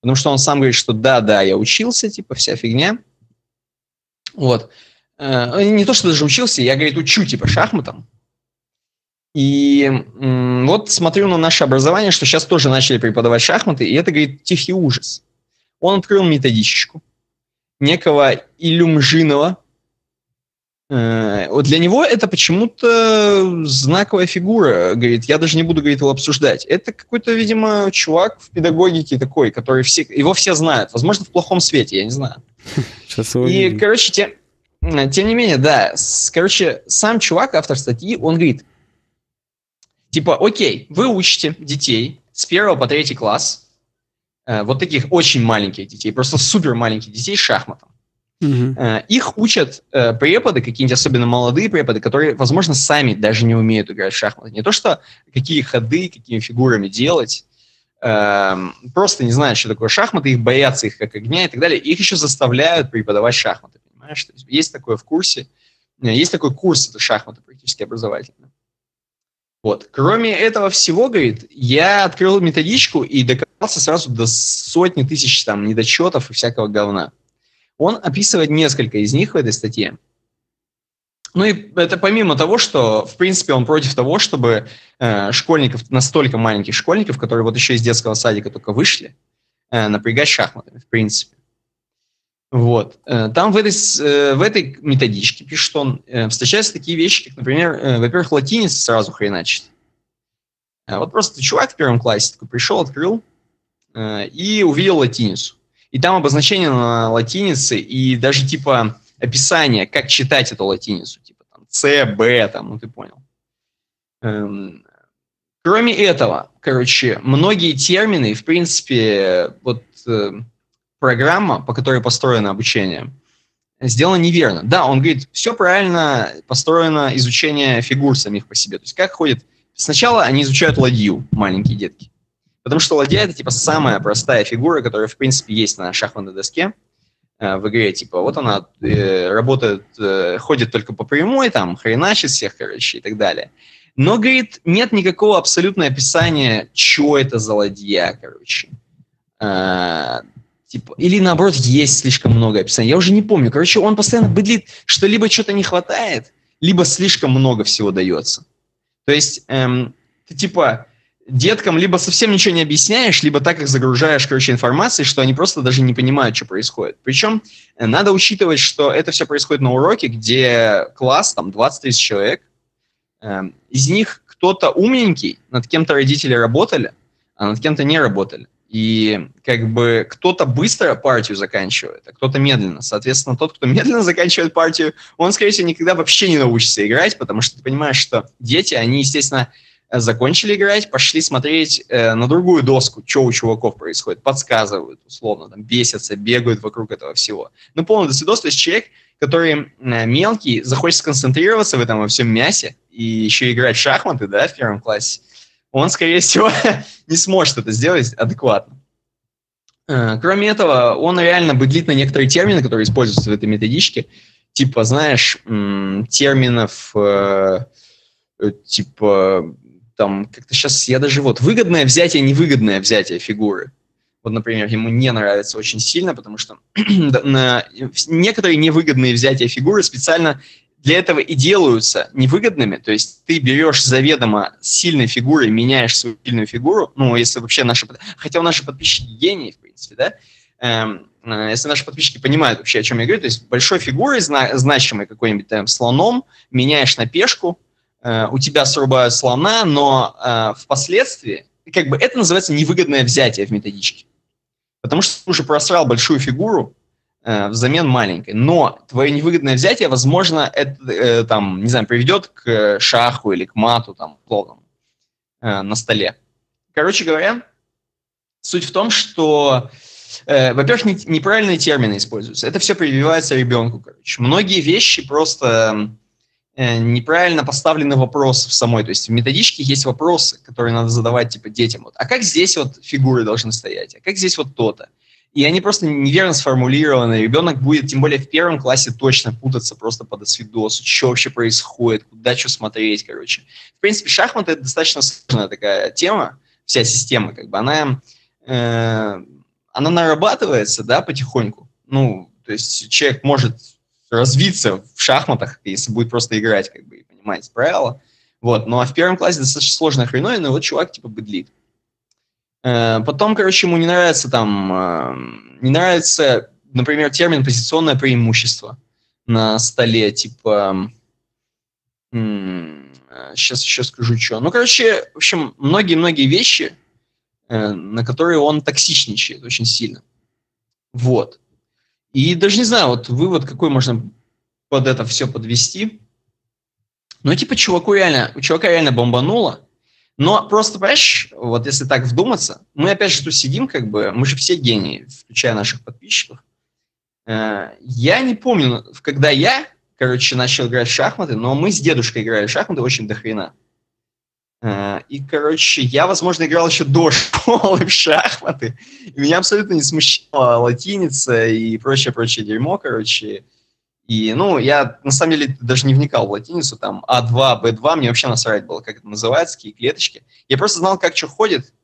S1: потому что он сам говорит, что да-да, я учился, типа, вся фигня – вот. Э, ну, не то, что даже учился, я, говорит, учу, типа, шахматам. И вот смотрю на наше образование, что сейчас тоже начали преподавать шахматы, и это, говорит, тихий ужас. Он открыл методичку некого Илюмжинова. Э, вот для него это почему-то знаковая фигура, говорит, я даже не буду, говорит, его обсуждать. Это какой-то, видимо, чувак в педагогике такой, который все, его все знают, возможно, в плохом свете, я не знаю. Сейчас его И, короче, тем, э, тем не менее, да, короче, сам чувак, автор статьи, он говорит, типа, окей, вы учите детей с первого по третий класс, э, вот таких очень маленьких детей, просто супер маленьких детей шахматом. Угу. Их учат преподы, какие-нибудь особенно молодые преподы, которые, возможно, сами даже не умеют играть в шахматы. Не то, что какие ходы, какими фигурами делать, Эм, просто не знают, что такое шахматы, их боятся их как огня и так далее. Их еще заставляют преподавать шахматы, понимаешь? Есть, есть такое в курсе. Э, есть такой курс, это шахматы практически образовательные. Вот. Кроме этого всего, говорит, я открыл методичку и докопался сразу до сотни тысяч там недочетов и всякого говна. Он описывает несколько из них в этой статье. Ну и это помимо того, что, в принципе, он против того, чтобы э, школьников, настолько маленьких школьников, которые вот еще из детского садика только вышли, э, напрягать шахматами, в принципе. Вот. Э, там в этой, э, в этой методичке, пишет он, э, встречаются такие вещи, как, например, э, во-первых, латиница сразу хреначит. Э, вот просто чувак в первом классе такой пришел, открыл э, и увидел латиницу. И там обозначение на латинице, и даже типа описание, как читать эту латиницу, типа там С, Б, там, ну ты понял. Эм... Кроме этого, короче, многие термины, в принципе, вот э, программа, по которой построено обучение, сделано неверно. Да, он говорит, все правильно построено изучение фигур самих по себе. То есть как ходит... Сначала они изучают ладью, маленькие детки. Потому что ладья – это типа самая простая фигура, которая, в принципе, есть на шахматной доске. Э, в игре, типа, вот она э, работает, э, ходит только по прямой, там, хреначит всех, короче, и так далее. Но, говорит, нет никакого абсолютного описания, что это за ладья, короче. Э, типа, или, наоборот, есть слишком много описаний. Я уже не помню. Короче, он постоянно быдлит, что либо что-то не хватает, либо слишком много всего дается. То есть, эм, ты, типа, деткам либо совсем ничего не объясняешь, либо так их загружаешь, короче, информацией, что они просто даже не понимают, что происходит. Причем э, надо учитывать, что это все происходит на уроке, где класс, там, 20 тысяч человек, эм, из них кто-то умненький, над кем-то родители работали, а над кем-то не работали. И как бы кто-то быстро партию заканчивает, а кто-то медленно. Соответственно, тот, кто медленно заканчивает партию, он, скорее всего, никогда вообще не научится играть, потому что ты понимаешь, что дети, они, естественно, Э, закончили играть, пошли смотреть э, на другую доску, что у чуваков происходит, подсказывают, условно, там, бесятся, бегают вокруг этого всего. Ну, полный досвидос, то есть человек, который э, мелкий, захочет сконцентрироваться в этом во всем мясе и еще играть в шахматы, да, в первом классе, он, скорее всего, не сможет это сделать адекватно. Э, кроме этого, он реально быдлит на некоторые термины, которые используются в этой методичке, типа, знаешь, терминов, э, э типа, там как-то сейчас я даже вот выгодное взятие, невыгодное взятие фигуры. Вот, например, ему не нравится очень сильно, потому что на некоторые невыгодные взятия фигуры специально для этого и делаются невыгодными. То есть ты берешь заведомо сильной фигурой, меняешь свою сильную фигуру. Ну, если вообще наши... Хотя у наших подписчики гении, в принципе, да? Эм, э, если наши подписчики понимают вообще, о чем я говорю, то есть большой фигурой, зна значимой какой-нибудь там слоном, меняешь на пешку – Э, у тебя срубают слона, но э, впоследствии, как бы это называется невыгодное взятие в методичке. Потому что ты уже просрал большую фигуру э, взамен маленькой. Но твое невыгодное взятие, возможно, это э, там, не знаю, приведет к шаху или к мату там плотному э, на столе. Короче говоря, суть в том, что э, во-первых, неправильные термины используются. Это все прививается ребенку, короче. Многие вещи просто Э, неправильно поставлены вопросы в самой. То есть в методичке есть вопросы, которые надо задавать типа детям. Вот, а как здесь вот фигуры должны стоять? А как здесь вот то-то? И они просто неверно сформулированы. Ребенок будет, тем более в первом классе, точно путаться просто под освидосу, что вообще происходит, куда что смотреть, короче. В принципе, шахматы – это достаточно сложная такая тема, вся система, как бы она, э, она нарабатывается, да, потихоньку. Ну, то есть человек может развиться в шахматах, если будет просто играть, как бы, и понимать правила. Вот, ну а в первом классе достаточно сложная хреновина, и вот чувак, типа, быдлит. Э, потом, короче, ему не нравится там, э, не нравится, например, термин «позиционное преимущество» на столе, типа, сейчас э, еще скажу, что. Ну, короче, в общем, многие-многие вещи, на которые он токсичничает очень сильно. Вот. И даже не знаю, вот вывод какой можно под это все подвести. Ну, типа, чуваку реально, у чувака реально бомбануло. Но просто, понимаешь, вот если так вдуматься, мы опять же тут сидим, как бы, мы же все гении, включая наших подписчиков. Э, я не помню, когда я, короче, начал играть в шахматы, но мы с дедушкой играли в шахматы очень дохрена. хрена. Э, и, короче, я, возможно, играл еще до школы в шахматы. И меня абсолютно не смущала латиница и прочее-прочее дерьмо, короче. И, ну, я, на самом деле, даже не вникал в латиницу, там, А2, Б2, мне вообще насрать было, как это называется, какие клеточки. Я просто знал, как что ходит.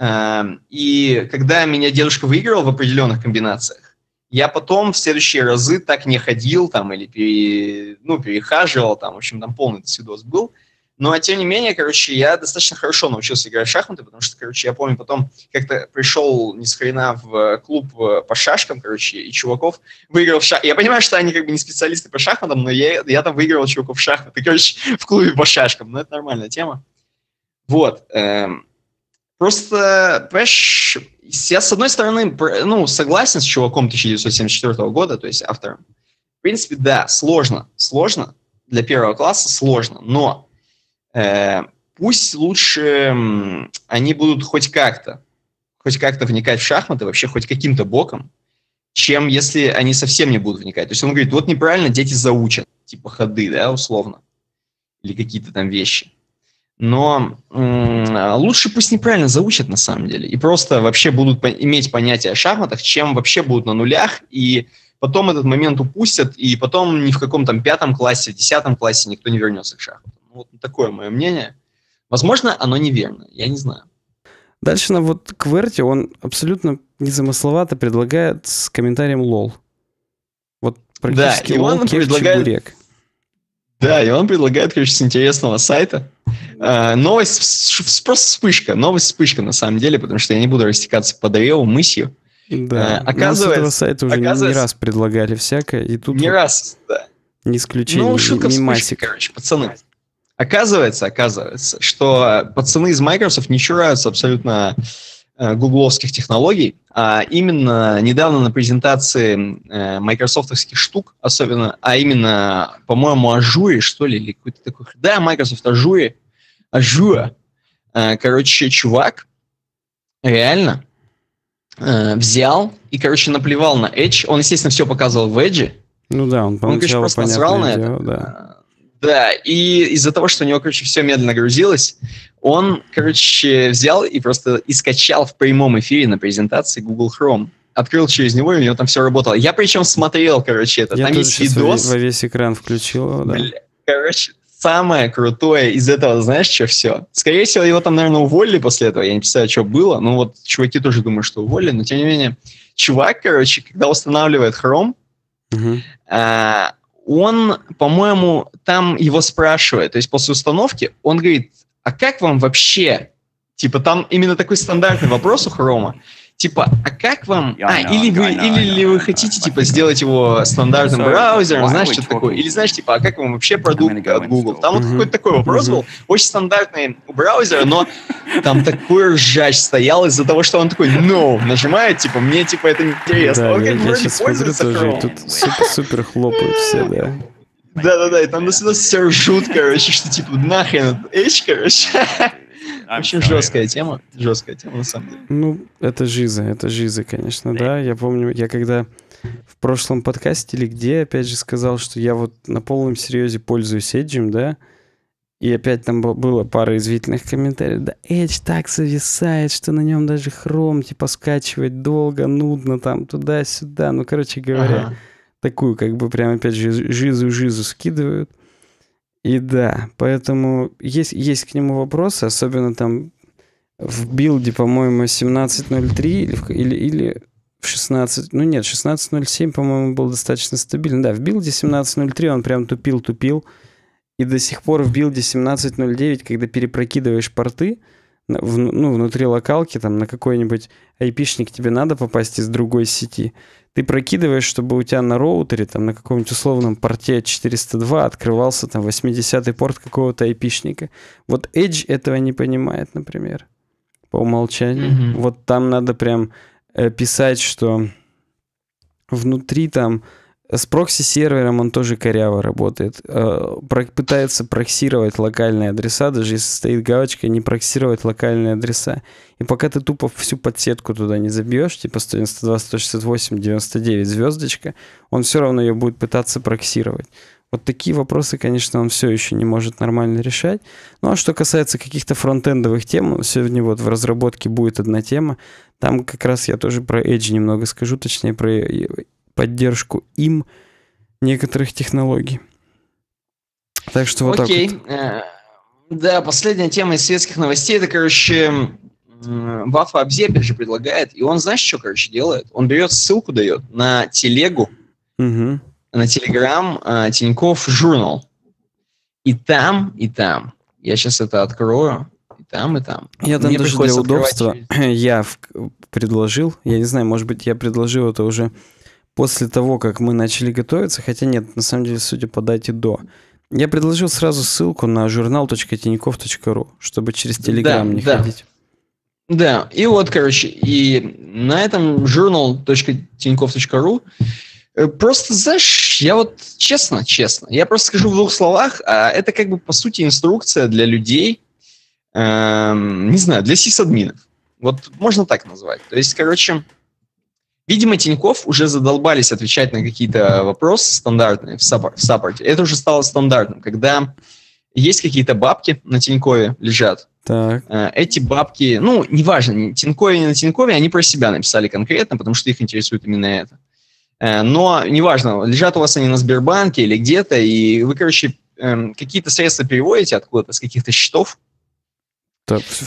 S1: Эм, и когда меня дедушка выиграл в определенных комбинациях, я потом в следующие разы так не ходил там или пере, ну, перехаживал, там, в общем, там полный сидос был – но, тем не менее, короче, я достаточно хорошо научился играть в шахматы, потому что, короче, я помню, потом как-то пришел ни с хрена в э, клуб э, по шашкам, короче, и чуваков выиграл в шах... Я понимаю, что они как бы не специалисты по шахматам, но я, я там выигрывал чуваков в шахматы, короче, в клубе по шашкам. Но это нормальная тема. Вот. Эм... Просто, понимаешь, я, с одной стороны, ну, согласен с чуваком 1974 года, то есть автором. В принципе, да, сложно, сложно, для первого класса сложно, но Э, пусть лучше они будут хоть как-то, хоть как-то вникать в шахматы, вообще хоть каким-то боком, чем если они совсем не будут вникать. То есть он говорит, вот неправильно дети заучат, типа ходы, да, условно, или какие-то там вещи. Но лучше пусть неправильно заучат на самом деле и просто вообще будут по- иметь понятие о шахматах, чем вообще будут на нулях и потом этот момент упустят и потом ни в каком там пятом классе, десятом классе никто не вернется к шахматам. Вот такое мое мнение. Возможно, оно неверно, я не знаю.
S2: Дальше на вот кверти он абсолютно незамысловато предлагает с комментарием лол. Вот практически да, и он лол, предлагает... чебурек.
S1: Да, и он предлагает, короче, с интересного сайта. Э, новость, просто вспышка, новость вспышка на самом деле, потому что я не буду растекаться по древу мысью. Да, э, оказывается, этого сайта уже оказывается, не раз
S2: предлагали всякое, и тут... Не вот
S1: раз, да.
S2: Не исключение, ну, шутка не, не вспышка, масик.
S1: короче, пацаны. Оказывается, оказывается, что пацаны из Microsoft не чураются абсолютно э, гугловских технологий, а именно недавно на презентации э, майкрософтовских штук, особенно, а именно, по-моему, Ажуи что ли, или какой-то такой... Да, Microsoft Ажуи, Ажуа, э, короче, чувак реально э, взял и, короче, наплевал на Edge. Он, естественно, все показывал в Edge. Ну да, он, он конечно, просто насрал на это. да а, да, и из-за того, что у него, короче, все медленно грузилось, он, короче, взял и просто и скачал в прямом эфире на презентации Google Chrome. Открыл через него, и у него там все работало. Я причем смотрел, короче, это. Я там есть видос. Во
S2: весь экран включил
S1: да. Бля, короче, самое крутое из этого, знаешь, что все? Скорее всего, его там, наверное, уволили после этого. Я не представляю, что было. Ну вот чуваки тоже думают, что уволили, но тем не менее. Чувак, короче, когда устанавливает Chrome, uh А, он, по-моему, там его спрашивает, то есть после установки, он говорит, а как вам вообще, типа там именно такой стандартный вопрос у Хрома, типа, а как вам... а, или вы, know, или ли вы хотите, типа, сделать его стандартным браузером, знаешь, что такое? Или, знаешь, типа, а как вам вообще продукт от э, Google? Там вот какой-то такой вопрос был, очень стандартный браузер, но там такой ржач стоял из-за того, что он такой, no, нажимает, типа, мне, типа, это интересно.
S2: Да, я, сейчас вроде тоже, Тут супер-супер хлопают все, да.
S1: Да-да-да, и там на все ржут, короче, что, типа, нахрен, H, короче. Очень жесткая тема, жесткая тема на самом деле.
S2: Ну, это жиза, это жиза, конечно, да. Я помню, я когда в прошлом подкасте или где, опять же, сказал, что я вот на полном серьезе пользуюсь Edge, да, и опять там было пара извительных комментариев. Да Edge так зависает, что на нем даже хром, типа, скачивать долго, нудно, там, туда-сюда. Ну, короче говоря, ага. такую, как бы, прям, опять же, жизу-жизу скидывают. И да, поэтому есть, есть к нему вопросы, особенно там в билде, по-моему, 17.03 или, или, или в 16... Ну нет, 16.07, по-моему, был достаточно стабильный. Да, в билде 17.03 он прям тупил-тупил. И до сих пор в билде 17.09, когда перепрокидываешь порты, в, ну, внутри локалки, там, на какой-нибудь айпишник тебе надо попасть из другой сети, ты прокидываешь, чтобы у тебя на роутере, там, на каком-нибудь условном порте 402 открывался, там, 80-й порт какого-то айпишника. Вот Edge этого не понимает, например, по умолчанию. Mm-hmm. Вот там надо прям э, писать, что внутри там с прокси-сервером он тоже коряво работает. Э, пытается проксировать локальные адреса, даже если стоит галочка «не проксировать локальные адреса». И пока ты тупо всю подсетку туда не забьешь, типа 192, 168, 99, звездочка, он все равно ее будет пытаться проксировать. Вот такие вопросы, конечно, он все еще не может нормально решать. Ну а что касается каких-то фронтендовых тем, сегодня вот в разработке будет одна тема. Там как раз я тоже про Edge немного скажу, точнее про поддержку им некоторых технологий. Так что вот Окей. так
S1: вот. Э, да, последняя тема из светских новостей, это, короче, Вафа Обзепер же предлагает, и он, знаешь, что, короче, делает? Он берет ссылку, дает на телегу, угу. на телеграм а, Тиньков журнал. И там, и там. Я сейчас это открою. И там, и там. Я там Мне даже для удобства
S2: через... я в... предложил. Я не знаю, может быть, я предложил это уже после того, как мы начали готовиться, хотя нет, на самом деле, судя по дате до, я предложил сразу ссылку на журнал.тиньков.ру, чтобы через Telegram да, не да. ходить.
S1: Да, и вот, короче, и на этом journal.tinьков.ru э, Просто, знаешь, я вот честно, честно, я просто скажу в двух словах, а это как бы по сути инструкция для людей, эм, не знаю, для сисадминов. Вот можно так назвать. То есть, короче, Видимо, Тиньков уже задолбались отвечать на какие-то вопросы стандартные в, саппорт, в саппорте. Это уже стало стандартным, когда есть какие-то бабки на Тинькове лежат. Так. Э, эти бабки, ну, неважно, не Тинькове, не на Тинькове, они про себя написали конкретно, потому что их интересует именно это. Э, но неважно, лежат у вас они на Сбербанке или где-то, и вы, короче, эм, какие-то средства переводите откуда-то, с каких-то счетов,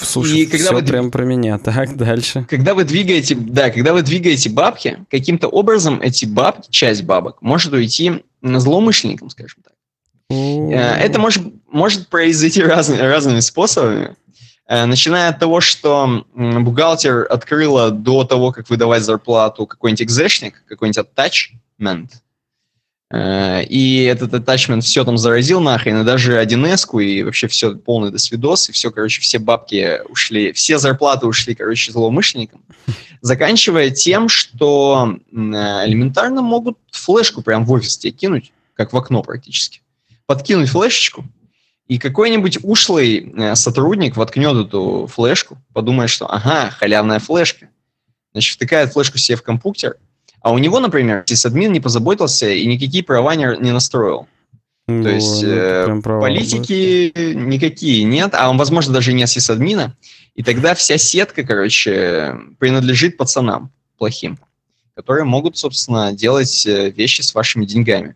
S1: слушай, и когда все вы, прям про меня. Так, дальше. Когда вы двигаете, да, когда вы двигаете бабки, каким-то образом эти бабки, часть бабок, может уйти злоумышленникам, скажем так. Э, это может, может произойти разными, разными способами. Э, начиная от того, что бухгалтер открыла до того, как выдавать зарплату какой-нибудь экзешник, какой-нибудь attachment – Э, и этот attachment все там заразил нахрен, и даже 1С, и вообще все полный досвидос, и все, короче, все бабки ушли, все зарплаты ушли, короче, злоумышленникам. Заканчивая тем, что э, элементарно могут флешку прям в офис тебе кинуть, как в окно практически. Подкинуть флешечку, и какой-нибудь ушлый э, сотрудник воткнет эту флешку, подумает, что ага, халявная флешка. Значит, втыкает флешку себе в компьютер – а у него, например, сисадмин не позаботился и никакие права не, не настроил. Ну, То есть э, политики будет. никакие нет, а он, возможно, даже не сисадмина. И тогда вся сетка, короче, принадлежит пацанам плохим, которые могут, собственно, делать э, вещи с вашими деньгами.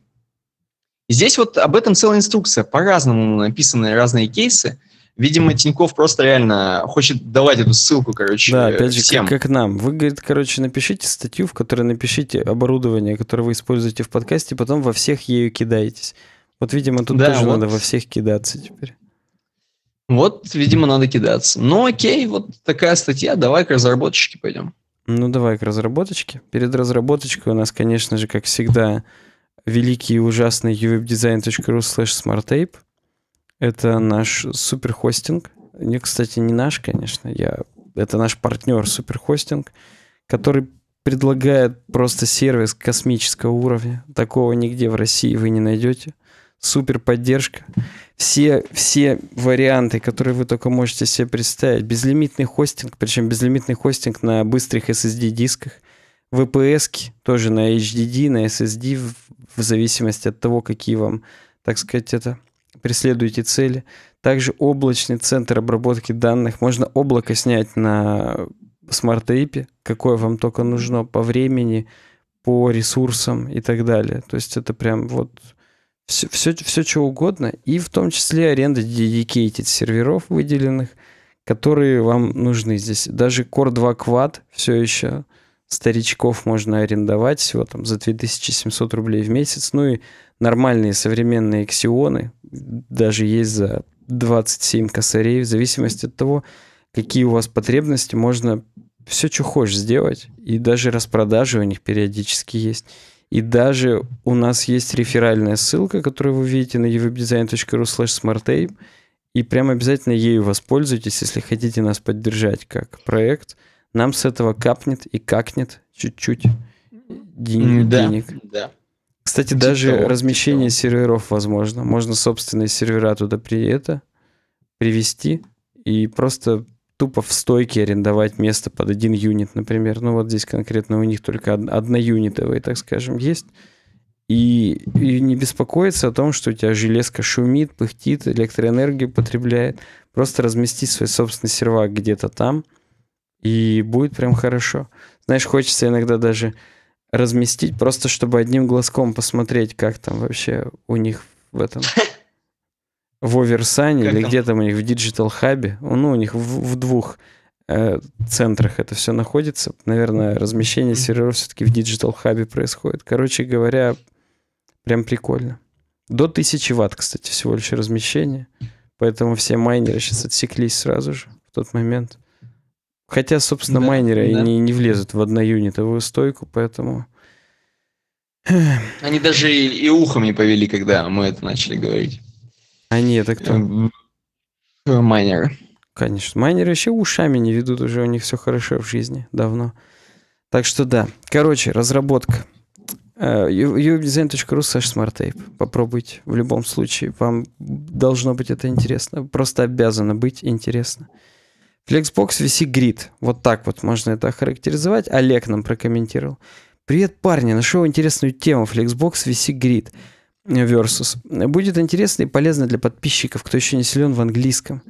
S1: И здесь вот об этом целая инструкция. По-разному написаны разные кейсы, Видимо, Тиньков просто реально хочет давать эту ссылку, короче, Да, опять же, всем. Как,
S2: как нам. Вы, говорит, короче, напишите статью, в которой напишите оборудование, которое вы используете в подкасте, потом во всех ею кидаетесь. Вот, видимо, тут да, тоже вот. надо во всех кидаться теперь.
S1: Вот, видимо, надо кидаться. Ну, окей, вот такая статья. Давай к разработчике
S2: пойдем. Ну, давай к разработочке. Перед разработочкой у нас, конечно же, как всегда, великий и ужасный uwebdesign.ru slash smarttape. Это наш суперхостинг. Не, кстати, не наш, конечно. Я... Это наш партнер суперхостинг, который предлагает просто сервис космического уровня. Такого нигде в России вы не найдете. Супер поддержка. Все, все варианты, которые вы только можете себе представить. Безлимитный хостинг, причем безлимитный хостинг на быстрых SSD-дисках. VPS тоже на HDD, на SSD, в, в зависимости от того, какие вам, так сказать, это преследуете цели. Также облачный центр обработки данных. Можно облако снять на смарт-эйпе, какое вам только нужно по времени, по ресурсам и так далее. То есть это прям вот все, все, все что угодно, и в том числе аренда dedicated серверов выделенных, которые вам нужны здесь. Даже Core 2 Quad все еще старичков можно арендовать всего там за 2700 рублей в месяц. Ну и нормальные современные эксионы даже есть за 27 косарей. В зависимости от того, какие у вас потребности, можно все, что хочешь сделать. И даже распродажи у них периодически есть. И даже у нас есть реферальная ссылка, которую вы видите на evwebdesign.ru slash smartape. И прям обязательно ею воспользуйтесь, если хотите нас поддержать как проект – нам с этого капнет и какнет чуть-чуть денег. Да, денег. да. Кстати, типа даже того, размещение типа серверов возможно. Можно собственные сервера туда при это привести и просто тупо в стойке арендовать место под один юнит, например. Ну вот здесь конкретно у них только одноюнитовые, так скажем, есть. И, и не беспокоиться о том, что у тебя железка шумит, пыхтит, электроэнергию потребляет. Просто разместить свой собственный сервак где-то там – и будет прям хорошо. Знаешь, хочется иногда даже разместить, просто чтобы одним глазком посмотреть, как там вообще у них в этом... В Оверсане или где там у них в Digital Hub, ну, ну, у них в, в двух э, центрах это все находится. Наверное, размещение серверов все-таки в Digital Hub происходит. Короче говоря, прям прикольно. До 1000 ватт, кстати, всего лишь размещение. Поэтому все майнеры сейчас отсеклись сразу же в тот момент. Хотя, собственно, да, майнеры да. Не, не влезут в одноюнитовую стойку, поэтому...
S1: Они даже и, и ухом не повели, когда мы это начали говорить.
S2: Они а это кто? Э, э, майнеры. Конечно. Майнеры еще ушами не ведут, уже у них все хорошо в жизни давно. Так что да. Короче, разработка. Uh, э, эм uvdesign.ru smarttape. Попробуйте. В любом случае, вам должно быть это интересно. Просто обязано быть интересно. Flexbox VC Grid. Вот так вот можно это охарактеризовать. Олег нам прокомментировал. Привет, парни, нашел интересную тему Flexbox VC Grid versus. Будет интересно и полезно для подписчиков, кто еще не силен в английском.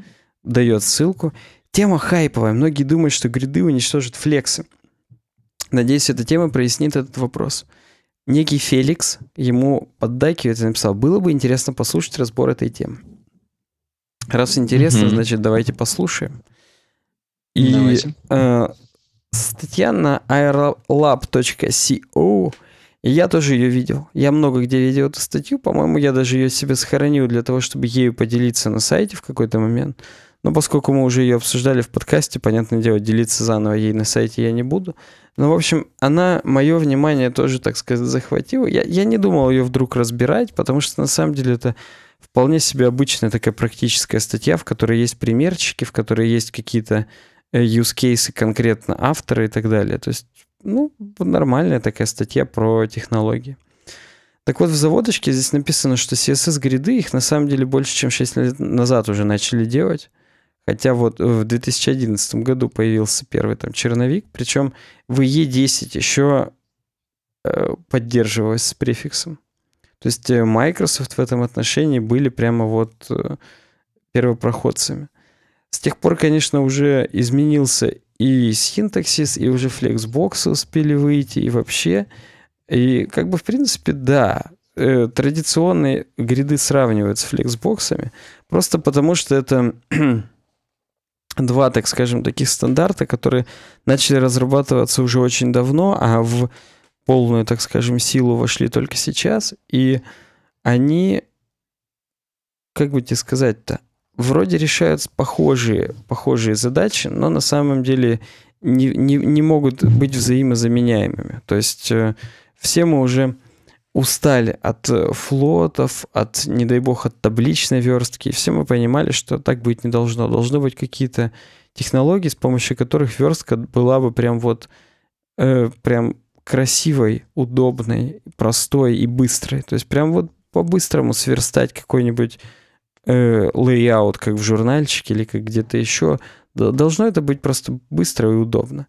S2: Дает ссылку. Тема хайповая. Многие думают, что гриды уничтожат флексы. Надеюсь, эта тема прояснит этот вопрос. Некий Феликс ему поддакивает и написал, было бы интересно послушать разбор этой темы. Раз интересно, mm-hmm. значит, давайте послушаем. И э, статья на aerolab.co, я тоже ее видел. Я много где видел эту статью, по-моему, я даже ее себе сохранил для того, чтобы ею поделиться на сайте в какой-то момент. Но поскольку мы уже ее обсуждали в подкасте, понятное дело, делиться заново ей на сайте я не буду. Но, в общем, она мое внимание тоже, так сказать, захватила. Я, я не думал ее вдруг разбирать, потому что на самом деле это вполне себе обычная такая практическая статья, в которой есть примерчики, в которой есть какие-то юзкейсы конкретно автора и так далее. То есть, ну, нормальная такая статья про технологии. Так вот, в заводочке здесь написано, что CSS-гриды, их на самом деле больше, чем 6 лет назад уже начали делать. Хотя вот в 2011 году появился первый там черновик, причем в E10 еще э, поддерживалось с префиксом. То есть э, Microsoft в этом отношении были прямо вот э, первопроходцами. С тех пор, конечно, уже изменился и синтаксис, и уже Flexbox успели выйти, и вообще. И как бы, в принципе, да, э, традиционные гриды сравнивают с флексбоксами, просто потому что это два, так скажем, таких стандарта, которые начали разрабатываться уже очень давно, а в полную, так скажем, силу вошли только сейчас, и они, как бы тебе сказать-то, вроде решают похожие, похожие задачи, но на самом деле не, не, не могут быть взаимозаменяемыми. То есть э, все мы уже устали от э, флотов, от, не дай бог, от табличной верстки. Все мы понимали, что так быть не должно. Должны быть какие-то технологии, с помощью которых верстка была бы прям вот э, прям красивой, удобной, простой и быстрой. То есть прям вот по-быстрому сверстать какой-нибудь э, как в журнальчике или как где-то еще. Должно это быть просто быстро и удобно.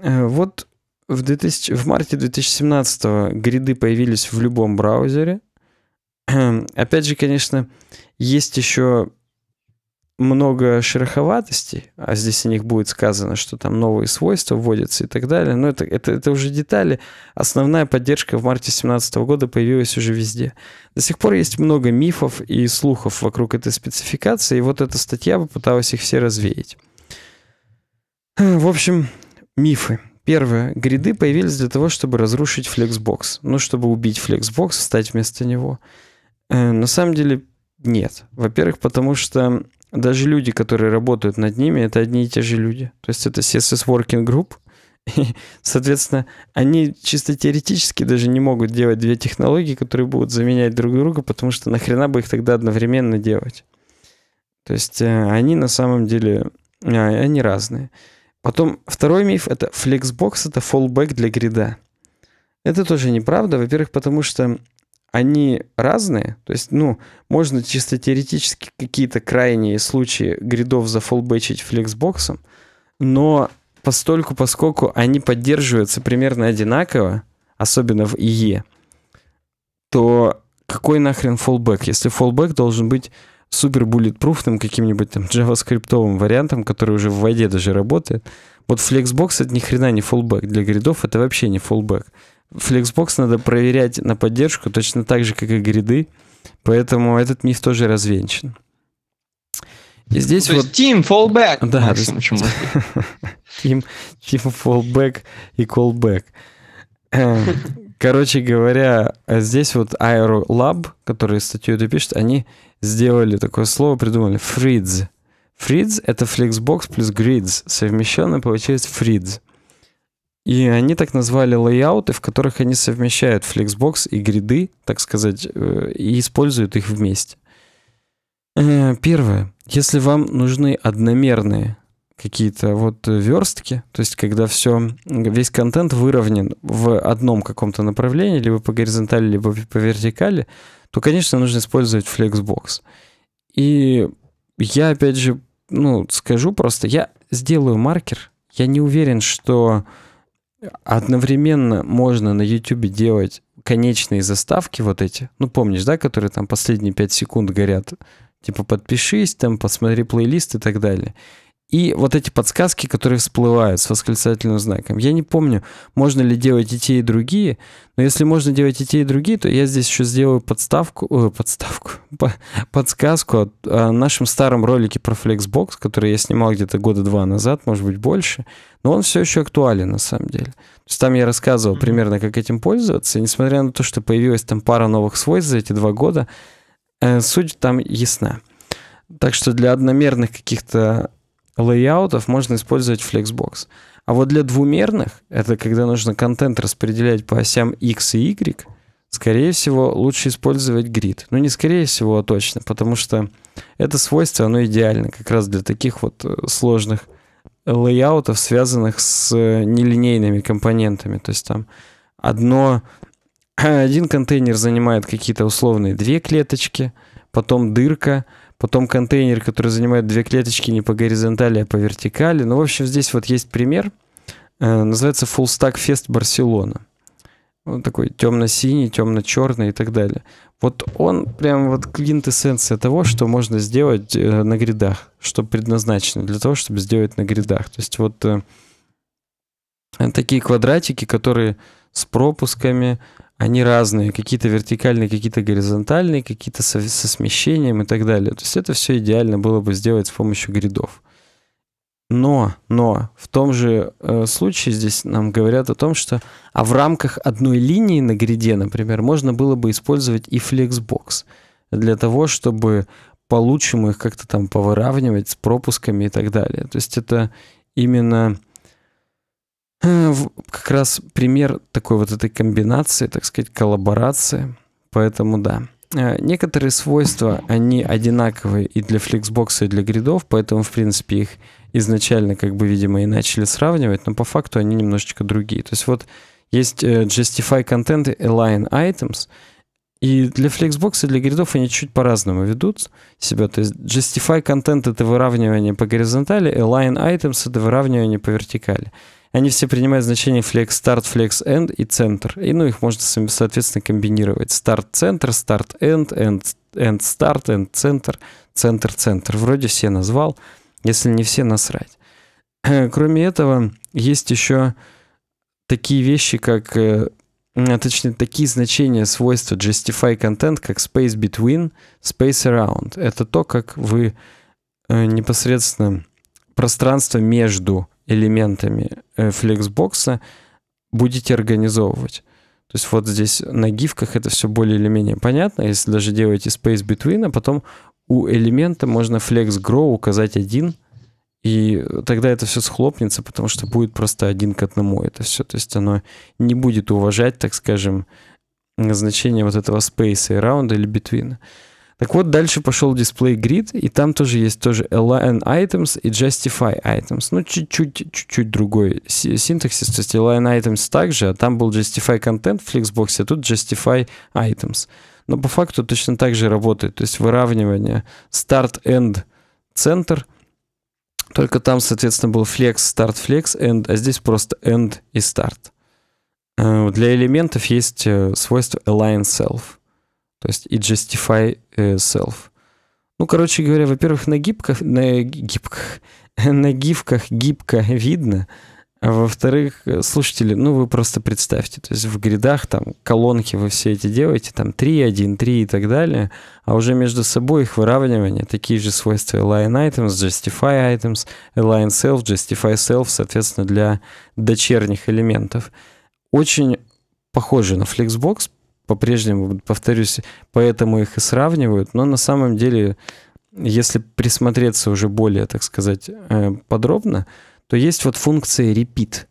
S2: Э, вот в, 2000, в марте 2017 гриды появились в любом браузере. Опять же, конечно, есть еще много шероховатостей, а здесь о них будет сказано, что там новые свойства вводятся и так далее, но это, это, это уже детали. Основная поддержка в марте 2017 года появилась уже везде. До сих пор есть много мифов и слухов вокруг этой спецификации, и вот эта статья попыталась их все развеять. В общем, мифы. Первое. Гриды появились для того, чтобы разрушить Flexbox, Ну, чтобы убить Flexbox, встать вместо него. Э, на самом деле нет. Во-первых, потому что даже люди, которые работают над ними, это одни и те же люди. То есть это CSS Working Group. И, соответственно, они чисто теоретически даже не могут делать две технологии, которые будут заменять друг друга, потому что нахрена бы их тогда одновременно делать. То есть э, они на самом деле, э, они разные. Потом второй миф — это Flexbox — это фоллбэк для грида. Это тоже неправда. Во-первых, потому что они разные. То есть, ну, можно чисто теоретически какие-то крайние случаи гридов зафолбэчить флексбоксом, но постольку, поскольку они поддерживаются примерно одинаково, особенно в ИЕ, то какой нахрен фоллбэк? Если фоллбэк должен быть супер буллетпруфным каким-нибудь там джаваскриптовым вариантом, который уже в воде даже работает. Вот флексбокс это ни хрена не фоллбэк. Для гридов это вообще не фоллбэк. Flexbox надо проверять на поддержку точно так же, как и гриды. Поэтому этот миф тоже развенчан. И ну, здесь ну, вот... есть team fallback. Да, максимум, есть... team, team fallback и callback. Эм, короче говоря, здесь вот Aerolab, которые статью это пишут, они сделали такое слово, придумали Frids. Frids — это Flexbox плюс Grids. Совмещенно получается Frids. И они так назвали лейауты, в которых они совмещают Flexbox и гриды, так сказать, э, и используют их вместе. Э, первое. Если вам нужны одномерные какие-то вот верстки, то есть когда все, весь контент выровнен в одном каком-то направлении, либо по горизонтали, либо по вертикали, то, конечно, нужно использовать Flexbox. И я, опять же, ну, скажу просто, я сделаю маркер, я не уверен, что Одновременно можно на YouTube делать конечные заставки вот эти, ну помнишь, да, которые там последние 5 секунд горят, типа подпишись, там посмотри плейлист и так далее. И вот эти подсказки, которые всплывают с восклицательным знаком. Я не помню, можно ли делать и те, и другие. Но если можно делать и те, и другие, то я здесь еще сделаю подставку, ой, э, подставку, по, подсказку о, о нашем старом ролике про Flexbox, который я снимал где-то года два назад, может быть, больше. Но он все еще актуален на самом деле. То есть там я рассказывал примерно, как этим пользоваться. И несмотря на то, что появилась там пара новых свойств за эти два года, э, суть там ясна. Так что для одномерных каких-то лейаутов можно использовать Flexbox. А вот для двумерных, это когда нужно контент распределять по осям X и Y, скорее всего, лучше использовать грид. Ну, не скорее всего, а точно, потому что это свойство, оно идеально как раз для таких вот э, сложных лейаутов, связанных с э, нелинейными компонентами. То есть там одно, один контейнер занимает какие-то условные две клеточки, потом дырка — Потом контейнер, который занимает две клеточки не по горизонтали, а по вертикали. Ну, в общем, здесь вот есть пример. Э, называется Full Stack Fest Barcelona". Вот такой темно-синий, темно-черный и так далее. Вот он прям вот квинтэссенция того, что можно сделать э, на гридах, что предназначено для того, чтобы сделать на гридах. То есть вот э, такие квадратики, которые с пропусками, они разные, какие-то вертикальные, какие-то горизонтальные, какие-то со, со смещением и так далее. То есть это все идеально было бы сделать с помощью гридов. Но, но в том же э, случае здесь нам говорят о том, что а в рамках одной линии на гриде, например, можно было бы использовать и Flexbox для того, чтобы получим их как-то там повыравнивать с пропусками и так далее. То есть это именно Э, как раз пример такой вот этой комбинации, так сказать, коллаборации. Поэтому да. Э, некоторые свойства, они одинаковые и для Flexbox, и для гридов, поэтому, в принципе, их изначально, как бы, видимо, и начали сравнивать, но по факту они немножечко другие. То есть вот есть э, Justify Content Align Items — и для Flexbox и для гридов они чуть по-разному ведут себя. То есть Justify Content — это выравнивание по горизонтали, Align Items — это выравнивание по вертикали. Они все принимают значение flex start, flex end и center. И ну, их можно, соответственно, комбинировать. Start center, start end, end, end start, end center, center, center. Вроде все назвал, если не все насрать. Кроме этого, есть еще такие вещи, как э, а точнее, такие значения свойства justify content, как space between, space around. Это то, как вы э, непосредственно пространство между элементами э, флексбокса будете организовывать. То есть вот здесь на гифках это все более или менее понятно. Если даже делаете space between, а потом у элемента можно flex grow указать один — и тогда это все схлопнется, потому что будет просто один к одному это все. То есть оно не будет уважать, так скажем, значение вот этого спейса и раунда или битвина. Так вот, дальше пошел дисплей grid, и там тоже есть тоже align items и justify items. Ну, чуть-чуть, чуть-чуть другой синтаксис. То есть align items также, а там был justify content в Flexbox, а тут justify items. Но по факту точно так же работает. То есть выравнивание start-end центр — только там, соответственно, был flex, start, flex, end, а здесь просто end и start. Э, для элементов есть э, свойство align self, то есть и justify э, self. Ну, короче говоря, во-первых, на гибках, на гибках, на гифках гибко видно — а во-вторых, э, слушатели, ну вы просто представьте, то есть в гридах там колонки вы все эти делаете, там 3, 1, 3 и так далее, а уже между собой их выравнивание, такие же свойства align items, justify items, align self, justify self, соответственно, для дочерних элементов. Очень похоже на Flexbox, по-прежнему, повторюсь, поэтому их и сравнивают, но на самом деле, если присмотреться уже более, так сказать, э, подробно, то есть вот функция repeat.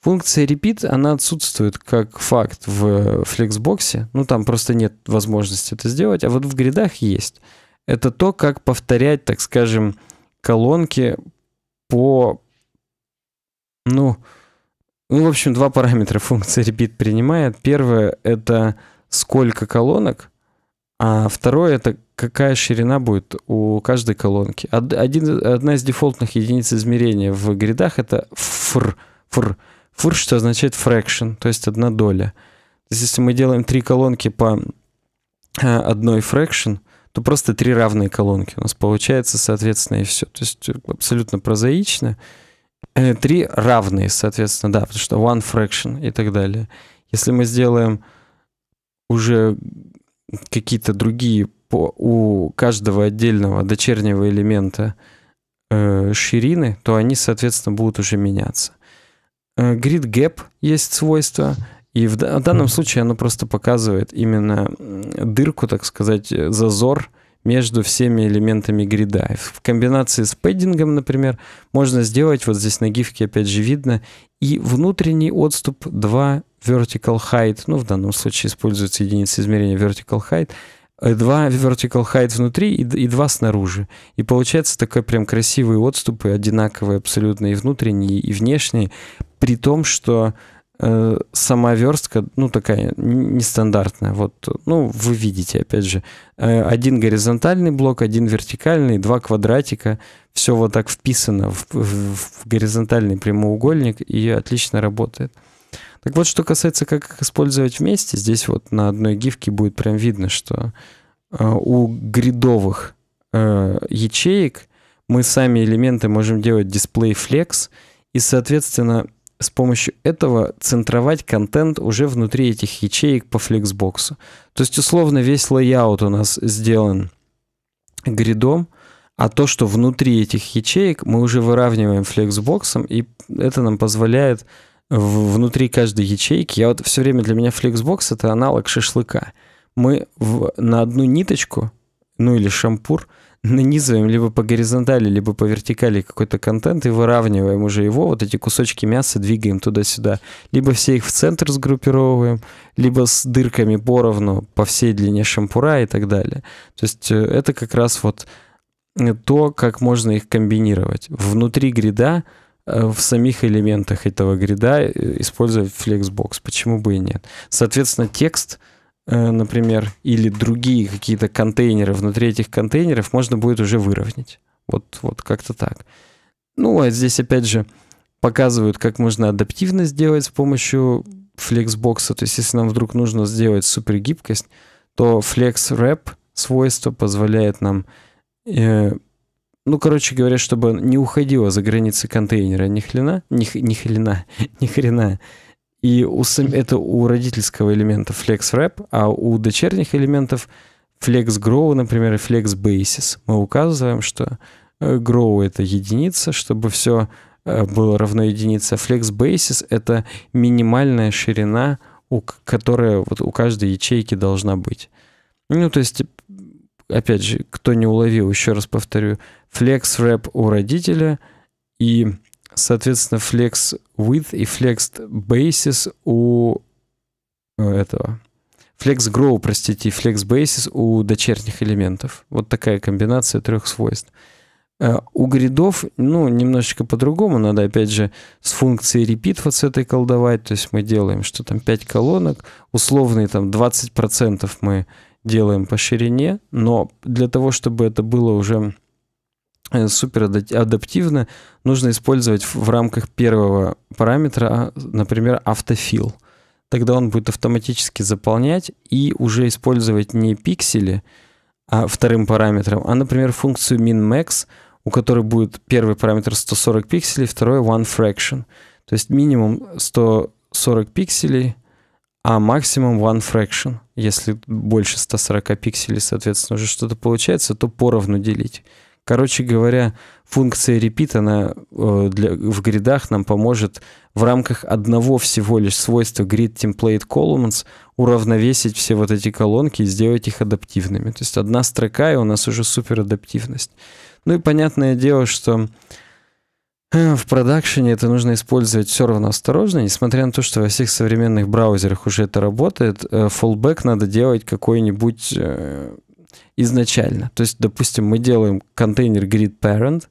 S2: Функция repeat, она отсутствует как факт в Flexbox, ну там просто нет возможности это сделать, а вот в гридах есть. Это то, как повторять, так скажем, колонки по, ну, ну, в общем, два параметра функция repeat принимает. Первое — это сколько колонок, а второе это какая ширина будет у каждой колонки. Один, одна из дефолтных единиц измерения в гридах это фр. Фр, фр что означает fraction, то есть одна доля. То есть если мы делаем три колонки по а, одной fraction, то просто три равные колонки у нас получается, соответственно, и все. То есть абсолютно прозаично. Э, три равные, соответственно, да, потому что one fraction и так далее. Если мы сделаем уже какие-то другие по, у каждого отдельного дочернего элемента э, ширины, то они, соответственно, будут уже меняться. Э, grid gap есть свойство, и в, в данном случае оно просто показывает именно дырку, так сказать, э, зазор между всеми элементами грида. В комбинации с пэддингом, например, можно сделать, вот здесь на гифке опять же видно, и внутренний отступ 2 vertical height, ну, в данном случае используется единица измерения vertical height, э, два vertical height внутри и, и два снаружи. И получается такой прям красивые отступы, одинаковые абсолютно и внутренние, и внешние, при том, что э, сама верстка, ну, такая нестандартная. Вот, ну, вы видите, опять же, э, один горизонтальный блок, один вертикальный, два квадратика. Все вот так вписано в, в, в горизонтальный прямоугольник и отлично работает. Так вот, что касается, как их использовать вместе, здесь вот на одной гифке будет прям видно, что э, у гридовых э, ячеек мы сами элементы можем делать дисплей flex, и, соответственно, с помощью этого центровать контент уже внутри этих ячеек по флексбоксу. То есть, условно, весь лайаут у нас сделан гридом, а то, что внутри этих ячеек, мы уже выравниваем флексбоксом, и это нам позволяет внутри каждой ячейки. Я вот все время для меня Flexbox это аналог шашлыка. Мы в, на одну ниточку, ну или шампур, нанизываем либо по горизонтали, либо по вертикали какой-то контент и выравниваем уже его, вот эти кусочки мяса двигаем туда-сюда. Либо все их в центр сгруппировываем, либо с дырками поровну по всей длине шампура и так далее. То есть э, это как раз вот то, как можно их комбинировать. Внутри грида Э, в самих элементах этого грида, э, использовать Flexbox. Почему бы и нет? Соответственно, текст, э, например, или другие какие-то контейнеры внутри этих контейнеров можно будет уже выровнять. Вот, вот как-то так. Ну, а здесь опять же показывают, как можно адаптивно сделать с помощью Flexbox. То есть, если нам вдруг нужно сделать супергибкость, то FlexWrap свойство позволяет нам ну, короче говоря, чтобы не уходило за границы контейнера ни хрена, ни, ни хрена, ни хрена. И у, это у родительского элемента Flex Wrap, а у дочерних элементов Flex Grow, например, и Flex Basis. Мы указываем, что э, Grow — это единица, чтобы все э, было равно единице. Flex Basis — это минимальная ширина, у, которая вот у каждой ячейки должна быть. Ну, то есть опять же, кто не уловил, еще раз повторю, Flex Wrap у родителя и, соответственно, Flex Width и Flex Basis у э, этого. Flex Grow, простите, и Flex Basis у дочерних элементов. Вот такая комбинация трех свойств. Э, у гридов, ну, немножечко по-другому. Надо, опять же, с функцией repeat вот с этой колдовать. То есть мы делаем, что там 5 колонок, условные там 20% мы делаем по ширине, но для того, чтобы это было уже э, супер адаптивно, нужно использовать в рамках первого параметра, а, например, автофил. Тогда он будет автоматически заполнять и уже использовать не пиксели а вторым параметром, а, например, функцию min-max, у которой будет первый параметр 140 пикселей, второй one fraction. То есть минимум 140 пикселей – а максимум one fraction. Если больше 140 пикселей, соответственно, уже что-то получается, то поровну делить. Короче говоря, функция repeat, она э, для, в гридах нам поможет в рамках одного всего лишь свойства grid template columns уравновесить все вот эти колонки и сделать их адаптивными. То есть одна строка, и у нас уже супер адаптивность. Ну и понятное дело, что Э, в продакшене это нужно использовать все равно осторожно, несмотря на то, что во всех современных браузерах уже это работает, фоллбэк надо делать какой-нибудь э, изначально. То есть, допустим, мы делаем контейнер grid parent,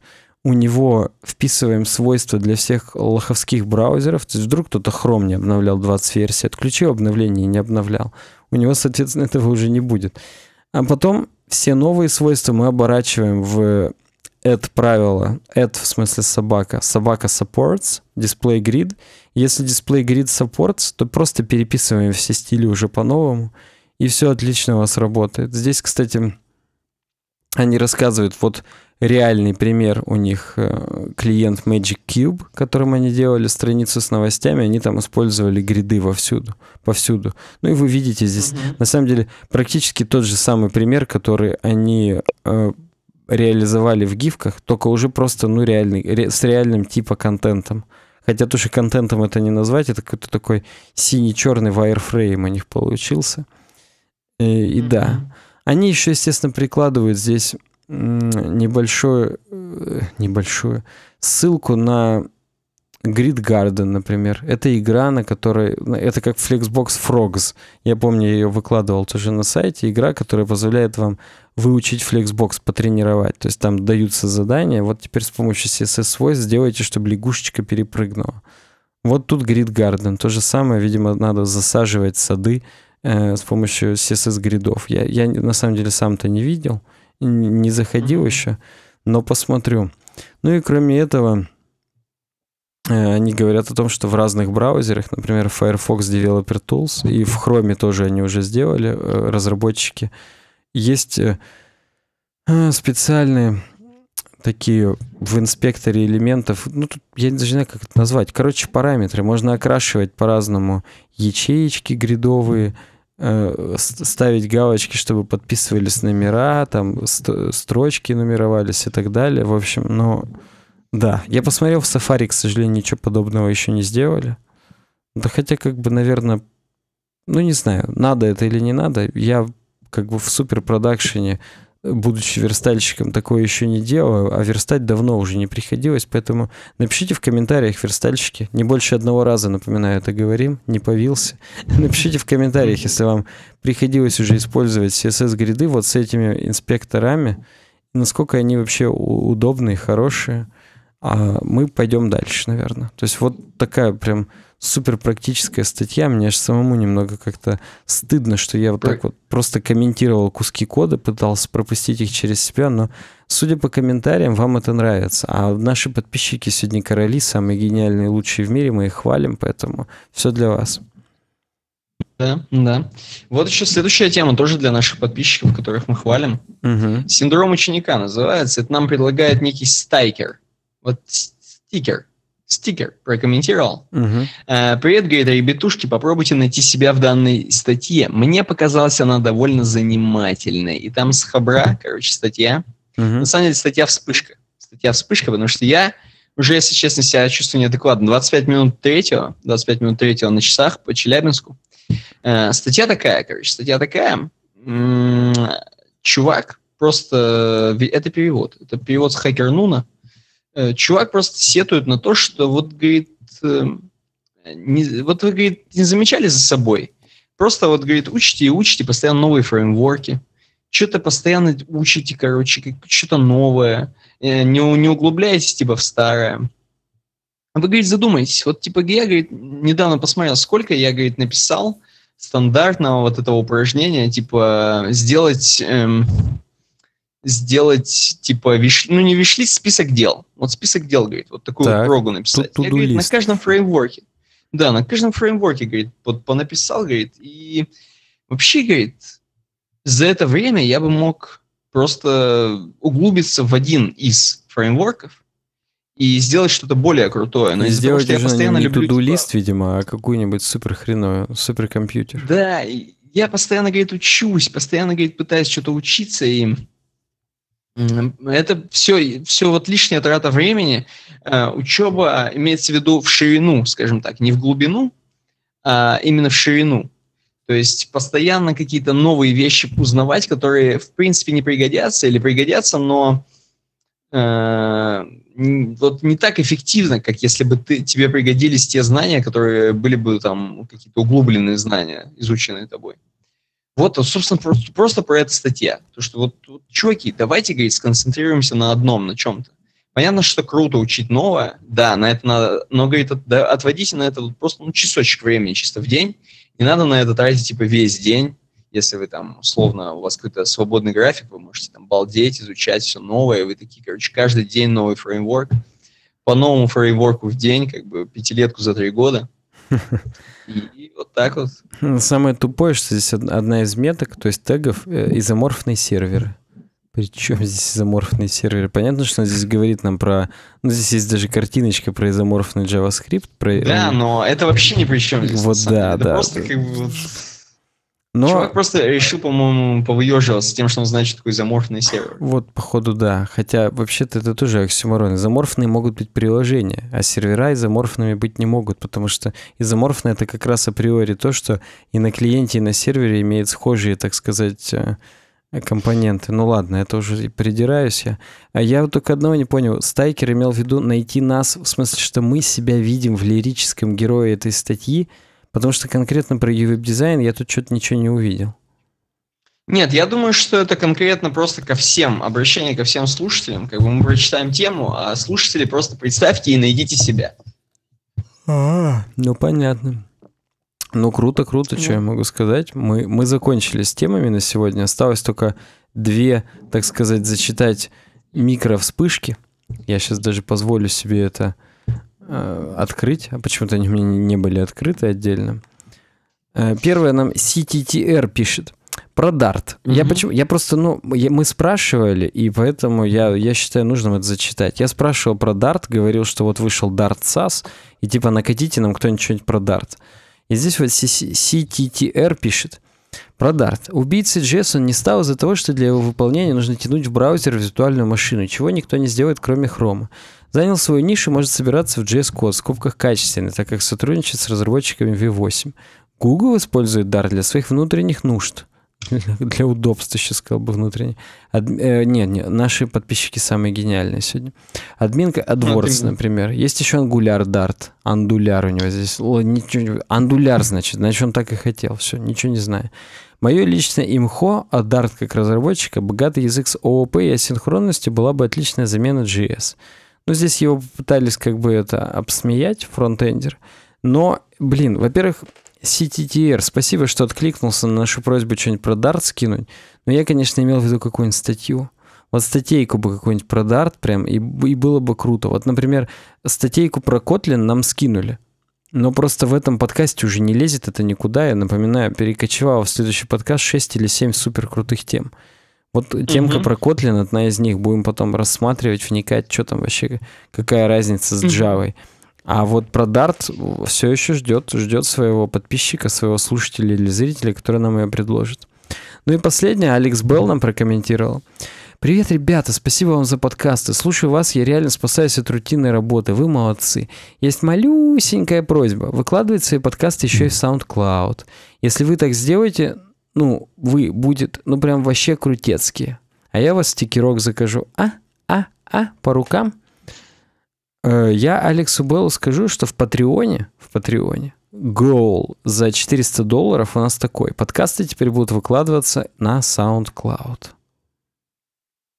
S2: у него вписываем свойства для всех лоховских браузеров. То есть вдруг кто-то Chrome не обновлял 20 версий, отключил обновление и не обновлял. У него, соответственно, этого уже не будет. А потом все новые свойства мы оборачиваем в это правило. это в смысле собака. Собака supports, display grid. Если display grid supports, то просто переписываем все стили уже по-новому, и все отлично у вас работает. Здесь, кстати, они рассказывают, вот реальный пример у них э, клиент Magic Cube, которым они делали страницу с новостями, они там использовали гриды вовсюду, повсюду. Ну и вы видите здесь, mm-hmm. на самом деле, практически тот же самый пример, который они э, реализовали в гифках, только уже просто, ну, реальный, ре, с реальным типа контентом. Хотя то что контентом это не назвать, это какой-то такой синий-черный wireframe у них получился. И, э, и да. Они еще, естественно, прикладывают здесь небольшую, небольшую э, ссылку на Grid Garden, например. Это игра, на которой... Ну, это как Flexbox Frogs. Я помню, я ее выкладывал тоже на сайте. Игра, которая позволяет вам выучить Flexbox, потренировать. То есть там даются задания. Вот теперь с помощью CSS Voice сделайте, чтобы лягушечка перепрыгнула. Вот тут Grid Garden. То же самое, видимо, надо засаживать сады э, с помощью CSS гридов. Я, я на самом деле сам-то не видел, не заходил mm-hmm. еще, но посмотрю. Ну и кроме этого, Э, они говорят о том, что в разных браузерах, например, Firefox Developer Tools, и в Chrome тоже они уже сделали, э, разработчики, есть э, специальные такие в инспекторе элементов, ну тут я не знаю, как это назвать, короче, параметры, можно окрашивать по-разному ячеечки гридовые, ставить галочки, чтобы подписывались номера, там строчки нумеровались и так далее. В общем, ну, да, я посмотрел в Safari, к сожалению, ничего подобного еще не сделали. Да хотя, как бы, наверное, ну не знаю, надо это или не надо. Я как бы в суперпродакшене, будучи верстальщиком, такое еще не делаю, а верстать давно уже не приходилось, поэтому напишите в комментариях, верстальщики, не больше одного раза, напоминаю, это говорим, не повился. Напишите в комментариях, если вам приходилось уже использовать CSS-гриды вот с этими инспекторами, насколько они вообще удобные, хорошие. А мы пойдем дальше, наверное. То есть вот такая прям супер практическая статья. Мне аж самому немного как-то стыдно, что я вот так вот просто комментировал куски кода, пытался пропустить их через себя, но судя по комментариям, вам это нравится. А наши подписчики сегодня короли, самые гениальные, лучшие в мире, мы их хвалим, поэтому все для вас.
S1: Да, да. Вот еще следующая тема тоже для наших подписчиков, которых мы хвалим. Угу. Синдром ученика называется. Это нам предлагает некий стайкер – вот стикер. Стикер прокомментировал. Угу. Привет, говорит, ребятушки, попробуйте найти себя в данной статье. Мне показалась она довольно занимательной. И там с хабра, короче, статья. Угу. На самом деле статья вспышка. Статья вспышка, потому что я уже, если честно, себя чувствую неадекватно. 25 минут третьего, 25 минут третьего на часах по Челябинску. Э, статья такая, короче, статья такая. чувак просто... Э, это перевод. Это перевод с Хакер Нуна. Э, чувак просто сетует на то, что вот, говорит, э, не, вот вы, говорит, не замечали за собой. Просто вот, говорит, учите и учите постоянно новые фреймворки. Что-то постоянно учите, короче, что-то новое. Э, не, не углубляйтесь, типа, в старое. Вы, говорит, задумайтесь. Вот, типа, я, говорит, недавно посмотрел, сколько я, говорит, написал стандартного вот этого упражнения, типа, сделать эм, сделать, типа, виш... ну не вишлист, список дел. Вот список дел, говорит, вот такую так, вот прогу написать. Тут, Я, говорит, лист. на каждом фреймворке. Да, на каждом фреймворке, говорит, вот понаписал, говорит, и вообще, говорит, за это время я бы мог просто углубиться в один из фреймворков и сделать что-то более крутое. Но сделать того, что я постоянно не люблю... Типа
S2: лист, типа... видимо, а какую-нибудь супер хреновую, суперкомпьютер.
S1: Да, я постоянно, говорит, учусь, постоянно, говорит, пытаюсь что-то учиться, и это все, все вот лишняя трата времени. Э, Учеба а, имеется в виду в ширину, скажем так, не в глубину, а именно в ширину. То есть постоянно какие-то новые вещи узнавать, которые в принципе не пригодятся или пригодятся, но э, вот не так эффективно, как если бы ты, тебе пригодились те знания, которые были бы там какие-то углубленные знания, изученные тобой. Вот, собственно, просто, просто про эту статью, То, что вот, вот, чуваки, давайте, говорит, сконцентрируемся на одном, на чем-то. Понятно, что круто учить новое, да, на это надо, но, говорит, от, да, отводите на это вот просто ну, часочек времени чисто в день, не надо на это тратить, типа, весь день, если вы там, условно, у вас какой-то свободный график, вы можете там балдеть, изучать все новое, вы такие, короче, каждый день новый фреймворк, по новому фреймворку в день, как бы пятилетку за три года. Вот так вот.
S2: Ну, самое тупое, что здесь одна из меток, то есть тегов, э, изоморфные серверы. Причем здесь изоморфные серверы? Понятно, что он здесь говорит нам про... Ну, здесь есть даже картиночка про изоморфный JavaScript.
S1: Про... Э, да, но это вообще ни при чем здесь. Вот да, да. Это просто как бы... Но... Чувак просто решил, по-моему, повыеживаться тем, что он значит такой заморфный сервер.
S2: Вот, походу, да. Хотя, вообще-то, это тоже оксюморон. Заморфные могут быть приложения, а сервера изоморфными быть не могут, потому что изоморфное — это как раз априори то, что и на клиенте, и на сервере имеют схожие, так сказать, э, компоненты. Ну ладно, это уже и придираюсь я. А я вот только одного не понял. Стайкер имел в виду найти нас, в смысле, что мы себя видим в лирическом герое этой статьи — Потому что конкретно про ювеб дизайн я тут что-то ничего не увидел.
S1: Нет, я думаю, что это конкретно просто ко всем, обращение ко всем слушателям. Как бы мы прочитаем тему, а слушатели просто представьте и найдите себя.
S2: А, ну понятно. Ну круто, круто, ну. что я могу сказать. Мы, мы закончили с темами на сегодня. Осталось только две, так сказать, зачитать микро вспышки. Я сейчас даже позволю себе это Э, открыть, а почему-то они мне не были открыты отдельно. Э, первое нам CTTR пишет про Дарт. Угу. Я почему? Я просто, ну, я, мы спрашивали, и поэтому я, я считаю нужным это зачитать. Я спрашивал про Дарт, говорил, что вот вышел Дарт САС, и типа накатите нам кто-нибудь что-нибудь про Дарт. И здесь вот CTTR пишет. Про Dart. Убийцы он не стал из-за того, что для его выполнения нужно тянуть в браузер виртуальную машину, чего никто не сделает, кроме Chrome занял свою нишу и может собираться в JS-код в скобках качественный, так как сотрудничает с разработчиками V8. Google использует Dart для своих внутренних нужд. Для удобства, сейчас сказал бы внутренне. Ад, э, нет, нет, наши подписчики самые гениальные сегодня. Админка AdWords, а, например. Есть еще Angular Dart. Андуляр у него здесь. Л, андуляр, значит. Значит, он так и хотел. Все, ничего не знаю. Мое личное имхо от Dart как разработчика, богатый язык с ООП и асинхронностью была бы отличная замена JS. Ну, здесь его попытались как бы это обсмеять, фронтендер. Но, блин, во-первых, CTTR, спасибо, что откликнулся на нашу просьбу что-нибудь про дарт скинуть. Но я, конечно, имел в виду какую-нибудь статью. Вот статейку бы какую-нибудь про дарт прям, и, и было бы круто. Вот, например, статейку про Котлин нам скинули. Но просто в этом подкасте уже не лезет это никуда. Я напоминаю, перекочевал в следующий подкаст 6 или 7 супер крутых тем. Вот темка угу. про Kotlin, одна из них, будем потом рассматривать, вникать, что там вообще, какая разница с Java. Угу. А вот про Dart все еще ждет, ждет своего подписчика, своего слушателя или зрителя, который нам ее предложит. Ну и последнее, Алекс Белл нам прокомментировал. Привет, ребята, спасибо вам за подкасты. Слушаю вас, я реально спасаюсь от рутинной работы. Вы молодцы. Есть малюсенькая просьба. Выкладывайте свои подкасты еще и в SoundCloud. Если вы так сделаете, ну, вы будет, ну, прям вообще крутецкие. А я вас стикерок закажу. А, а, а, по рукам. Э, я Алексу Беллу скажу, что в Патреоне, в Патреоне, Goal за 400 долларов у нас такой. Подкасты теперь будут выкладываться на SoundCloud.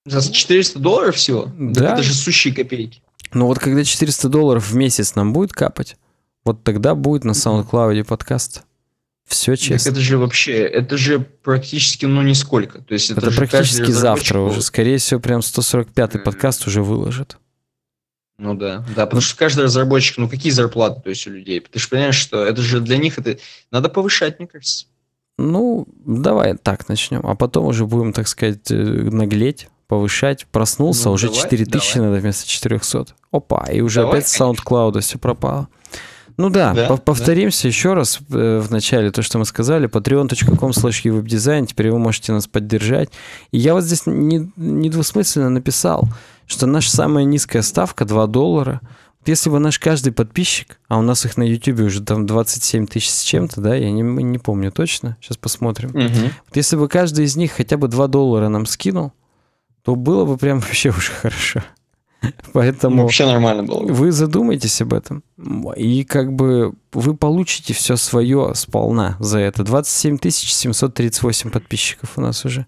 S1: За 400 долларов всего? Да. Так это же сущие копейки.
S2: Ну вот когда 400 долларов в месяц нам будет капать, вот тогда будет на SoundCloud подкаст. Все честно. Так это же
S1: вообще, это же практически, ну, нисколько. То есть это, это практически завтра уже.
S2: Скорее всего, прям 145-й mm подкаст уже выложит.
S1: Ну да, да, потому что каждый разработчик, ну какие зарплаты, то есть у людей? Ты же понимаешь, что это же для них это надо повышать, мне кажется.
S2: Ну, давай так начнем, а потом уже будем, так сказать, э, наглеть, повышать. Проснулся, ну, уже давай, 4000 давай. надо вместо 400. Опа, и уже давай, опять конечно. SoundCloud все пропало. Ну да, да повторимся да. еще раз э, в начале то, что мы сказали. patreon.com slash дизайн. Теперь вы можете нас поддержать. И я вот здесь недвусмысленно написал, что наша самая низкая ставка 2 доллара. Если бы наш каждый подписчик, а у нас их на YouTube уже там 27 тысяч с чем-то, да, я не, не помню точно, сейчас посмотрим. Угу. если бы каждый из них хотя бы 2 доллара нам скинул, то было бы прям вообще уже хорошо. Поэтому Вообще нормально было. Вы задумайтесь об этом. И как бы вы получите все свое сполна за это. 27 738 подписчиков у нас уже.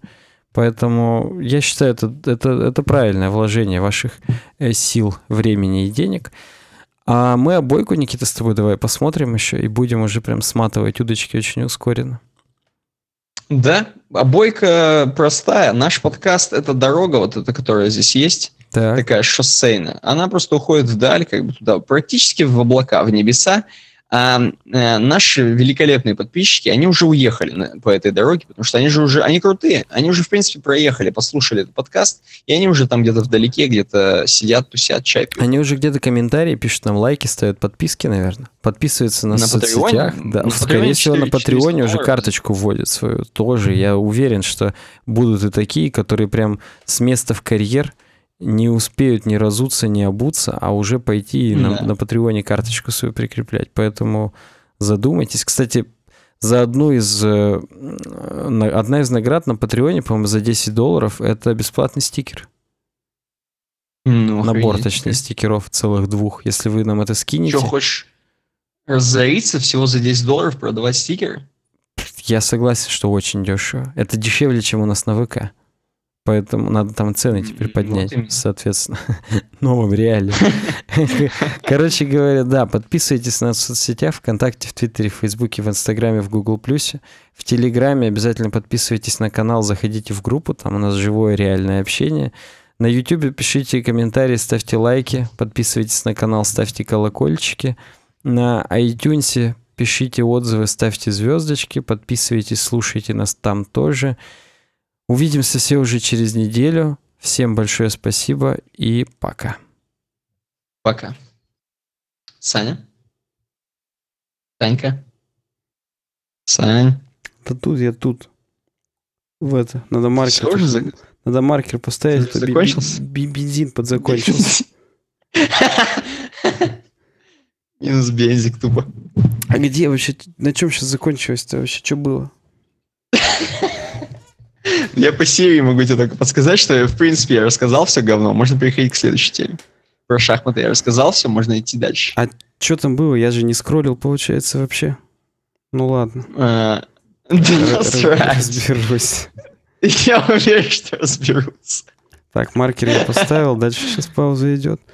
S2: Поэтому я считаю, это, это, это правильное вложение ваших э, сил, времени и денег. А мы обойку, Никита, с тобой давай посмотрим еще и будем уже прям сматывать удочки очень ускоренно.
S1: Да, обойка а э, простая. Наш подкаст — это дорога вот эта, которая здесь есть так. такая шоссейная, она просто уходит вдаль, как бы туда, практически в облака, в небеса. А э, наши великолепные подписчики, они уже уехали на, по этой дороге, потому что они же уже, они крутые, они уже, в принципе, проехали, послушали этот подкаст, и они уже там где-то вдалеке, где-то сидят, тусят, чай пьют.
S2: Они уже где-то комментарии пишут нам лайки, ставят подписки, наверное, подписываются на, на соцсетях. Да, на скорее Патреоне всего, 4, на Патреоне уже карточку вводят свою тоже. Я уверен, что будут и такие, которые прям с места в карьер – не успеют не разуться, не обуться, а уже пойти да. на, на Патреоне карточку свою прикреплять. Поэтому задумайтесь. Кстати, за одну из... Э, одна из наград на Патреоне, по-моему, за 10 долларов это бесплатный стикер. Ну, Набор, охренеть. точнее, стикеров целых двух. Если вы нам это скинете... Что,
S1: хочешь разориться всего за 10 долларов продавать стикеры?
S2: Я согласен, что очень дешево. Это дешевле, чем у нас на ВК. Поэтому надо там цены теперь поднять, вот соответственно, новым реалиям. Короче говоря, да, подписывайтесь на нас в соцсетях, ВКонтакте, в Твиттере, в Фейсбуке, в Инстаграме, в Гугл Плюсе, в Телеграме. Обязательно подписывайтесь на канал, заходите в группу, там у нас живое реальное общение. На Ютубе пишите комментарии, ставьте лайки, подписывайтесь на канал, ставьте колокольчики. На iTunes пишите отзывы, ставьте звездочки, подписывайтесь, слушайте нас там тоже. Увидимся все уже через неделю. Всем большое спасибо и пока.
S1: Пока. Саня? Танька?
S2: Сань? Да тут я тут. В это. Надо маркер. Все уже за... Надо маркер поставить. Все закончился? Би- бензин подзакончился. Минус бензик тупо. А где вообще? На чем сейчас закончилось-то вообще? Что было?
S1: Я по Сирии могу тебе только подсказать, что, в принципе, я рассказал все говно. Можно переходить к следующей теме. Про шахматы я рассказал все, можно идти дальше. А
S2: что там было? Я же не скроллил, получается, вообще. Ну ладно. А, да Разберусь. Я уверен, что разберусь. Так, маркер я поставил, дальше сейчас пауза идет.